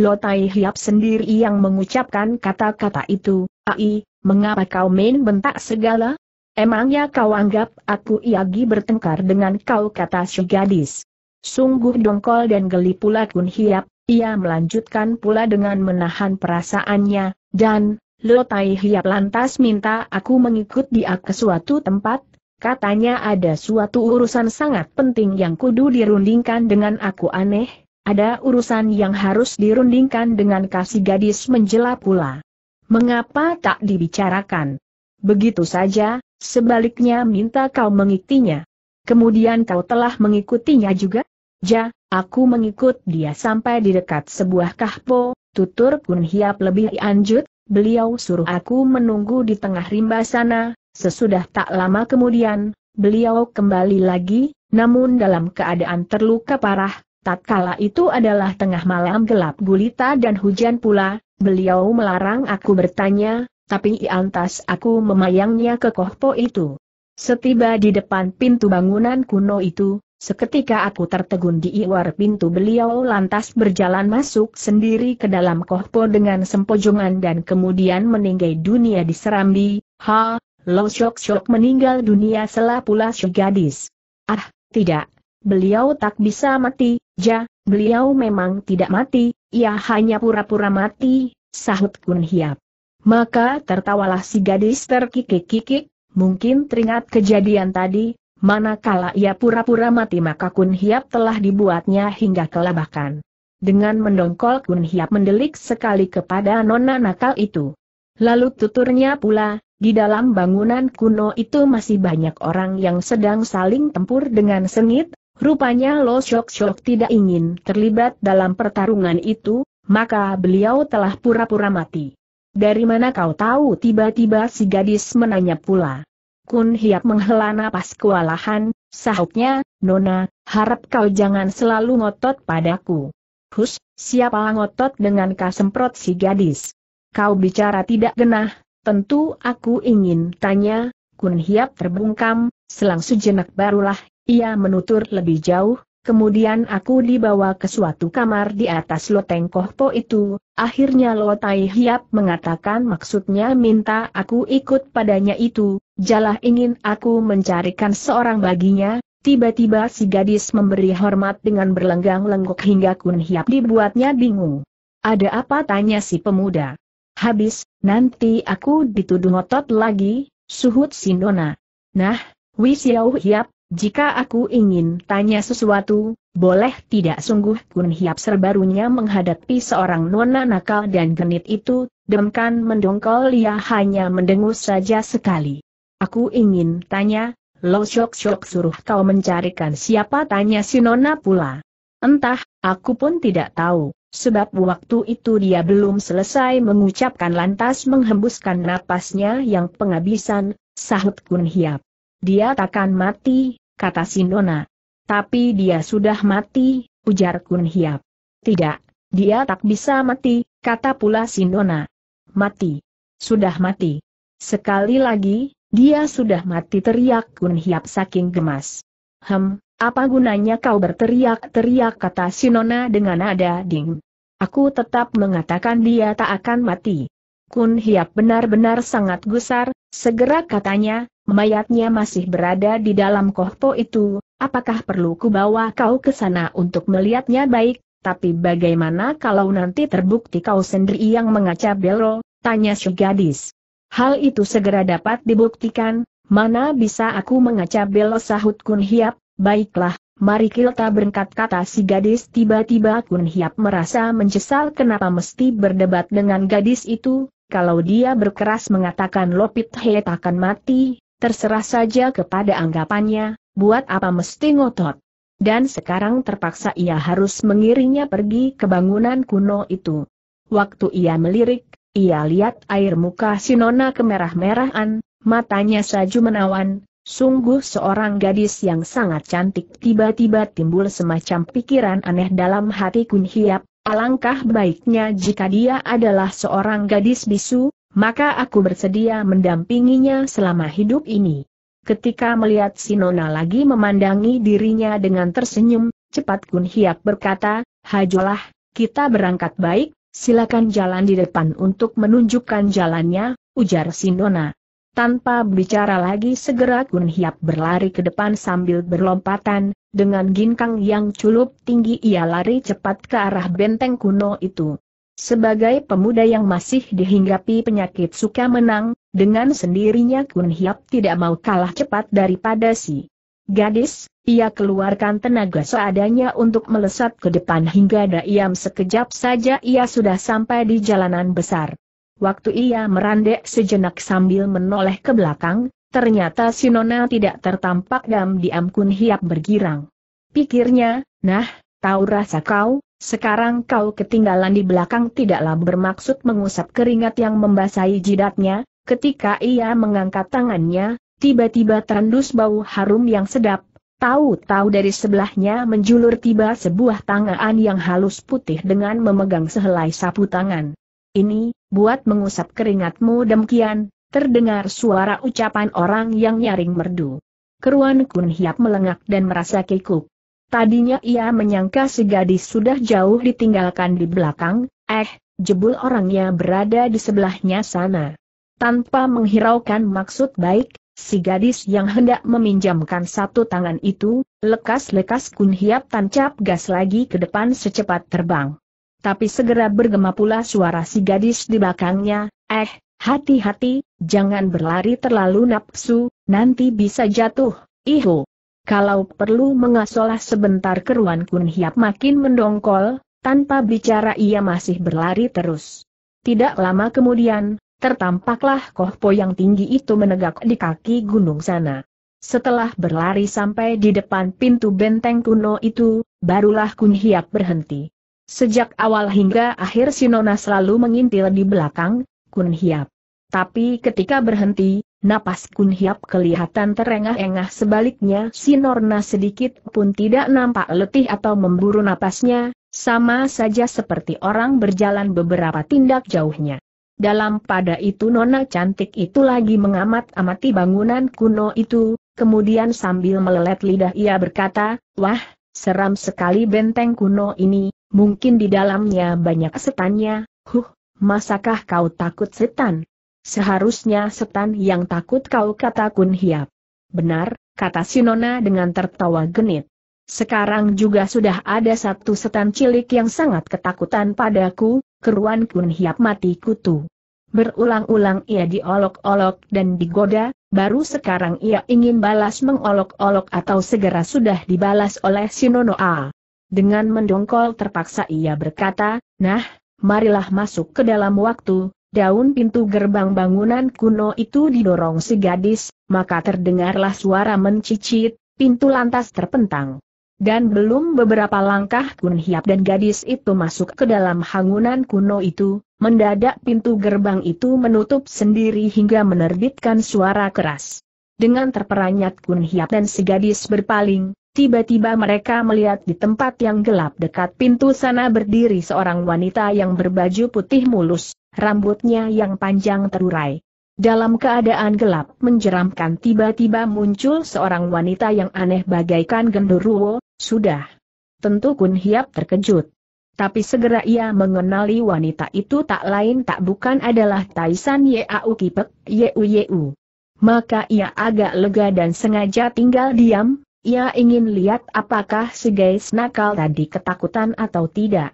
Lotai Hiap sendiri yang mengucapkan kata-kata itu, Ai, mengapa kau main bentak segala? Emangnya kau anggap aku Iagi bertengkar dengan kau kata si gadis. Sungguh dongkol dan geli pula Kun Hiap, ia melanjutkan pula dengan menahan perasaannya, dan, Lo Tai Hiap lantas minta aku mengikut dia ke suatu tempat, katanya ada suatu urusan sangat penting yang kudu dirundingkan dengan aku aneh, ada urusan yang harus dirundingkan dengan kasih gadis menjela pula. Mengapa tak dibicarakan? Begitu saja, sebaliknya minta kau mengikutinya. Kemudian kau telah mengikutinya juga? Ja, aku mengikut dia sampai di dekat sebuah kahpo, Tutur Kun Hiap lebih lanjut, beliau suruh aku menunggu di tengah rimba sana, sesudah tak lama kemudian, beliau kembali lagi, namun dalam keadaan terluka parah, tatkala itu adalah tengah malam gelap gulita dan hujan pula, beliau melarang aku bertanya, tapi iantas aku memayangnya ke kohpo itu. Setiba di depan pintu bangunan kuno itu, Seketika aku tertegun di iwar pintu beliau lantas berjalan masuk sendiri ke dalam kohpo dengan sempojongan dan kemudian meninggai dunia di serambi, ha, lo syok-syok meninggal dunia selah pula si gadis. Ah, tidak, beliau tak bisa mati, ja, beliau memang tidak mati, ia hanya pura-pura mati, sahut kun hiap. Maka tertawalah si gadis terkikik-kikik, mungkin teringat kejadian tadi, Manakala ia pura-pura mati maka Kun Hiap telah dibuatnya hingga kelabakan. Dengan mendongkol Kun Hiap mendelik sekali kepada nona nakal itu. Lalu tuturnya pula, di dalam bangunan kuno itu masih banyak orang yang sedang saling tempur dengan sengit, rupanya Lo Shok Shok tidak ingin terlibat dalam pertarungan itu, maka beliau telah pura-pura mati. Dari mana kau tahu tiba-tiba si gadis menanya pula. Kun Hiap menghela napas kewalahan, sahutnya, Nona, harap kau jangan selalu ngotot padaku. Hus, siapa ngotot dengan kasemprot si gadis? Kau bicara tidak genah, tentu aku ingin tanya, Kun Hiap terbungkam, selang sejenak barulah, ia menutur lebih jauh, Kemudian aku dibawa ke suatu kamar di atas loteng kohpo itu, akhirnya Lo Tai hiap mengatakan maksudnya minta aku ikut padanya itu, jalah ingin aku mencarikan seorang baginya, tiba-tiba si gadis memberi hormat dengan berlenggang-lenggok hingga kun hiap dibuatnya bingung. Ada apa tanya si pemuda? Habis, nanti aku dituduh ngotot lagi, suhut si nona. Nah, Wisiau hiap, jika aku ingin tanya sesuatu, boleh tidak sungguh Kun Hiap serbarunya menghadapi seorang nona nakal dan genit itu, demkan mendongkol ia hanya mendengus saja sekali. Aku ingin tanya, lo syok-syok suruh kau mencarikan siapa tanya si nona pula. Entah, aku pun tidak tahu, sebab waktu itu dia belum selesai mengucapkan lantas menghembuskan napasnya yang penghabisan, sahut Kun Hiap. Dia takkan mati, kata Sinona. Tapi dia sudah mati, ujar Kun Hiap. Tidak, dia tak bisa mati, kata pula Sinona. Mati. Sudah mati. Sekali lagi, dia sudah mati teriak Kun Hiap saking gemas. Hem, apa gunanya kau berteriak-teriak kata Sinona dengan nada ding. Aku tetap mengatakan dia tak akan mati. Kun Hiap benar-benar sangat gusar, segera katanya, mayatnya masih berada di dalam kohpo itu, apakah perlu kubawa kau ke sana untuk melihatnya baik, tapi bagaimana kalau nanti terbukti kau sendiri yang mengaca Belo, tanya si gadis. Hal itu segera dapat dibuktikan, mana bisa aku mengaca Belo sahut Kun Hiap, baiklah, Mari kita berangkat kata si gadis tiba-tiba Kun Hiap merasa menyesal kenapa mesti berdebat dengan gadis itu, kalau dia berkeras mengatakan Lopit Hei akan mati, terserah saja kepada anggapannya, buat apa mesti ngotot. Dan sekarang terpaksa ia harus mengiringnya pergi ke bangunan kuno itu. Waktu ia melirik, ia lihat air muka Sinona kemerah-merahan, matanya saju menawan, sungguh seorang gadis yang sangat cantik tiba-tiba timbul semacam pikiran aneh dalam hati Kun Hiap, Alangkah baiknya jika dia adalah seorang gadis bisu, maka aku bersedia mendampinginya selama hidup ini. Ketika melihat Sinona lagi memandangi dirinya dengan tersenyum, cepat Kun Hiap berkata, Hajolah, kita berangkat baik, silakan jalan di depan untuk menunjukkan jalannya, ujar Sinona. Tanpa bicara lagi segera Kun Hiap berlari ke depan sambil berlompatan, dengan ginkang yang culup tinggi ia lari cepat ke arah benteng kuno itu. Sebagai pemuda yang masih dihinggapi penyakit suka menang, dengan sendirinya Kun Hiap tidak mau kalah cepat daripada si gadis, ia keluarkan tenaga seadanya untuk melesat ke depan hingga diam sekejap saja ia sudah sampai di jalanan besar. Waktu ia merandek sejenak sambil menoleh ke belakang, ternyata Sinona tidak tertampak dan diam Kun Hiap bergirang. Pikirnya, nah, tahu rasa kau, sekarang kau ketinggalan di belakang tidaklah bermaksud mengusap keringat yang membasahi jidatnya, ketika ia mengangkat tangannya, tiba-tiba terendus bau harum yang sedap, Tahu-tahu dari sebelahnya menjulur tiba sebuah tangan yang halus putih dengan memegang sehelai sapu tangan. Ini, buat mengusap keringatmu demikian, terdengar suara ucapan orang yang nyaring merdu. Keruan Kun Hiap melengak dan merasa kikuk. Tadinya ia menyangka si gadis sudah jauh ditinggalkan di belakang, eh, jebul orangnya berada di sebelahnya sana. Tanpa menghiraukan maksud baik, si gadis yang hendak meminjamkan satu tangan itu, lekas-lekas Kun Hiap tancap gas lagi ke depan secepat terbang. Tapi segera bergema pula suara si gadis di belakangnya, eh, hati-hati, jangan berlari terlalu nafsu, nanti bisa jatuh, ihu. Kalau perlu mengasolah sebentar keruan Kun Hiap makin mendongkol, tanpa bicara ia masih berlari terus. Tidak lama kemudian, tertampaklah kohpo yang tinggi itu menegak di kaki gunung sana. Setelah berlari sampai di depan pintu benteng kuno itu, barulah Kun Hiap berhenti. Sejak awal hingga akhir Sinona selalu mengintil di belakang, Kun Hiap. Tapi ketika berhenti, napas Kun Hiap kelihatan terengah-engah sebaliknya Sinorna sedikit pun tidak nampak letih atau memburu napasnya, sama saja seperti orang berjalan beberapa tindak jauhnya. Dalam pada itu Nona cantik itu lagi mengamat-amati bangunan kuno itu, kemudian sambil melelet lidah ia berkata, Wah, Seram sekali benteng kuno ini, mungkin di dalamnya banyak setannya, huh, masakah kau takut setan? Seharusnya setan yang takut kau kata kun hiap. Benar, kata Sinona dengan tertawa genit. Sekarang juga sudah ada satu setan cilik yang sangat ketakutan padaku, keruan kun hiap mati kutu. Berulang-ulang ia diolok-olok dan digoda, baru sekarang ia ingin balas mengolok-olok atau segera sudah dibalas oleh Sinono A. Dengan mendongkol terpaksa ia berkata, nah, marilah masuk ke dalam waktu, daun pintu gerbang bangunan kuno itu didorong si gadis, maka terdengarlah suara mencicit, pintu lantas terpentang. Dan belum beberapa langkah Kun Hiap dan gadis itu masuk ke dalam hangunan kuno itu, Mendadak pintu gerbang itu menutup sendiri hingga menerbitkan suara keras. Dengan terperanjat Kun Hiap dan segadis berpaling, tiba-tiba mereka melihat di tempat yang gelap dekat pintu sana berdiri seorang wanita yang berbaju putih mulus, rambutnya yang panjang terurai. Dalam keadaan gelap menjeramkan tiba-tiba muncul seorang wanita yang aneh bagaikan genderuwo, sudah. Tentu Kun Hiap terkejut. Tapi segera ia mengenali wanita itu tak lain tak bukan adalah Taisan Yeau Kipek, Yeu Yeu. Maka ia agak lega dan sengaja tinggal diam, ia ingin lihat apakah si guys nakal tadi ketakutan atau tidak.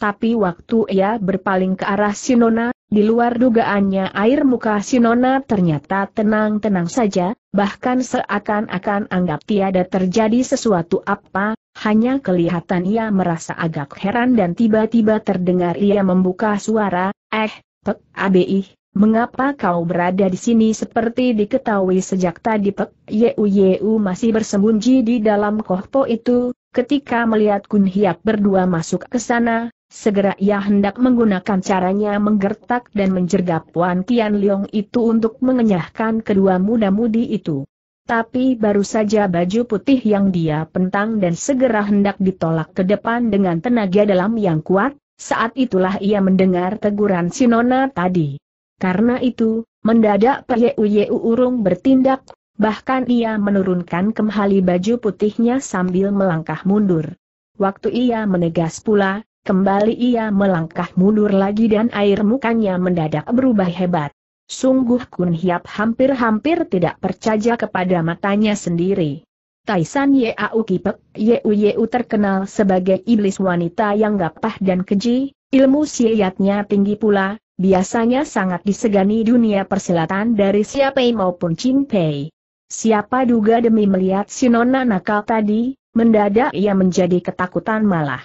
Tapi waktu ia berpaling ke arah Sinona, di luar dugaannya air muka Sinona ternyata tenang-tenang saja, bahkan seakan-akan anggap tiada terjadi sesuatu apa, hanya kelihatan ia merasa agak heran dan tiba-tiba terdengar ia membuka suara, eh, pek abi, mengapa kau berada di sini seperti diketahui sejak tadi pek Yeu Yeu masih bersembunyi di dalam kohpo itu, ketika melihat Kun Hiap berdua masuk ke sana, Segera ia hendak menggunakan caranya menggertak dan menjergap Wan kian Leong itu untuk mengenyahkan kedua muda-mudi itu. Tapi baru saja baju putih yang dia pentang dan segera hendak ditolak ke depan dengan tenaga dalam yang kuat, saat itulah ia mendengar teguran Sinona tadi. Karena itu, mendadak Uye urung bertindak, bahkan ia menurunkan kembali baju putihnya sambil melangkah mundur. Waktu ia menegas pula, Kembali ia melangkah mundur lagi dan air mukanya mendadak berubah hebat. Sungguh Kun Hiap hampir-hampir tidak percaya kepada matanya sendiri. Taisan Yeau Kipek, Yeu Yeu terkenal sebagai iblis wanita yang gapah dan keji, ilmu siatnya tinggi pula, biasanya sangat disegani dunia persilatan dari Siapai maupun Pei. Siapa duga demi melihat si nona nakal tadi, mendadak ia menjadi ketakutan malah.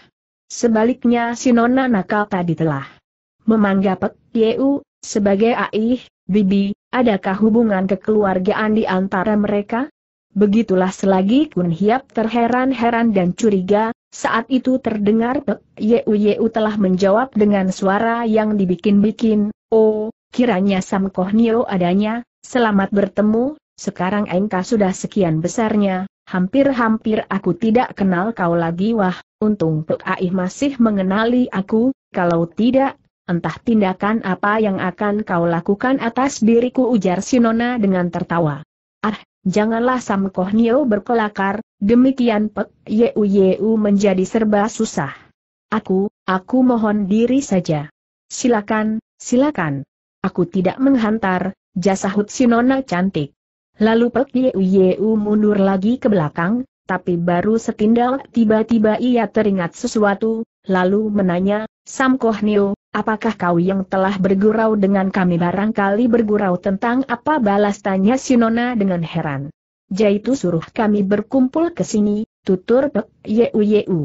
Sebaliknya si nona nakal tadi telah memangga Yeu, sebagai Aih, Bibi, adakah hubungan kekeluargaan di antara mereka? Begitulah selagi Kun Hiap terheran-heran dan curiga, saat itu terdengar Pek Yeu Yeu telah menjawab dengan suara yang dibikin-bikin, Oh, kiranya Sam Koh Nio adanya, selamat bertemu, sekarang engkau sudah sekian besarnya, hampir-hampir aku tidak kenal kau lagi wah, Untung Pek Aih masih mengenali aku, kalau tidak, entah tindakan apa yang akan kau lakukan atas diriku ujar Sinona dengan tertawa. Ah, janganlah Samkoh Kohnio berkelakar, demikian Pek Yeu menjadi serba susah. Aku, aku mohon diri saja. Silakan, silakan. Aku tidak menghantar, jasahut Sinona cantik. Lalu Pek Yeu Yeu mundur lagi ke belakang, tapi baru setindak tiba-tiba ia teringat sesuatu, lalu menanya, Sam Niu, apakah kau yang telah bergurau dengan kami barangkali bergurau tentang apa balas tanya Sinona dengan heran. Jaitu suruh kami berkumpul ke sini, tutur Pek Yeu Yeu.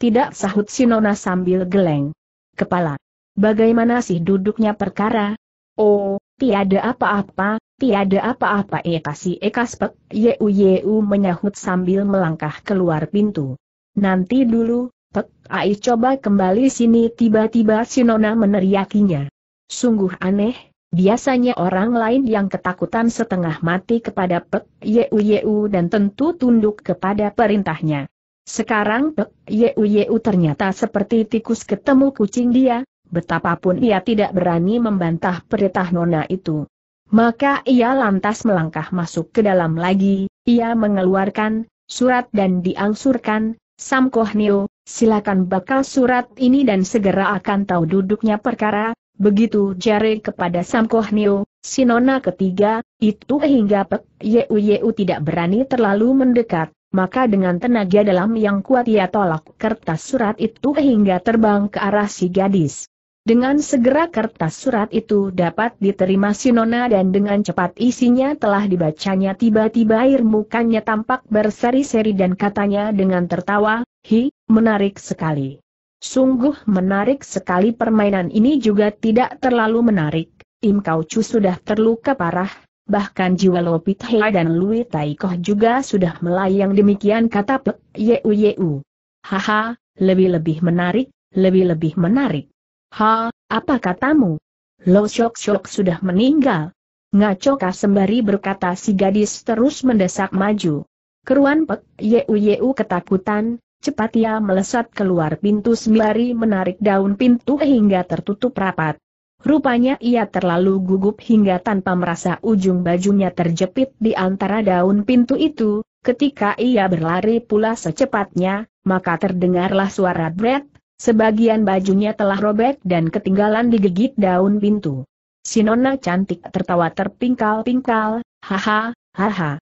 Tidak sahut Sinona sambil geleng. Kepala. Bagaimana sih duduknya perkara? Oh, tiada apa-apa, Tiada apa-apa ekasi ekaspek, Yeu Yeu menyahut sambil melangkah keluar pintu. Nanti dulu, Pek, Ai coba kembali sini tiba-tiba Sinona meneriakinya. Sungguh aneh, biasanya orang lain yang ketakutan setengah mati kepada Pek Yeu Yeu dan tentu tunduk kepada perintahnya. Sekarang Pek Yeu Yeu ternyata seperti tikus ketemu kucing dia, betapapun ia tidak berani membantah perintah Nona itu. Maka ia lantas melangkah masuk ke dalam lagi, ia mengeluarkan surat dan diangsurkan, Samkohnio, silakan bakal surat ini dan segera akan tahu duduknya perkara, begitu jari kepada Samkohnio, Sinona ketiga, itu hingga Pek Yeu Yeu tidak berani terlalu mendekat, maka dengan tenaga dalam yang kuat ia tolak kertas surat itu hingga terbang ke arah si gadis. Dengan segera kertas surat itu dapat diterima si Nona dan dengan cepat isinya telah dibacanya tiba-tiba air mukanya tampak berseri-seri dan katanya dengan tertawa, Hi, menarik sekali. Sungguh menarik sekali permainan ini juga tidak terlalu menarik. Im Kau Chu sudah terluka parah, bahkan jiwa Lo Hei dan Lui Tai Koh juga sudah melayang demikian kata Pek Yeu Yeu. Haha, lebih-lebih menarik, lebih-lebih menarik. Ha, apa katamu? Lo Shok Shok sudah meninggal. Ngacokah sembari berkata si gadis terus mendesak maju. Keruan Pek Yeu Yeu ketakutan, cepat ia melesat keluar pintu sembari menarik daun pintu hingga tertutup rapat. Rupanya ia terlalu gugup hingga tanpa merasa ujung bajunya terjepit di antara daun pintu itu, ketika ia berlari pula secepatnya, maka terdengarlah suara Brett, Sebagian bajunya telah robek dan ketinggalan digigit daun pintu. Sinona cantik tertawa terpingkal-pingkal, haha, haha.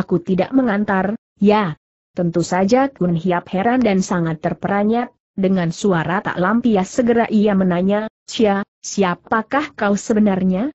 Aku tidak mengantar, ya. Tentu saja Kun Hiap heran dan sangat terperanjat. dengan suara tak lampias segera ia menanya, Sia, siapakah kau sebenarnya?